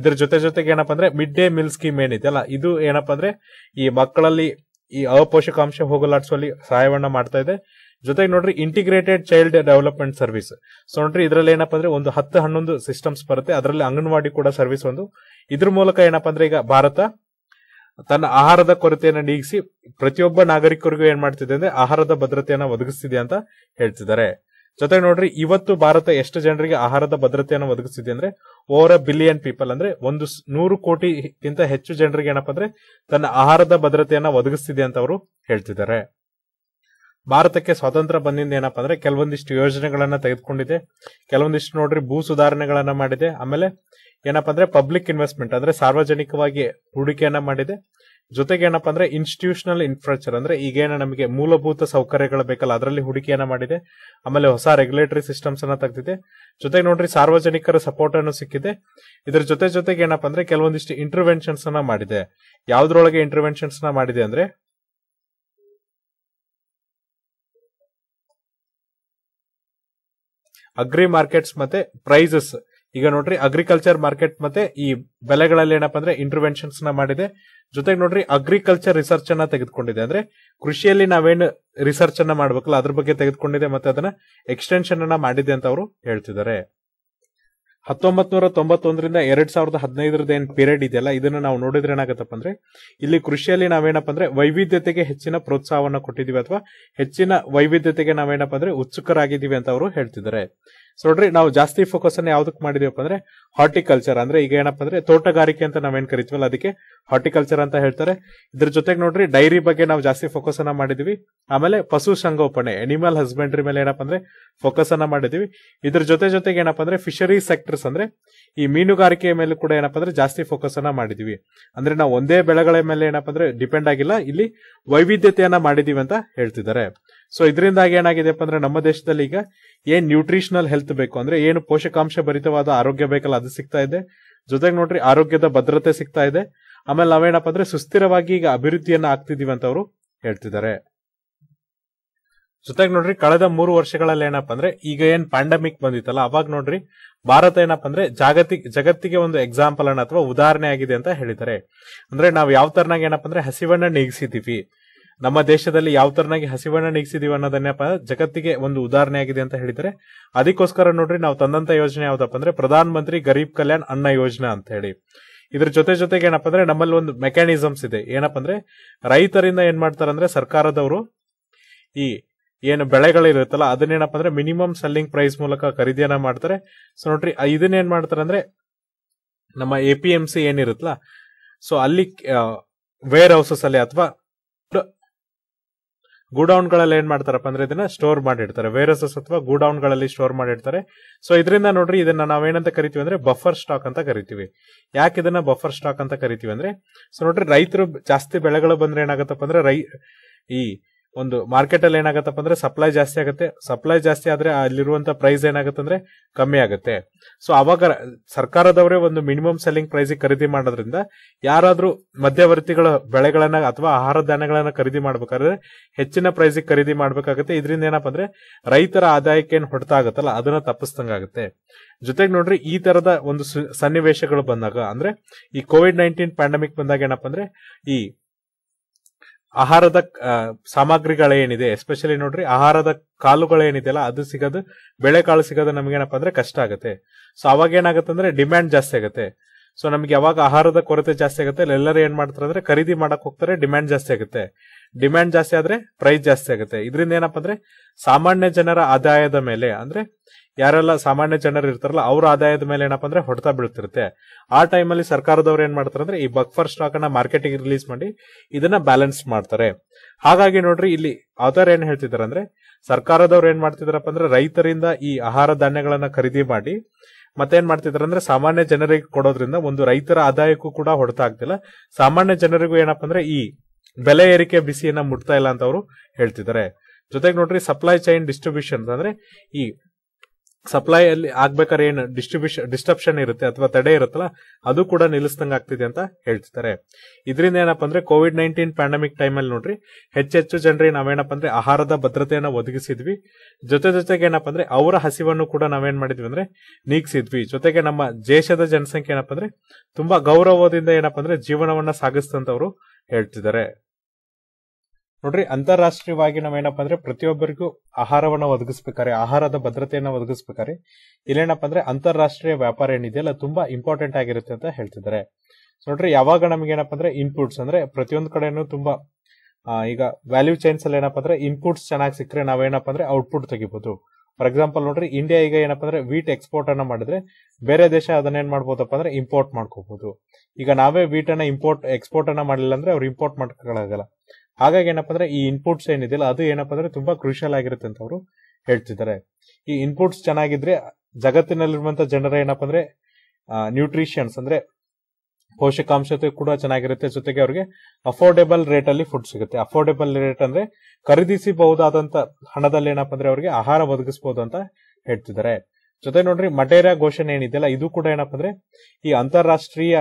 ಇದ್ರ ಜೊತೆ ಜೊತೆಗೆ ಏನಪ್ಪ ಅಂದ್ರೆ ಮಿಡ್ ಡೇ ಮೀಲ್ ಸ್ಕೀಮ್ ಏನಿದೆ ಅಲ್ಲ ಇದು ಏನಪ್ಪಾ ಅಂದ್ರೆ ಈ ಮಕ್ಕಳಲ್ಲಿ ಈ ಅಪೋಷಕಾಂಶ ಹೋಗಲಾಡಿಸುವಲ್ಲಿ ಸಹಾಯವನ್ನ ಮಾಡ್ತಾ ಇದೆ ಜೊತೆಗೆ ನೋಡ್ರಿ integrated child development service so ನೋಡ್ರಿ ಇದರಲ್ಲಿ ಏನಪ್ಪಾ ಅಂದ್ರೆ ಒಂದು ಹತ್ತು ಹನ್ನೊಂದು ಸಿಸ್ಟಮ್ಸ್ ಬರುತ್ತೆ ಅದರಲ್ಲಿ ಅಂಗನವಾಡಿ ಕೂಡ ಸರ್ವಿಸ್ ಒಂದು ಇದ್ರ ಮೂಲಕ ಏನಪ್ಪಾ ಅಂದ್ರೆ ಈಗ ಭಾರತ ತನ್ನ ಆಹಾರದ ಕೊರತೆಯನ್ನು ನೀಗಿಸಿ ಪ್ರತಿಯೊಬ್ಬ ನಾಗರಿಕರಿಗೂ ಏನ್ ಮಾಡ್ತಿದೆ ಅಂದ್ರೆ ಆಹಾರದ ಭದ್ರತೆಯನ್ನು ಒದಗಿಸ್ತಿದೆ ಅಂತ ಹೇಳ್ತಿದ್ದಾರೆ ಜೊತೆಗೆ ನೋಡ್ರಿ ಇವತ್ತು ಭಾರತ ಎಷ್ಟು ಜನರಿಗೆ ಆಹಾರದ ಭದ್ರತೆಯನ್ನು ಒದಗಿಸಿದೆ ಅಂದ್ರೆ ಓವರ್ ಅ ಬಿಲಿಯನ್ ಪೀಪಲ್ ಅಂದ್ರೆ ಒಂದು ನೂರು ಕೋಟಿಗಿಂತ ಹೆಚ್ಚು ಜನರಿಗೆ ಏನಪ್ಪಾ ಅಂದ್ರೆ ತನ್ನ ಆಹಾರದ ಭದ್ರತೆಯನ್ನು ಒದಗಿಸ್ತಿದೆ ಅಂತ ಅವರು ಹೇಳ್ತಿದ್ದಾರೆ ಭಾರತಕ್ಕೆ ಸ್ವಾತಂತ್ರ್ಯ ಬಂದಿಂದ ಏನಪ್ಪಾ ಅಂದ್ರೆ ಕೆಲವೊಂದಿಷ್ಟು ಯೋಜನೆಗಳನ್ನ ತೆಗೆದುಕೊಂಡಿದೆ ಕೆಲವೊಂದಿಷ್ಟು ನೋಡ್ರಿ ಭೂ ಸುಧಾರಣೆಗಳನ್ನ ಮಾಡಿದೆ ಆಮೇಲೆ ಏನಪ್ಪ ಅಂದ್ರೆ ಪಬ್ಲಿಕ್ ಇನ್ವೆಸ್ಟ್ಮೆಂಟ್ ಅಂದ್ರೆ ಸಾರ್ವಜನಿಕವಾಗಿ ಹೂಡಿಕೆಯನ್ನ ಮಾಡಿದೆ ಜೊತೆಗೆ ಏನಪ್ಪಾ ಅಂದ್ರೆ ಇನ್ಸ್ಟಿಟ್ಯೂಷನಲ್ ಇನ್ಫ್ರಾಸ್ಟ್ರಕ್ಚರ್ ಅಂದ್ರೆ ಈಗೇನ ನಮಗೆ ಮೂಲಭೂತ ಸೌಕರ್ಯಗಳು ಬೇಕಲ್ಲ ಅದರಲ್ಲಿ ಹೂಡಿಕೆಯನ್ನ ಮಾಡಿದೆ ಆಮೇಲೆ ಹೊಸ ರೆಗ್ಯುಲೇಟರಿ ಸಿಸ್ಟಮ್ಸ್ ಅನ್ನ ತೆಗೆದಿದೆ ಜೊತೆಗೆ ನೋಡ್ರಿ ಸಾರ್ವಜನಿಕರ ಸಪೋರ್ಟ್ ಅನ್ನು ಸಿಕ್ಕಿದೆ ಇದ್ರ ಜೊತೆ ಜೊತೆಗೆ ಏನಪ್ಪ ಅಂದ್ರೆ ಕೆಲವೊಂದಿಷ್ಟು ಇಂಟರ್ವೆನ್ಷನ್ಸ್ ಅನ್ನ ಮಾಡಿದೆ ಯಾವ್ದ್ರೊಳಗೆ ಇಂಟರ್ವೆನ್ಷನ್ಸ್ ನ ಮಾಡಿದೆ ಅಂದ್ರೆ ಅಗ್ರಿ ಮಾರ್ಕೆಟ್ಸ್ ಮತ್ತೆ ಪ್ರೈಸಸ್ ಈಗ ನೋಡ್ರಿ ಅಗ್ರಿಕಲ್ಚರ್ ಮಾರ್ಕೆಟ್ ಮತ್ತೆ ಈ ಬೆಲೆಗಳಲ್ಲಿ ಏನಪ್ಪ ಅಂದ್ರೆ ಇಂಟರ್ವೆನ್ಷನ್ಸ್ ನ ಮಾಡಿದೆ ಜೊತೆಗೆ ನೋಡ್ರಿ ಅಗ್ರಿಕಲ್ಚರ್ ರಿಸರ್ಚ್ ಅನ್ನ ತೆಗೆದುಕೊಂಡಿದೆ ಅಂದ್ರೆ ಕೃಷಿಯಲ್ಲಿ ನಾವೇನು ರಿಸರ್ಚ್ ಅನ್ನ ಮಾಡ್ಬೇಕಲ್ಲ ಅದ್ರ ಬಗ್ಗೆ ತೆಗೆದುಕೊಂಡಿದೆ ಮತ್ತೆ ಅದನ್ನ ಎಕ್ಸ್ಟೆನ್ಷನ್ ಅನ್ನ ಮಾಡಿದೆ ಅಂತ ಅವರು ಹೇಳ್ತಿದ್ದಾರೆ ಹತ್ತೊಂಬತ್ ನೂರ ತೊಂಬತ್ತೊಂದರಿಂದ ಎರಡ್ ಸಾವಿರದ ಹದಿನೈದರದ ಏನ್ ಪೀರಿಯಡ್ ಇದೆಯಲ್ಲ ಇದನ್ನ ನಾವು ನೋಡಿದ್ರೆ ಏನಾಗತ್ತಪ್ಪ ಅಂದ್ರೆ ಇಲ್ಲಿ ಕೃಷಿಯಲ್ಲಿ ನಾವೇನಪ್ಪ ಅಂದ್ರೆ ವೈವಿಧ್ಯತೆಗೆ ಹೆಚ್ಚಿನ ಪ್ರೋತ್ಸಾಹವನ್ನು ಕೊಟ್ಟಿದೀವಿ ಅಥವಾ ಹೆಚ್ಚಿನ ವೈವಿಧ್ಯತೆಗೆ ನಾವೇನಪ್ಪ ಅಂದ್ರೆ ಉತ್ಸುಕರಾಗಿದ್ದೀವಿ ಅಂತ ಅವರು ಹೇಳ್ತಿದ್ದಾರೆ ಸೊ ನೋಡ್ರಿ ನಾವು ಜಾಸ್ತಿ ಫೋಕಸ್ ಅನ್ನ ಯಾವ್ದಕ್ ಮಾಡಿದೀವಪ್ಪ ಅಂದ್ರೆ ಹಾರ್ಟಿಕಲ್ಚರ್ ಅಂದ್ರೆ ಈಗ ಏನಪ್ಪ ಅಂದ್ರೆ ತೋಟಗಾರಿಕೆ ಅಂತ ನಾವೇನ್ ಕರಿತೀವಲ್ಲ ಅದಕ್ಕೆ ಹಾರ್ಟಿಕಲ್ಚರ್ ಅಂತ ಹೇಳ್ತಾರೆ ಇದ್ರ ಜೊತೆಗೆ ನೋಡ್ರಿ ಡೈರಿ ಬಗ್ಗೆ ನಾವು ಜಾಸ್ತಿ ಫೋಕಸ್ ಅನ್ನ ಮಾಡಿದೀವಿ ಆಮೇಲೆ ಪಶು ಸಂಗೋಪನೆ ಎನಿಮಲ್ ಹಸ್ಬೆಂಡ್ರಿ ಮೇಲೆ ಏನಪ್ಪ ಅಂದ್ರೆ ಫೋಕಸ್ ಅನ್ನ ಮಾಡಿದೀವಿ ಇದ್ರ ಜೊತೆ ಜೊತೆಗೆ ಏನಪ್ಪ ಅಂದ್ರೆ ಫಿಶರಿ ಸೆಕ್ಟರ್ಸ್ ಅಂದ್ರೆ ಈ ಮೀನುಗಾರಿಕೆ ಮೇಲೆ ಕೂಡ ಏನಪ್ಪ ಅಂದ್ರೆ ಜಾಸ್ತಿ ಫೋಕಸ್ ಅನ್ನ ಮಾಡಿದೀವಿ ಅಂದ್ರೆ ನಾವು ಒಂದೇ ಬೆಳೆಗಳ ಮೇಲೆ ಏನಪ್ಪ ಅಂದ್ರೆ ಡಿಪೆಂಡ್ ಆಗಿಲ್ಲ ಇಲ್ಲಿ ವೈವಿಧ್ಯತೆಯನ್ನ ಮಾಡಿದೀವಿ ಅಂತ ಹೇಳ್ತಿದ್ದಾರೆ ಸೊ ಇದರಿಂದಾಗಿ ಏನಾಗಿದೆಪ್ಪ ಅಂದ್ರೆ ನಮ್ಮ ದೇಶದಲ್ಲಿ ಈಗ ಏನ್ ನ್ಯೂಟ್ರಿಷನಲ್ ಹೆಲ್ತ್ ಬೇಕು ಅಂದ್ರೆ ಏನು ಪೋಷಕಾಂಶ ಭರಿತವಾದ ಆರೋಗ್ಯ ಬೇಕಲ್ಲ ಅದು ಸಿಗ್ತಾ ಇದೆ ಜೊತೆಗೆ ನೋಡ್ರಿ ಆರೋಗ್ಯದ ಭದ್ರತೆ ಸಿಗ್ತಾ ಇದೆ ಆಮೇಲೆ ನಾವೇನಪ್ಪ ಅಂದ್ರೆ ಸುಸ್ಥಿರವಾಗಿ ಈಗ ಅಭಿವೃದ್ಧಿಯನ್ನ ಆಗ್ತಿದೀವಿ ಅಂತ ಅವರು ಹೇಳ್ತಿದ್ದಾರೆ ಜೊತೆಗೆ ನೋಡ್ರಿ ಕಳೆದ ಮೂರು ವರ್ಷಗಳಲ್ಲಿ ಏನಪ್ಪ ಅಂದ್ರೆ ಈಗ ಏನ್ ಪ್ಯಾಂಡಮಿಕ್ ಬಂದಿತ್ತಲ್ಲ ಅವಾಗ ನೋಡ್ರಿ ಭಾರತ ಏನಪ್ಪ ಅಂದ್ರೆ ಜಾಗತಿಕ ಜಗತ್ತಿಗೆ ಒಂದು ಎಕ್ಸಾಂಪಲ್ ಅನ್ನ ಅಥವಾ ಉದಾಹರಣೆ ಆಗಿದೆ ಅಂತ ಹೇಳಿದ್ದಾರೆ ಅಂದ್ರೆ ನಾವು ಯಾವ ತರನಾಗ ಏನಪ್ಪ ಅಂದ್ರೆ ಹಸಿವನ್ನ ನೀಗಿಸಿದೀವಿ ನಮ್ಮ ದೇಶದಲ್ಲಿ ಯಾವ ತರನಾಗಿ ಹಸಿವಣ್ಣ ನೀಗಿಸಿದೀವಿ ಅನ್ನೋದನ್ನಪ್ಪ ಜಗತ್ತಿಗೆ ಒಂದು ಉದಾಹರಣೆ ಆಗಿದೆ ಅಂತ ಹೇಳಿದರೆ ಅದಕ್ಕೋಸ್ಕರ ನೋಡ್ರಿ ನಾವು ತಂದಂತ ಯೋಜನೆ ಯಾವ್ದಪ್ಪ ಅಂದ್ರೆ ಪ್ರಧಾನ ಮಂತ್ರಿ ಗರೀಬ್ ಕಲ್ಯಾಣ್ ಅನ್ನ ಯೋಜನಾ ಅಂತ ಹೇಳಿ ಇದ್ರ ಜೊತೆ ಜೊತೆಗೆ ಏನಪ್ಪ ಅಂದ್ರೆ ನಮ್ಮಲ್ಲಿ ಒಂದು ಮೆಕ್ಯಾನಿಸಮ್ಸ್ ಇದೆ ಏನಪ್ಪ ಅಂದ್ರೆ ರೈತರಿಂದ ಏನ್ ಮಾಡ್ತಾರಂದ್ರೆ ಸರ್ಕಾರದವರು ಈ ಏನು ಬೆಳೆಗಳಿರುತ್ತಲ್ಲ ಅದನ್ನೇನಪ್ಪ ಅಂದ್ರೆ ಮಿನಿಮಮ್ ಸೆಲ್ಲಿಂಗ್ ಪ್ರೈಸ್ ಮೂಲಕ ಖರೀದಿಯನ್ನ ಮಾಡ್ತಾರೆ ಸೊ ನೋಡ್ರಿ ಇದನ್ನೇನ್ ಮಾಡ್ತಾರೆ ಅಂದ್ರೆ ನಮ್ಮ ಎ ಪಿ ಎಂ ಸಿ ಏನಿರುತ್ತಲ್ಲ ಸೊ ಅಲ್ಲಿ ವೇರ್ ಹೌಸಸ್ ಅಲ್ಲಿ ಅಥವಾ ಗಳಲ್ಲಿ ಏನ್ ಮಾಡ್ತಾರಪ್ಪ ಅಂದ್ರೆ ಇದನ್ನ ಸ್ಟೋರ್ ಮಾಡಿರ್ತಾರೆ ವೈರಸಸ್ ಅಥವಾ ಗಳಲ್ಲಿ ಸ್ಟೋರ್ ಮಾಡಿರ್ತಾರೆ ಸೊ ಇದರಿಂದ ನೋಡ್ರಿ ಇದನ್ನ ನಾವೇನಂತ ಕರಿತೀವಿ ಅಂದ್ರೆ ಬಫರ್ ಸ್ಟಾಕ್ ಅಂತ ಕರಿತೀವಿ ಯಾಕೆ ಇದನ್ನ ಬಫರ್ ಸ್ಟಾಕ್ ಅಂತ ಕರಿತೀವಿ ಅಂದ್ರೆ ಸೊ ನೋಡ್ರಿ ರೈತರು ಜಾಸ್ತಿ ಬೆಳೆಗಳು ಬಂದ್ರೆ ಏನಾಗತ್ತಪ್ಪ ಅಂದ್ರೆ ರೈ ಈ ಒಂದು ಮಾರ್ಕೆಟ್ ಅಲ್ಲಿ ಏನಾಗತ್ತಪ್ಪ ಅಂದ್ರೆ ಸಪ್ಲೈ ಜಾಸ್ತಿ ಆಗುತ್ತೆ ಸಪ್ಲೈ ಜಾಸ್ತಿ ಆದ್ರೆ ಅಲ್ಲಿರುವಂತ ಪ್ರೈಸ್ ಏನಾಗತ್ತಂದ್ರೆ ಕಮ್ಮಿ ಆಗುತ್ತೆ ಸೊ ಅವಾಗ ಸರ್ಕಾರದವರೇ ಒಂದು ಮಿನಿಮಮ್ ಸೆಲ್ಲಿಂಗ್ ಪ್ರೈಸ್ ಖರೀದಿ ಮಾಡೋದ್ರಿಂದ ಯಾರಾದ್ರೂ ಮಧ್ಯವರ್ತಿಗಳ ಬೆಳೆಗಳನ್ನ ಅಥವಾ ಆಹಾರ ಧಾನ್ಯಗಳನ್ನ ಖರೀದಿ ಮಾಡ್ಬೇಕಾದ್ರೆ ಹೆಚ್ಚಿನ ಪ್ರೈಸ್ ಖರೀದಿ ಮಾಡಬೇಕಾಗುತ್ತೆ ಇದರಿಂದ ಏನಪ್ಪ ಅಂದ್ರೆ ರೈತರ ಆದಾಯಕ್ಕೆ ಏನ್ ಹೊಡೆತ ಅದನ್ನ ತಪ್ಪಿಸ್ದಂಗಾಗುತ್ತೆ ಜೊತೆಗೆ ನೋಡ್ರಿ ಈ ತರದ ಒಂದು ಸನ್ನಿವೇಶಗಳು ಬಂದಾಗ ಅಂದ್ರೆ ಈ ಕೋವಿಡ್ ನೈನ್ಟೀನ್ ಪ್ಯಾಂಡಮಿಕ್ ಬಂದಾಗ ಏನಪ್ಪ ಅಂದ್ರೆ ಈ ಆಹಾರದ ಸಾಮಗ್ರಿಗಳೇನಿದೆ ಎಸ್ಪೆಷಲಿ ನೋಡ್ರಿ ಆಹಾರದ ಕಾಲುಗಳೇನಿದೆಯಲ್ಲ ಅದು ಸಿಗೋದು ಬೆಳೆಕಾಳು ಸಿಗೋದು ನಮಗೇನಪ್ಪ ಅಂದ್ರೆ ಕಷ್ಟ ಆಗುತ್ತೆ ಸೊ ಅವಾಗ ಏನಾಗುತ್ತೆ ಅಂದ್ರೆ ಡಿಮ್ಯಾಂಡ್ ಜಾಸ್ತಿ ಆಗುತ್ತೆ ಸೊ ನಮ್ಗೆ ಯಾವಾಗ ಆಹಾರದ ಕೊರತೆ ಜಾಸ್ತಿ ಆಗುತ್ತೆ ಎಲ್ಲರೂ ಏನ್ ಮಾಡ್ತಾರೆ ಅಂದ್ರೆ ಖರೀದಿ ಮಾಡಕ್ ಹೋಗ್ತಾರೆ ಡಿಮ್ಯಾಂಡ್ ಜಾಸ್ತಿ ಆಗುತ್ತೆ ಡಿಮ್ಯಾಂಡ್ ಜಾಸ್ತಿ ಆದ್ರೆ ಪ್ರೈಸ್ ಜಾಸ್ತಿ ಆಗುತ್ತೆ ಇದರಿಂದ ಏನಪ್ಪ ಅಂದ್ರೆ ಸಾಮಾನ್ಯ ಜನರ ಆದಾಯದ ಮೇಲೆ ಅಂದ್ರೆ ಯಾರೆಲ್ಲ ಸಾಮಾನ್ಯ ಜನರು ಇರ್ತಾರಲ್ಲ ಅವ್ರ ಆದಾಯದ ಮೇಲೆ ಏನಪ್ಪ ಅಂದ್ರೆ ಹೊಡೆತ ಬೀಳ್ತಿರುತ್ತೆ ಆ ಟೈಮಲ್ಲಿ ಸರ್ಕಾರದವ್ರು ಏನ್ ಮಾಡ್ತಾರೆ ಅಂದ್ರೆ ಈ ಬಕ್ಫರ್ ಸ್ಟಾಕ್ ಅನ್ನ ಮಾರ್ಕೆಟಿಗೆ ರಿಲೀಸ್ ಮಾಡಿ ಇದನ್ನ ಬ್ಯಾಲೆನ್ಸ್ ಮಾಡ್ತಾರೆ ಹಾಗಾಗಿ ನೋಡ್ರಿ ಇಲ್ಲಿ ಆತರ್ ಏನ್ ಹೇಳ್ತಿದಾರೆ ಅಂದ್ರೆ ಸರ್ಕಾರದವ್ರು ಏನ್ ಮಾಡ್ತಿದಾರಪ್ಪ ಅಂದ್ರೆ ರೈತರಿಂದ ಈ ಆಹಾರ ಧಾನ್ಯಗಳನ್ನ ಖರೀದಿ ಮಾಡಿ ಮತ್ತೇನ್ ಮಾಡ್ತಿದಾರೆ ಅಂದ್ರೆ ಸಾಮಾನ್ಯ ಜನರಿಗೆ ಕೊಡೋದ್ರಿಂದ ಒಂದು ರೈತರ ಆದಾಯಕ್ಕೂ ಕೂಡ ಹೊಡೆತ ಆಗ್ತಿಲ್ಲ ಸಾಮಾನ್ಯ ಜನರಿಗೂ ಏನಪ್ಪ ಅಂದ್ರೆ ಈ ಬೆಲೆ ಏರಿಕೆ ಬಿಸಿಯನ್ನ ಮುಟ್ತಾ ಇಲ್ಲ ಅಂತ ಅವರು ಹೇಳ್ತಿದ್ದಾರೆ ಜೊತೆಗೆ ನೋಡ್ರಿ ಸಪ್ಲೈ ಚೈನ್ ಡಿಸ್ಟ್ರಿಬ್ಯೂಷನ್ ಅಂದ್ರೆ ಈ ಸಪ್ಲೈ ಅಲ್ಲಿ ಆಗ್ಬೇಕಾದ್ರೆ ಏನು ಡಿಸ್ಟ್ರಿಬ್ಯೂಷನ್ ಡಿಸ್ಟ್ರಪ್ಷನ್ ಇರುತ್ತೆ ಅಥವಾ ತಡೆ ಇರುತ್ತಲ್ಲ ಅದು ಕೂಡ ನಿಲ್ಲಿಸ್ದಂಗೆ ಆಗ್ತಿದೆ ಅಂತ ಹೇಳ್ತಿದ್ದಾರೆ ಇದರಿಂದ ಏನಪ್ಪ ಅಂದ್ರೆ ಕೋವಿಡ್ ನೈನ್ಟೀನ್ ಪ್ಯಾಂಡಮಿಕ್ ಟೈಮ್ ಅಲ್ಲಿ ನೋಡ್ರಿ ಹೆಚ್ಚೆಚ್ಚು ಜನರಿಗೆ ನಾವೇನಪ್ಪ ಅಂದ್ರೆ ಆಹಾರದ ಭದ್ರತೆಯನ್ನು ಒದಗಿಸಿದ್ವಿ ಜೊತೆ ಜೊತೆಗೆ ಏನಪ್ಪ ಅಂದ್ರೆ ಅವರ ಹಸಿವನ್ನು ಕೂಡ ನಾವೇನ್ ಮಾಡಿದ್ವಿ ಅಂದ್ರೆ ನೀಗಿಸಿದ್ವಿ ಜೊತೆಗೆ ನಮ್ಮ ದೇಶದ ಜನಸಂಖ್ಯೆ ಏನಪ್ಪ ಅಂದ್ರೆ ತುಂಬಾ ಗೌರವದಿಂದ ಏನಪ್ಪ ಅಂದ್ರೆ ಜೀವನವನ್ನ ಸಾಗಿಸ್ತಂತವ್ರು ಹೇಳ್ತಿದ್ದಾರೆ ನೋಡ್ರಿ ಅಂತಾರಾಷ್ಟ್ರೀಯವಾಗಿ ನಾವೇನಪ್ಪ ಅಂದ್ರೆ ಪ್ರತಿಯೊಬ್ಬರಿಗೂ ಆಹಾರವನ್ನ ಒದಗಿಸ್ಬೇಕಾರೆ ಆಹಾರದ ಭದ್ರತೆಯನ್ನ ಒದಗಿಸ್ಬೇಕಾರೆ ಇಲ್ಲೇನಪ್ಪ ಅಂದ್ರೆ ಅಂತಾರಾಷ್ಟ್ರೀಯ ವ್ಯಾಪಾರ ಏನಿದೆಯಲ್ಲ ತುಂಬಾ ಇಂಪಾರ್ಟೆಂಟ್ ಆಗಿರುತ್ತೆ ಅಂತ ಹೇಳ್ತಿದ್ದಾರೆ ನೋಡ್ರಿ ಯಾವಾಗ ನಮ್ಗೆ ಏನಪ್ಪ ಅಂದ್ರೆ ಇನ್ಪುಟ್ಸ್ ಅಂದ್ರೆ ಪ್ರತಿಯೊಂದು ಕಡೆನೂ ತುಂಬಾ ಈಗ ವ್ಯಾಲ್ಯೂ ಚೈನ್ಸ್ ಅಲ್ಲಿ ಏನಪ್ಪ ಅಂದ್ರೆ ಇನ್ಪುಟ್ಸ್ ಚೆನ್ನಾಗಿ ಸಿಕ್ಕರೆ ನಾವೇನಪ್ಪ ಅಂದ್ರೆ ಔಟ್ಪುಟ್ ತೆಗಿಬಹುದು ಫಾರ್ ಎಕ್ಸಾಂಪಲ್ ನೋಡ್ರಿ ಇಂಡಿಯಾ ಈಗ ಏನಪ್ಪ ಅಂದ್ರೆ ವೀಟ್ ಎಕ್ಸ್ಪೋರ್ಟ್ ಅನ್ನ ಮಾಡಿದ್ರೆ ಬೇರೆ ದೇಶ ಅದನ್ನೇನ್ ಮಾಡ್ಬೋದಪ್ಪ ಅಂದ್ರೆ ಇಂಪೋರ್ಟ್ ಮಾಡ್ಕೋಬಹುದು ಈಗ ನಾವೇ ವೀಟ್ ಅನ್ನ ಇಂಪೋರ್ಟ್ ಎಕ್ಸ್ಪೋರ್ಟ್ ಅನ್ನ ಮಾಡಿಲ್ಲ ಅಂದ್ರೆ ಅವ್ರು ಇಂಪೋರ್ಟ್ ಮಾಡ್ಕೊಳ್ಳಾಗಲ್ಲ ಹಾಗಾಗಿ ಏನಪ್ಪ ಅಂದ್ರೆ ಈ ಇನ್ಪುಟ್ಸ್ ಏನಿದೆಯಲ್ಲ ಅದು ಏನಪ್ಪ ಅಂದ್ರೆ ತುಂಬಾ ಕ್ರೂಷಿಯಲ್ ಆಗಿರುತ್ತೆ ಅಂತ ಅವರು ಹೇಳ್ತಿದ್ದಾರೆ ಈ ಇನ್ಪುಟ್ಸ್ ಚೆನ್ನಾಗಿದ್ರೆ ಜಗತ್ತಿನಲ್ಲಿರುವಂತಹ ಜನರ ಏನಪ್ಪ ಅಂದ್ರೆ ನ್ಯೂಟ್ರಿಷನ್ಸ್ ಅಂದ್ರೆ ಪೋಷಕಾಂಶತೆ ಕೂಡ ಚೆನ್ನಾಗಿರುತ್ತೆ ಜೊತೆಗೆ ಅವ್ರಿಗೆ ಅಫೋರ್ಡೆಬಲ್ ರೇಟ್ ಅಲ್ಲಿ ಫುಡ್ ಸಿಗುತ್ತೆ ಅಫೋರ್ಡೆಬಲ್ ರೇಟ್ ಅಂದ್ರೆ ಖರೀದಿಸಬಹುದಾದಂತ ಹಣದಲ್ಲಿ ಏನಪ್ಪ ಅಂದ್ರೆ ಅವ್ರಿಗೆ ಆಹಾರ ಒದಗಿಸಬಹುದು ಅಂತ ಹೇಳ್ತಿದ್ದಾರೆ ಜೊತೆ ನೋಡ್ರಿ ಮಟೇರಿಯಾ ಘೋಷಣೆ ಏನಿದೆಯಲ್ಲ ಇದು ಕೂಡ ಏನಪ್ಪ ಅಂದ್ರೆ ಈ ಅಂತಾರಾಷ್ಟ್ರೀಯ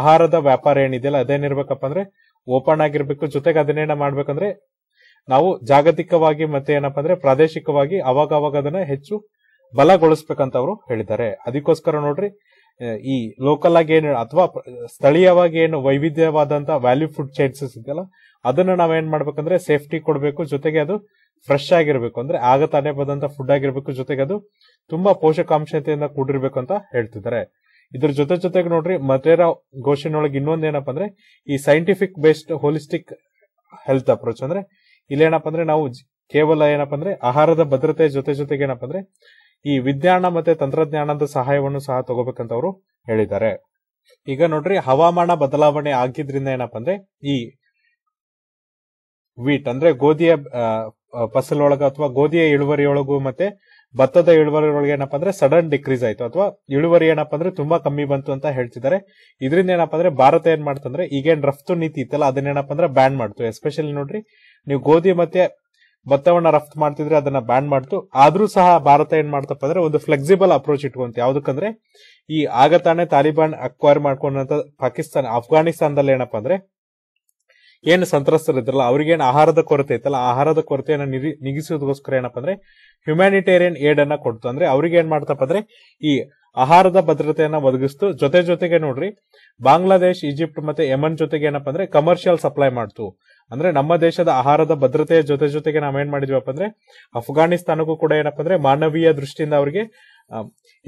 ಆಹಾರದ ವ್ಯಾಪಾರ ಏನಿದೆಯಲ್ಲ ಅದೇನಿರ್ಬೇಕಪ್ಪ ಅಂದ್ರೆ ಓಪನ್ ಆಗಿರ್ಬೇಕು ಜೊತೆಗೆ ಅದನ್ನೇನ ಮಾಡ್ಬೇಕಂದ್ರೆ ನಾವು ಜಾಗತಿಕವಾಗಿ ಮತ್ತೆ ಏನಪ್ಪಾ ಅಂದ್ರೆ ಪ್ರಾದೇಶಿಕವಾಗಿ ಅವಾಗ ಅವಾಗ ಅದನ್ನ ಹೆಚ್ಚು ಬಲಗೊಳಿಸ್ಬೇಕಂತ ಅವರು ಹೇಳಿದ್ದಾರೆ ಅದಕ್ಕೋಸ್ಕರ ನೋಡ್ರಿ ಈ ಲೋಕಲ್ ಆಗಿ ಏನು ಅಥವಾ ಸ್ಥಳೀಯವಾಗಿ ಏನು ವೈವಿಧ್ಯವಾದಂತ ವ್ಯಾಲ್ಯೂ ಫುಡ್ ಚೈನ್ಸಸ್ ಇದೆಯಲ್ಲ ಅದನ್ನ ನಾವೇನ್ ಮಾಡ್ಬೇಕಂದ್ರೆ ಸೇಫ್ಟಿ ಕೊಡಬೇಕು ಜೊತೆಗೆ ಅದು ಫ್ರೆಶ್ ಆಗಿರ್ಬೇಕು ಅಂದ್ರೆ ಆಗ ತಾನೇ ಬಂದಂತ ಫುಡ್ ಆಗಿರ್ಬೇಕು ಜೊತೆಗೆ ಅದು ತುಂಬಾ ಪೋಷಕಾಂಶತೆಯಿಂದ ಕೂಡಿರ್ಬೇಕು ಅಂತ ಹೇಳ್ತಿದ್ದಾರೆ ಇದ್ರ ಜೊತೆ ಜೊತೆಗೆ ನೋಡ್ರಿ ಮತೇರಾ ಘೋಷಣೆಯೊಳಗೆ ಏನಪ್ಪ ಅಂದ್ರೆ ಈ scientific based holistic health approach ಅಂದ್ರೆ ಇಲ್ಲೇನಪ್ಪ ಅಂದ್ರೆ ನಾವು ಕೇವಲ ಏನಪ್ಪ ಅಂದ್ರೆ ಆಹಾರದ ಭದ್ರತೆ ಜೊತೆ ಜೊತೆಗೆ ಏನಪ್ಪ ಅಂದ್ರೆ ಈ ವಿಜ್ಞಾನ ಮತ್ತೆ ತಂತ್ರಜ್ಞಾನದ ಸಹಾಯವನ್ನು ಸಹ ತಗೋಬೇಕಂತ ಅವರು ಹೇಳಿದ್ದಾರೆ ಈಗ ನೋಡ್ರಿ ಹವಾಮಾನ ಬದಲಾವಣೆ ಆಗಿದ್ರಿಂದ ಏನಪ್ಪ ಅಂದ್ರೆ ಈ ವೀಟ್ ಅಂದ್ರೆ ಗೋಧಿಯ ಒಳಗ ಅಥವಾ ಗೋಧಿಯ ಇಳುವರಿಯೊಳಗು ಮತ್ತೆ ಭತ್ತದ ಇಳುವರಿ ಏನಪ್ಪಾ ಅಂದ್ರೆ ಸಡನ್ ಡಿಕ್ರೀಸ್ ಆಯ್ತು ಅಥವಾ ಇಳುವರಿ ಏನಪ್ಪ ಅಂದ್ರೆ ತುಂಬಾ ಕಮ್ಮಿ ಬಂತು ಅಂತ ಹೇಳ್ತಿದ್ದಾರೆ ಇದರಿಂದ ಏನಪ್ಪ ಅಂದ್ರೆ ಭಾರತ ಏನ್ ಮಾಡ್ತಂದ್ರೆ ಈಗೇನ್ ರಫ್ತು ನೀತಿ ಇತ್ತಲ್ಲ ಅದನ್ನೇನಪ್ಪ ಅಂದ್ರೆ ಬ್ಯಾನ್ ಮಾಡ್ತು ಎಸ್ಪೆಷಲಿ ನೋಡ್ರಿ ನೀವು ಗೋಧಿ ಮತ್ತೆ ಭತ್ತವನ್ನ ರಫ್ತು ಮಾಡ್ತಿದ್ರೆ ಅದನ್ನ ಬ್ಯಾನ್ ಮಾಡ್ತು ಆದ್ರೂ ಸಹ ಭಾರತ ಏನ್ ಮಾಡ್ತಪ್ಪ ಅಂದ್ರೆ ಒಂದು ಫ್ಲೆಕ್ಸಿಬಲ್ ಅಪ್ರೋಚ್ ಇಟ್ಕೊಂತ ಯಾವ್ದಕ್ಕಂದ್ರೆ ಈ ಆಗ ತಾಲಿಬಾನ್ ಅಕ್ವೈರ್ ಮಾಡ್ಕೊಂಡಂತ ಪಾಕಿಸ್ತಾನ ಅಫ್ಘಾನಿಸ್ತಾನದಲ್ಲಿ ಏನಪ್ಪಾ ಅಂದ್ರೆ ಏನು ಸಂತ್ರಸ್ತರಿದ್ರಲ್ಲ ಏನು ಆಹಾರದ ಕೊರತೆ ಇತ್ತಲ್ಲ ಆಹಾರದ ಕೊರತೆಯನ್ನು ನಿಗಿಸೋದಕ್ಕೋಸ್ಕರ ಏನಪ್ಪ ಅಂದ್ರೆ ಹ್ಯುಮ್ಯಾನಿಟೇರಿಯನ್ ಏಡ್ ಅನ್ನ ಕೊಡ್ತು ಅಂದ್ರೆ ಅವ್ರಿಗೆ ಏನ್ ಮಾಡ್ತಪ್ಪ ಅಂದ್ರೆ ಈ ಆಹಾರದ ಭದ್ರತೆಯನ್ನ ಒದಗಿಸ್ತು ಜೊತೆ ಜೊತೆಗೆ ನೋಡ್ರಿ ಬಾಂಗ್ಲಾದೇಶ್ ಈಜಿಪ್ಟ್ ಮತ್ತೆ ಯಮನ್ ಜೊತೆಗೆ ಏನಪ್ಪ ಅಂದ್ರೆ ಕಮರ್ಷಿಯಲ್ ಸಪ್ಲೈ ಮಾಡ್ತು ಅಂದ್ರೆ ನಮ್ಮ ದೇಶದ ಆಹಾರದ ಭದ್ರತೆಯ ಜೊತೆ ಜೊತೆಗೆ ನಾವೇನ್ ಮಾಡಿದ್ವಿಪ್ಪ ಅಂದ್ರೆ ಅಫ್ಘಾನಿಸ್ತಾನಕ್ಕೂ ಕೂಡ ಏನಪ್ಪ ಅಂದ್ರೆ ಮಾನವೀಯ ದೃಷ್ಟಿಯಿಂದ ಅವರಿಗೆ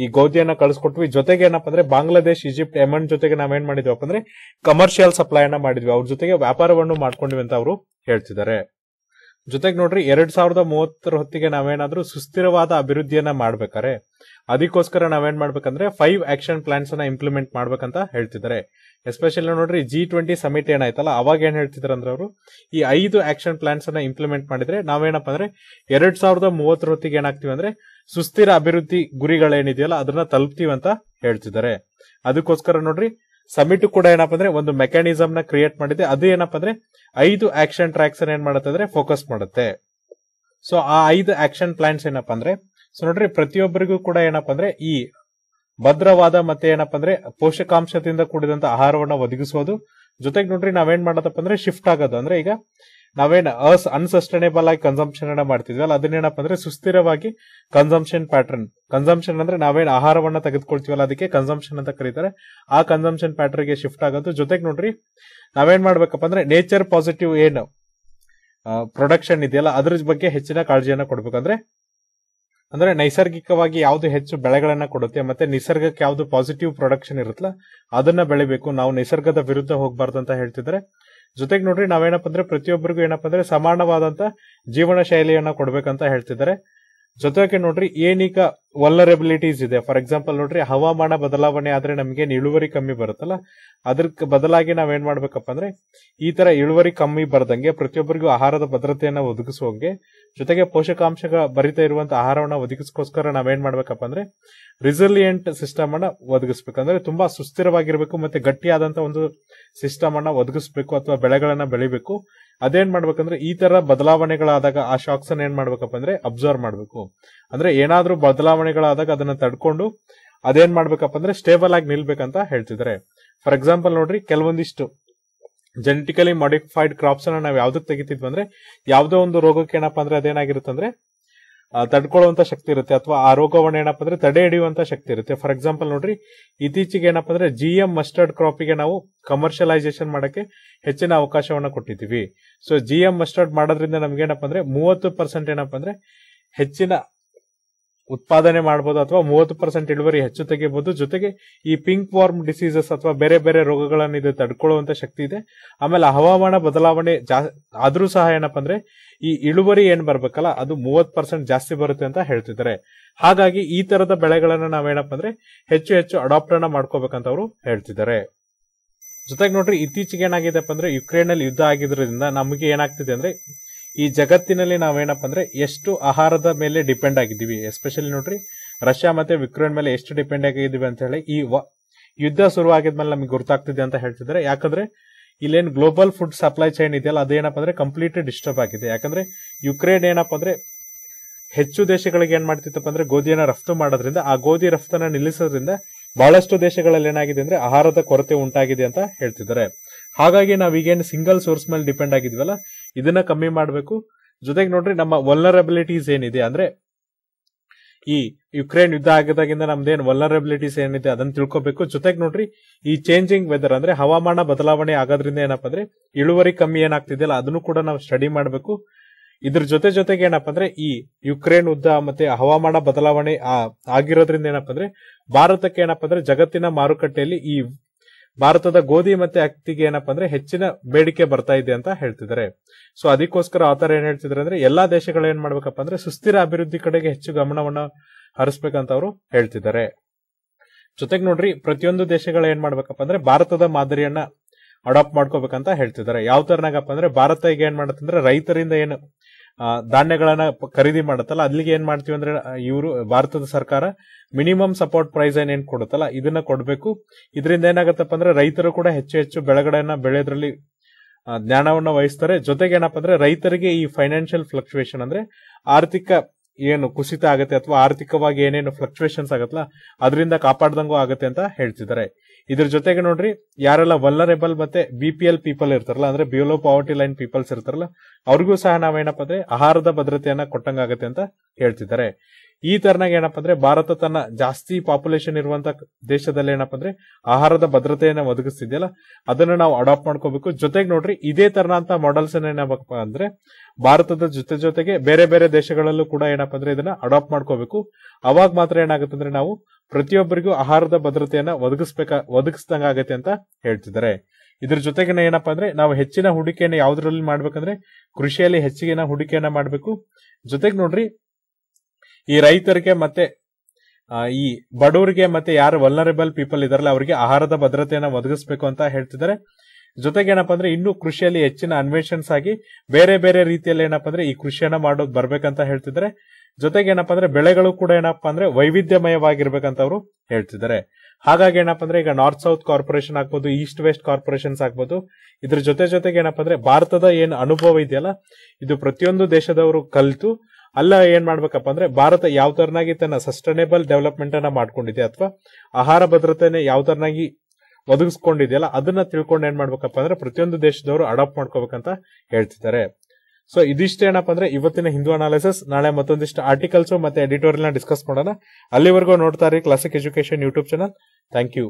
ಈ ಗೋಧಿಯನ್ನ ಕಳಿಸ್ಕೊಟ್ವಿ ಜೊತೆಗೆ ಏನಪ್ಪಾ ಅಂದ್ರೆ ಬಾಂಗ್ಲಾದೇಶ್ ಈಜಿಪ್ಟ್ ಎಮನ್ ಜೊತೆಗೆ ನಾವೇನ್ ಮಾಡಿದ್ವಿಪ್ಪ ಅಂದ್ರೆ ಕಮರ್ಷಿಯಲ್ ಅನ್ನ ಮಾಡಿದ್ವಿ ಅವ್ರ ಜೊತೆಗೆ ವ್ಯಾಪಾರವನ್ನು ಮಾಡ್ಕೊಂಡ್ವಿ ಅಂತ ಅವರು ಹೇಳ್ತಿದ್ದಾರೆ ಜೊತೆಗೆ ನೋಡ್ರಿ ಎರಡ್ ಸಾವಿರದ ಮೂವತ್ತರ ಹೊತ್ತಿಗೆ ನಾವೇನಾದ್ರೂ ಸುಸ್ಥಿರವಾದ ಅಭಿವೃದ್ಧಿಯನ್ನ ಮಾಡ್ಬೇಕಾರೆ ಅದಕ್ಕೋಸ್ಕರ ನಾವೇನ್ ಮಾಡ್ಬೇಕಂದ್ರೆ ಫೈವ್ ಆಕ್ಷನ್ ಪ್ಲಾನ್ಸ್ ಅನ್ನ ಇಂಪ್ಲಿಮೆಂಟ್ ಮಾಡ್ಬೇಕಂತ ಹೇಳ್ತಿದ್ದಾರೆ ಎಸ್ಪೆಷಲಿ ನೋಡ್ರಿ ಜಿ ಟ್ವೆಂಟಿ ಸಮಿಟ್ ಏನಾಯ್ತಲ್ಲ ಅವಾಗ ಏನ್ ಹೇಳ್ತಿದ್ರು ಅಂದ್ರೆ ಅವರು ಈ ಐದು ಆಕ್ಷನ್ ಪ್ಲಾನ್ಸ್ ಅನ್ನ ಇಂಪ್ಲಿಮೆಂಟ್ ಮಾಡಿದ್ರೆ ನಾವೇನಪ್ಪ ಅಂದ್ರೆ ಎರಡ್ ಸಾವಿರದ ಮೂವತ್ತರೊತ್ತಿಗೆ ಏನಾಗ್ತೀವಿ ಅಂದ್ರೆ ಸುಸ್ಥಿರ ಅಭಿವೃದ್ಧಿ ಗುರಿಗಳೇನಿದೆಯಲ್ಲ ಅದನ್ನ ತಲುಪ್ತೀವಿ ಅಂತ ಹೇಳ್ತಿದ್ದಾರೆ ಅದಕ್ಕೋಸ್ಕರ ನೋಡ್ರಿ ಸಮಿಟ್ ಕೂಡ ಏನಪ್ಪ ಅಂದ್ರೆ ಒಂದು ಮೆಕ್ಯಾನಿಸಮ್ ನ ಕ್ರಿಯೇಟ್ ಮಾಡಿದೆ ಅದು ಏನಪ್ಪ ಅಂದ್ರೆ ಐದು ಆಕ್ಷನ್ ಟ್ರ್ಯಾಕ್ಸ್ ಏನ್ ಮಾಡುತ್ತೆ ಅಂದ್ರೆ ಫೋಕಸ್ ಮಾಡುತ್ತೆ ಸೊ ಆ ಐದು ಆಕ್ಷನ್ ಪ್ಲಾನ್ಸ್ ಏನಪ್ಪಾ ಅಂದ್ರೆ ಸೊ ನೋಡ್ರಿ ಪ್ರತಿಯೊಬ್ಬರಿಗೂ ಕೂಡ ಏನಪ್ಪಾ ಅಂದ್ರೆ ಈ ಭದ್ರವಾದ ಮತ್ತೆ ಏನಪ್ಪ ಅಂದ್ರೆ ಪೋಷಕಾಂಶದಿಂದ ಕೂಡಿದಂತ ಆಹಾರವನ್ನ ಒದಗಿಸೋದು ಜೊತೆಗೆ ನೋಡ್ರಿ ನಾವೇನ್ ಮಾಡೋದಪ್ಪ ಅಂದ್ರೆ ಶಿಫ್ಟ್ ಆಗೋದು ಅಂದ್ರೆ ಈಗ ನಾವೇನ್ ಅಸ್ ಅನ್ಸಸ್ಟೈನೇಬಲ್ ಆಗಿ ಕನ್ಸಂಪ್ಷನ್ ಅನ್ನ ಮಾಡ್ತಿದ್ವಿ ಅಲ್ಲ ಅದನ್ನೇನಪ್ಪ ಅಂದ್ರೆ ಸುಸ್ಥಿರವಾಗಿ ಕನ್ಸಂಪ್ಷನ್ ಪ್ಯಾಟರ್ನ್ ಕನ್ಸಂಪ್ಷನ್ ಅಂದ್ರೆ ನಾವೇನ್ ಆಹಾರವನ್ನ ತೆಗೆದುಕೊಳ್ತೀವಲ್ಲ ಅದಕ್ಕೆ ಕನ್ಸಂಪ್ಷನ್ ಅಂತ ಕರೀತಾರೆ ಆ ಕನ್ಸಂಪ್ಷನ್ ಪ್ಯಾಟರ್ನ್ ಗೆ ಶಿಫ್ಟ್ ಆಗೋದು ಜೊತೆಗೆ ನೋಡ್ರಿ ನಾವೇನ್ ಮಾಡ್ಬೇಕಪ್ಪ ಅಂದ್ರೆ ನೇಚರ್ ಪಾಸಿಟಿವ್ ಏನು ಪ್ರೊಡಕ್ಷನ್ ಇದೆಯಲ್ಲ ಅದ್ರ ಬಗ್ಗೆ ಹೆಚ್ಚಿನ ಕಾಳಜಿಯನ್ನ ಕೊಡ್ಬೇಕಂದ್ರೆ ಅಂದ್ರೆ ನೈಸರ್ಗಿಕವಾಗಿ ಯಾವ್ದು ಹೆಚ್ಚು ಬೆಳೆಗಳನ್ನ ಕೊಡುತ್ತೆ ಮತ್ತೆ ನಿಸರ್ಗಕ್ಕೆ ಯಾವ್ದು ಪಾಸಿಟಿವ್ ಪ್ರೊಡಕ್ಷನ್ ಇರುತ್ತಲ್ಲ ಅದನ್ನ ಬೆಳಿಬೇಕು ನಾವು ನಿಸರ್ಗದ ವಿರುದ್ಧ ಹೋಗ್ಬಾರ್ದು ಅಂತ ಹೇಳ್ತಿದ್ರೆ ಜೊತೆಗೆ ನೋಡ್ರಿ ನಾವೇನಪ್ಪ ಅಂದ್ರೆ ಪ್ರತಿಯೊಬ್ಬರಿಗೂ ಏನಪ್ಪ ಅಂದ್ರೆ ಸಮಾನವಾದಂತ ಜೀವನ ಶೈಲಿಯನ್ನ ಕೊಡ್ಬೇಕಂತ ಹೇಳ್ತಿದ್ದಾರೆ ಜೊತೆಗೆ ನೋಡ್ರಿ ಏನೀಗ ವಲ್ನರೆಬಿಲಿಟೀಸ್ ಇದೆ ಫಾರ್ ಎಕ್ಸಾಂಪಲ್ ನೋಡ್ರಿ ಹವಾಮಾನ ಬದಲಾವಣೆ ಆದ್ರೆ ನಮಗೆ ಇಳುವರಿ ಕಮ್ಮಿ ಬರುತ್ತಲ್ಲ ಅದಕ್ಕೆ ಬದಲಾಗಿ ನಾವೇನ್ ಮಾಡ್ಬೇಕಪ್ಪ ಅಂದ್ರೆ ಈ ತರ ಇಳುವರಿ ಕಮ್ಮಿ ಬರದಂಗೆ ಪ್ರತಿಯೊಬ್ಬರಿಗೂ ಆಹಾರದ ಭದ್ರತೆಯನ್ನ ಒದಗಿಸುವಂಗೆ ಜೊತೆಗೆ ಪೋಷಕಾಂಶಗಳ ಭರಿತ ಇರುವಂತ ಆಹಾರವನ್ನು ಒದಗಿಸ್ಕೋಸ್ಕರ ನಾವೇನ್ ಮಾಡ್ಬೇಕಪ್ಪ ಅಂದ್ರೆ ರಿಸಲಿಯೆಂಟ್ ಸಿಸ್ಟಮ್ ಅನ್ನ ಅಂದ್ರೆ ತುಂಬಾ ಸುಸ್ಥಿರವಾಗಿರ್ಬೇಕು ಮತ್ತೆ ಗಟ್ಟಿಯಾದಂತ ಒಂದು ಸಿಸ್ಟಮ್ ಅನ್ನ ಒದಗಿಸ್ಬೇಕು ಅಥವಾ ಬೆಳೆಗಳನ್ನ ಬೆಳಿಬೇಕು ಅದೇನ್ ಮಾಡ್ಬೇಕಂದ್ರೆ ಈ ತರ ಬದಲಾವಣೆಗಳಾದಾಗ ಆ ಶಾಕ್ಸ್ ಅನ್ನ ಏನ್ ಮಾಡ್ಬೇಕಪ್ಪ ಅಂದ್ರೆ ಅಬ್ಸರ್ವ್ ಮಾಡ್ಬೇಕು ಅಂದ್ರೆ ಏನಾದ್ರೂ ಬದಲಾವಣೆಗಳಾದಾಗ ಅದನ್ನ ತಡ್ಕೊಂಡು ಅದೇನ್ ಮಾಡ್ಬೇಕಪ್ಪ ಅಂದ್ರೆ ಸ್ಟೇಬಲ್ ಆಗಿ ನಿಲ್ಬೇಕಂತ ಹೇಳ್ತಿದ್ರೆ ಫಾರ್ ಎಕ್ಸಾಂಪಲ್ ನೋಡ್ರಿ ಕೆಲವೊಂದಿಷ್ಟು ಜೆನೆಟಿಕಲಿ ಮಾಡಿಫೈಡ್ ಕ್ರಾಪ್ಸ್ ಅನ್ನ ನಾವು ಯಾವ್ದಕ್ ತೆಗಿತಿದ್ವಿ ಅಂದ್ರೆ ಯಾವ್ದೋ ಒಂದು ರೋಗಕ್ಕೆ ಏನಪ್ಪಾ ಅಂದ್ರೆ ಅದೇನಾಗಿರುತ್ತೆ ಅಂದ್ರೆ ತಡ್ಕೊಳ್ಳುವಂತ ಶಕ್ತಿ ಇರುತ್ತೆ ಅಥವಾ ಆ ರೋಗವನ್ನು ಏನಪ್ಪಾ ಅಂದ್ರೆ ತಡೆ ಹಿಡಿಯುವಂತ ಶಕ್ತಿ ಇರುತ್ತೆ ಫಾರ್ ಎಕ್ಸಾಂಪಲ್ ನೋಡ್ರಿ ಇತ್ತೀಚೆಗೆ ಏನಪ್ಪಾ ಅಂದ್ರೆ ಜಿ ಎಂ ಮಸ್ಟರ್ಡ್ ಕ್ರಾಪಿಗೆ ನಾವು ಕಮರ್ಷಿಯಲೈಸೇಷನ್ ಮಾಡಕ್ಕೆ ಹೆಚ್ಚಿನ ಅವಕಾಶವನ್ನ ಕೊಟ್ಟಿದ್ದೀವಿ ಸೊ ಜಿ ಎಂ ಮಸ್ಟರ್ಡ್ ಮಾಡೋದ್ರಿಂದ ನಮ್ಗೆ ಏನಪ್ಪಾ ಅಂದ್ರೆ ಮೂವತ್ತು ಪರ್ಸೆಂಟ್ ಏನಪ್ಪಾ ಅಂದ್ರೆ ಹೆಚ್ಚಿನ ಉತ್ಪಾದನೆ ಮಾಡಬಹುದು ಅಥವಾ ಮೂವತ್ತು ಪರ್ಸೆಂಟ್ ಇಳುವರಿ ಹೆಚ್ಚು ತೆಗಿಬಹುದು ಜೊತೆಗೆ ಈ ಪಿಂಕ್ ವಾರ್ಮ್ ಡಿಸೀಸಸ್ ಅಥವಾ ಬೇರೆ ಬೇರೆ ರೋಗಗಳನ್ನು ಇದು ತಡ್ಕೊಳ್ಳುವಂತ ಶಕ್ತಿ ಇದೆ ಆಮೇಲೆ ಹವಾಮಾನ ಬದಲಾವಣೆ ಆದ್ರೂ ಸಹ ಏನಪ್ಪ ಅಂದ್ರೆ ಈ ಇಳುವರಿ ಏನ್ ಬರ್ಬೇಕಲ್ಲ ಅದು ಮೂವತ್ ಪರ್ಸೆಂಟ್ ಜಾಸ್ತಿ ಬರುತ್ತೆ ಅಂತ ಹೇಳ್ತಿದ್ದಾರೆ ಹಾಗಾಗಿ ಈ ತರದ ಬೆಳೆಗಳನ್ನು ನಾವೇನಪ್ಪ ಅಂದ್ರೆ ಹೆಚ್ಚು ಹೆಚ್ಚು ಅಡಾಪ್ಟ್ ಅನ್ನ ಮಾಡ್ಕೋಬೇಕಂತ ಅವರು ಹೇಳ್ತಿದ್ದಾರೆ ಜೊತೆಗೆ ನೋಡ್ರಿ ಇತ್ತೀಚೆಗೆ ಏನಾಗಿದೆ ಅಂದ್ರೆ ಯುಕ್ರೇನ್ ಅಲ್ಲಿ ಯುದ್ಧ ಆಗಿದ್ರಿಂದ ನಮಗೆ ಏನಾಗ್ತಿದೆ ಅಂದ್ರೆ ಈ ಜಗತ್ತಿನಲ್ಲಿ ನಾವೇನಪ್ಪ ಅಂದ್ರೆ ಎಷ್ಟು ಆಹಾರದ ಮೇಲೆ ಡಿಪೆಂಡ್ ಆಗಿದ್ದೀವಿ ಎಸ್ಪೆಷಲಿ ನೋಡ್ರಿ ರಷ್ಯಾ ಮತ್ತೆ ಯುಕ್ರೇನ್ ಮೇಲೆ ಎಷ್ಟು ಡಿಪೆಂಡ್ ಆಗಿದ್ದೀವಿ ಅಂತ ಹೇಳಿ ಈ ಯುದ್ಧ ಶುರುವಾಗಿದ್ಮೇಲೆ ನಮಗೆ ಗೊತ್ತಾಗ್ತಿದೆ ಅಂತ ಹೇಳ್ತಿದ್ರೆ ಯಾಕಂದ್ರೆ ಇಲ್ಲೇನು ಗ್ಲೋಬಲ್ ಫುಡ್ ಸಪ್ಲೈ ಚೈನ್ ಇದೆಯಲ್ಲ ಅದೇನಪ್ಪ ಅಂದ್ರೆ ಕಂಪ್ಲೀಟ್ ಡಿಸ್ಟರ್ಬ್ ಆಗಿದೆ ಯಾಕಂದ್ರೆ ಯುಕ್ರೇನ್ ಏನಪ್ಪ ಅಂದ್ರೆ ಹೆಚ್ಚು ದೇಶಗಳಿಗೆ ಏನ್ ಮಾಡ್ತಿತ್ತಪ್ಪ ಅಂದ್ರೆ ಗೋಧಿಯನ್ನ ರಫ್ತು ಮಾಡೋದ್ರಿಂದ ಆ ಗೋಧಿ ರಫ್ತನ್ನ ನಿಲ್ಲಿಸೋದ್ರಿಂದ ಬಹಳಷ್ಟು ದೇಶಗಳಲ್ಲಿ ಏನಾಗಿದೆ ಅಂದ್ರೆ ಆಹಾರದ ಕೊರತೆ ಉಂಟಾಗಿದೆ ಅಂತ ಹೇಳ್ತಿದ್ದಾರೆ ಹಾಗಾಗಿ ನಾವೀಗೇನು ಸಿಂಗಲ್ ಸೋರ್ಸ್ ಮೇಲೆ ಡಿಪೆಂಡ್ ಆಗಿದ್ವಲ್ಲ ಇದನ್ನ ಕಮ್ಮಿ ಮಾಡಬೇಕು ಜೊತೆಗೆ ನೋಡ್ರಿ ನಮ್ಮ ವಲ್ನರಬಿಲಿಟೀಸ್ ಏನಿದೆ ಅಂದ್ರೆ ಈ ಯುಕ್ರೇನ್ ಯುದ್ಧ ಆಗಿದಾಗಿಂದ ನಮ್ದೇನ್ ವಲ್ನರಬಿಲಿಟೀಸ್ ಏನಿದೆ ಅದನ್ನ ತಿಳ್ಕೊಬೇಕು ಜೊತೆಗೆ ನೋಡ್ರಿ ಈ ಚೇಂಜಿಂಗ್ ವೆದರ್ ಅಂದ್ರೆ ಹವಾಮಾನ ಬದಲಾವಣೆ ಆಗೋದ್ರಿಂದ ಏನಪ್ಪಾ ಇಳುವರಿ ಕಮ್ಮಿ ಏನಾಗ್ತಿದೆಯಲ್ಲ ಅದನ್ನು ಕೂಡ ನಾವು ಸ್ಟಡಿ ಮಾಡಬೇಕು ಇದ್ರ ಜೊತೆ ಜೊತೆಗೆ ಏನಪ್ಪಾ ಅಂದ್ರೆ ಈ ಯುಕ್ರೇನ್ ಯುದ್ಧ ಮತ್ತೆ ಹವಾಮಾನ ಬದಲಾವಣೆ ಆಗಿರೋದ್ರಿಂದ ಏನಪ್ಪಾ ಅಂದ್ರೆ ಭಾರತಕ್ಕೆ ಏನಪ್ಪಾ ಅಂದ್ರೆ ಜಗತ್ತಿನ ಮಾರುಕಟ್ಟೆಯಲ್ಲಿ ಈ ಭಾರತದ ಗೋಧಿ ಮತ್ತೆ ಅಕ್ಕಿಗೆ ಏನಪ್ಪಾ ಅಂದ್ರೆ ಹೆಚ್ಚಿನ ಬೇಡಿಕೆ ಬರ್ತಾ ಇದೆ ಅಂತ ಹೇಳ್ತಿದ್ದಾರೆ ಸೊ ಅದಕ್ಕೋಸ್ಕರ ಆತರ ಏನ್ ಹೇಳ್ತಿದ್ರೆ ಅಂದ್ರೆ ಎಲ್ಲಾ ದೇಶಗಳು ಏನ್ ಮಾಡ್ಬೇಕಪ್ಪ ಅಂದ್ರೆ ಸುಸ್ಥಿರ ಅಭಿವೃದ್ಧಿ ಕಡೆಗೆ ಹೆಚ್ಚು ಗಮನವನ್ನು ಹರಿಸ್ಬೇಕಂತ ಅವರು ಹೇಳ್ತಿದ್ದಾರೆ ಜೊತೆಗೆ ನೋಡ್ರಿ ಪ್ರತಿಯೊಂದು ದೇಶಗಳು ಏನ್ ಮಾಡ್ಬೇಕಪ್ಪ ಅಂದ್ರೆ ಭಾರತದ ಮಾದರಿಯನ್ನ ಅಡಾಪ್ಟ್ ಮಾಡ್ಕೋಬೇಕಂತ ಹೇಳ್ತಿದ್ದಾರೆ ಯಾವ ತರನಾಗಪ್ಪ ಅಂದ್ರೆ ಭಾರತ ಈಗ ಏನ್ ಮಾಡತ್ತಂದ್ರೆ ರೈತರಿಂದ ಏನು ಧಾನ್ಯಗಳನ್ನ ಖರೀದಿ ಮಾಡುತ್ತಲ್ಲ ಅಲ್ಲಿಗೆ ಏನ್ ಮಾಡ್ತೀವಿ ಅಂದ್ರೆ ಇವರು ಭಾರತದ ಸರ್ಕಾರ ಮಿನಿಮಮ್ ಸಪೋರ್ಟ್ ಪ್ರೈಸ್ ಏನ್ ಕೊಡುತ್ತಲ್ಲ ಇದನ್ನ ಕೊಡಬೇಕು ಇದರಿಂದ ಏನಾಗತ್ತಪ್ಪ ಅಂದ್ರೆ ರೈತರು ಕೂಡ ಹೆಚ್ಚು ಹೆಚ್ಚು ಬೆಳೆಗಳನ್ನ ಬೆಳೆಯೋದ್ರಲ್ಲಿ ಜ್ಞಾನವನ್ನ ವಹಿಸ್ತಾರೆ ಜೊತೆಗೆ ಏನಪ್ಪ ಅಂದ್ರೆ ರೈತರಿಗೆ ಈ ಫೈನಾನ್ಷಿಯಲ್ ಫ್ಲಕ್ಚುಯೇಷನ್ ಅಂದ್ರೆ ಆರ್ಥಿಕ ಏನು ಕುಸಿತ ಆಗುತ್ತೆ ಅಥವಾ ಆರ್ಥಿಕವಾಗಿ ಏನೇನು ಫ್ಲಕ್ಚುಯೇಷನ್ಸ್ ಆಗತ್ತಲ್ಲ ಅದರಿಂದ ಕಾಪಾಡ್ದಂಗೂ ಆಗುತ್ತೆ ಅಂತ ಹೇಳ್ತಿದ್ದಾರೆ ಇದ್ರ ಜೊತೆಗೆ ನೋಡ್ರಿ ಯಾರೆಲ್ಲ ವಲ್ಲರೇಬಲ್ ಮತ್ತೆ ಬಿ ಪಿ ಎಲ್ ಪೀಪಲ್ ಇರ್ತಾರಲ್ಲ ಅಂದ್ರೆ ಬಿಲೋ ಪಾವರ್ಟಿ ಲೈನ್ ಪೀಪಲ್ಸ್ ಇರ್ತಾರಲ್ಲ ಅವ್ರಿಗೂ ಸಹ ನಾವೇನಪ್ಪ ಅಂದ್ರೆ ಆಹಾರದ ಭದ್ರತೆಯನ್ನ ಕೊಟ್ಟಂಗಾಗತ್ತೆ ಅಂತ ಹೇಳ್ತಿದ್ದಾರೆ ಈ ತರನಾಗ ಏನಪ್ಪ ಅಂದ್ರೆ ಭಾರತ ತನ್ನ ಜಾಸ್ತಿ ಪಾಪ್ಯುಲೇಷನ್ ಇರುವಂತ ದೇಶದಲ್ಲಿ ಏನಪ್ಪ ಅಂದ್ರೆ ಆಹಾರದ ಭದ್ರತೆಯನ್ನ ಒದಗಿಸ್ತಿದ್ಯಲ್ಲ ಅದನ್ನ ನಾವು ಅಡಾಪ್ಟ್ ಮಾಡ್ಕೋಬೇಕು ಜೊತೆಗೆ ನೋಡ್ರಿ ಇದೇ ತರನಂತ ಮಾಡೆಲ್ಸ್ ಏನಪ್ಪ ಅಂದ್ರೆ ಭಾರತದ ಜೊತೆ ಜೊತೆಗೆ ಬೇರೆ ಬೇರೆ ದೇಶಗಳಲ್ಲೂ ಕೂಡ ಏನಪ್ಪ ಅಂದ್ರೆ ಇದನ್ನ ಅಡಾಪ್ಟ್ ಮಾಡ್ಕೋಬೇಕು ಅವಾಗ ಮಾತ್ರ ಏನಾಗುತ್ತೆ ಅಂದ್ರೆ ನಾವು ಪ್ರತಿಯೊಬ್ಬರಿಗೂ ಆಹಾರದ ಭದ್ರತೆಯನ್ನ ಒದಗಿಸ್ಬೇಕ ಒದಗಿಸ್ದಂಗಾಗತ್ತೆ ಅಂತ ಹೇಳ್ತಿದ್ದಾರೆ ಇದ್ರ ಜೊತೆಗೆ ಏನಪ್ಪಾ ಅಂದ್ರೆ ನಾವು ಹೆಚ್ಚಿನ ಹೂಡಿಕೆಯನ್ನು ಯಾವ್ದ್ರಲ್ಲಿ ಮಾಡ್ಬೇಕಂದ್ರೆ ಕೃಷಿಯಲ್ಲಿ ಹೆಚ್ಚಿನ ಹೂಡಿಕೆಯನ್ನ ಮಾಡಬೇಕು ಜೊತೆಗೆ ನೋಡ್ರಿ ಈ ರೈತರಿಗೆ ಮತ್ತೆ ಈ ಬಡವರಿಗೆ ಮತ್ತೆ ಯಾರು ವಲ್ನರೇಬಲ್ ಪೀಪಲ್ ಇದಾರಲ್ಲ ಅವರಿಗೆ ಆಹಾರದ ಭದ್ರತೆಯನ್ನ ಒದಗಿಸ್ಬೇಕು ಅಂತ ಹೇಳ್ತಿದ್ದಾರೆ ಜೊತೆಗೆ ಏನಪ್ಪಾ ಅಂದ್ರೆ ಇನ್ನು ಕೃಷಿಯಲ್ಲಿ ಹೆಚ್ಚಿನ ಅನ್ವೇಷನ್ಸ್ ಆಗಿ ಬೇರೆ ಬೇರೆ ರೀತಿಯಲ್ಲಿ ಏನಪ್ಪಾ ಅಂದ್ರೆ ಈ ಕೃಷಿಯನ್ನ ಮಾಡೋದು ಬರ್ಬೇಕಂತ ಹೇಳ್ತಿದ್ದಾರೆ ಜೊತೆಗೆ ಏನಪ್ಪಾ ಅಂದ್ರೆ ಬೆಳೆಗಳು ಕೂಡ ಏನಪ್ಪಾ ಅಂದ್ರೆ ವೈವಿಧ್ಯಮಯವಾಗಿರ್ಬೇಕಂತ ಅವರು ಹೇಳ್ತಿದ್ದಾರೆ ಹಾಗಾಗಿ ಏನಪ್ಪಾ ಅಂದ್ರೆ ಈಗ ನಾರ್ತ್ ಸೌತ್ ಕಾರ್ಪೊರೇಷನ್ ಆಗ್ಬೋದು ಈಸ್ಟ್ ವೆಸ್ಟ್ ಕಾರ್ಪೊರೇಷನ್ಸ್ ಆಗ್ಬೋದು ಇದ್ರ ಜೊತೆ ಜೊತೆಗೆ ಏನಪ್ಪಾ ಅಂದ್ರೆ ಭಾರತದ ಏನ್ ಅನುಭವ ಇದೆಯಲ್ಲ ಇದು ಪ್ರತಿಯೊಂದು ದೇಶದವರು ಕಲಿತು ಅಲ್ಲ ಏನ್ ಮಾಡ್ಬೇಕಪ್ಪ ಅಂದ್ರೆ ಭಾರತ ಯಾವ ತರನಾಗಿ ತನ್ನ ಸಸ್ಟೈನೇಬಲ್ ಡೆವಲಪ್ಮೆಂಟ್ ಅನ್ನ ಮಾಡ್ಕೊಂಡಿದೆ ಅಥವಾ ಆಹಾರ ಭದ್ರತೆನೆ ಯಾವ ತರನಾಗಿ ಒದಗಿಸ್ಕೊಂಡಿದೆಯಲ್ಲ ಅದನ್ನ ತಿಳ್ಕೊಂಡು ಏನ್ ಮಾಡ್ಬೇಕಪ್ಪ ಅಂದ್ರೆ ಪ್ರತಿಯೊಂದು ದೇಶದವರು ಅಡಾಪ್ಟ್ ಮಾಡ್ಕೋಬೇಕಂತ ಹೇಳ್ತಿದ್ದಾರೆ ಸೊ ಇದಿಷ್ಟು ಏನಪ್ಪ ಅಂದ್ರೆ ಇವತ್ತಿನ ಹಿಂದೂ ಅನಾಲಿಸಿಸ್ ನಾಳೆ ಮತ್ತೊಂದಿಷ್ಟು ಆರ್ಟಿಕಲ್ಸ್ ಮತ್ತೆ ಎಡಿಟೋರಿಯಲ್ ನ ಡಿಸ್ಕಸ್ ಮಾಡೋಣ ಅಲ್ಲಿವರೆಗೂ ನೋಡ್ತಾ ಇರಿ classic education YouTube channel thank you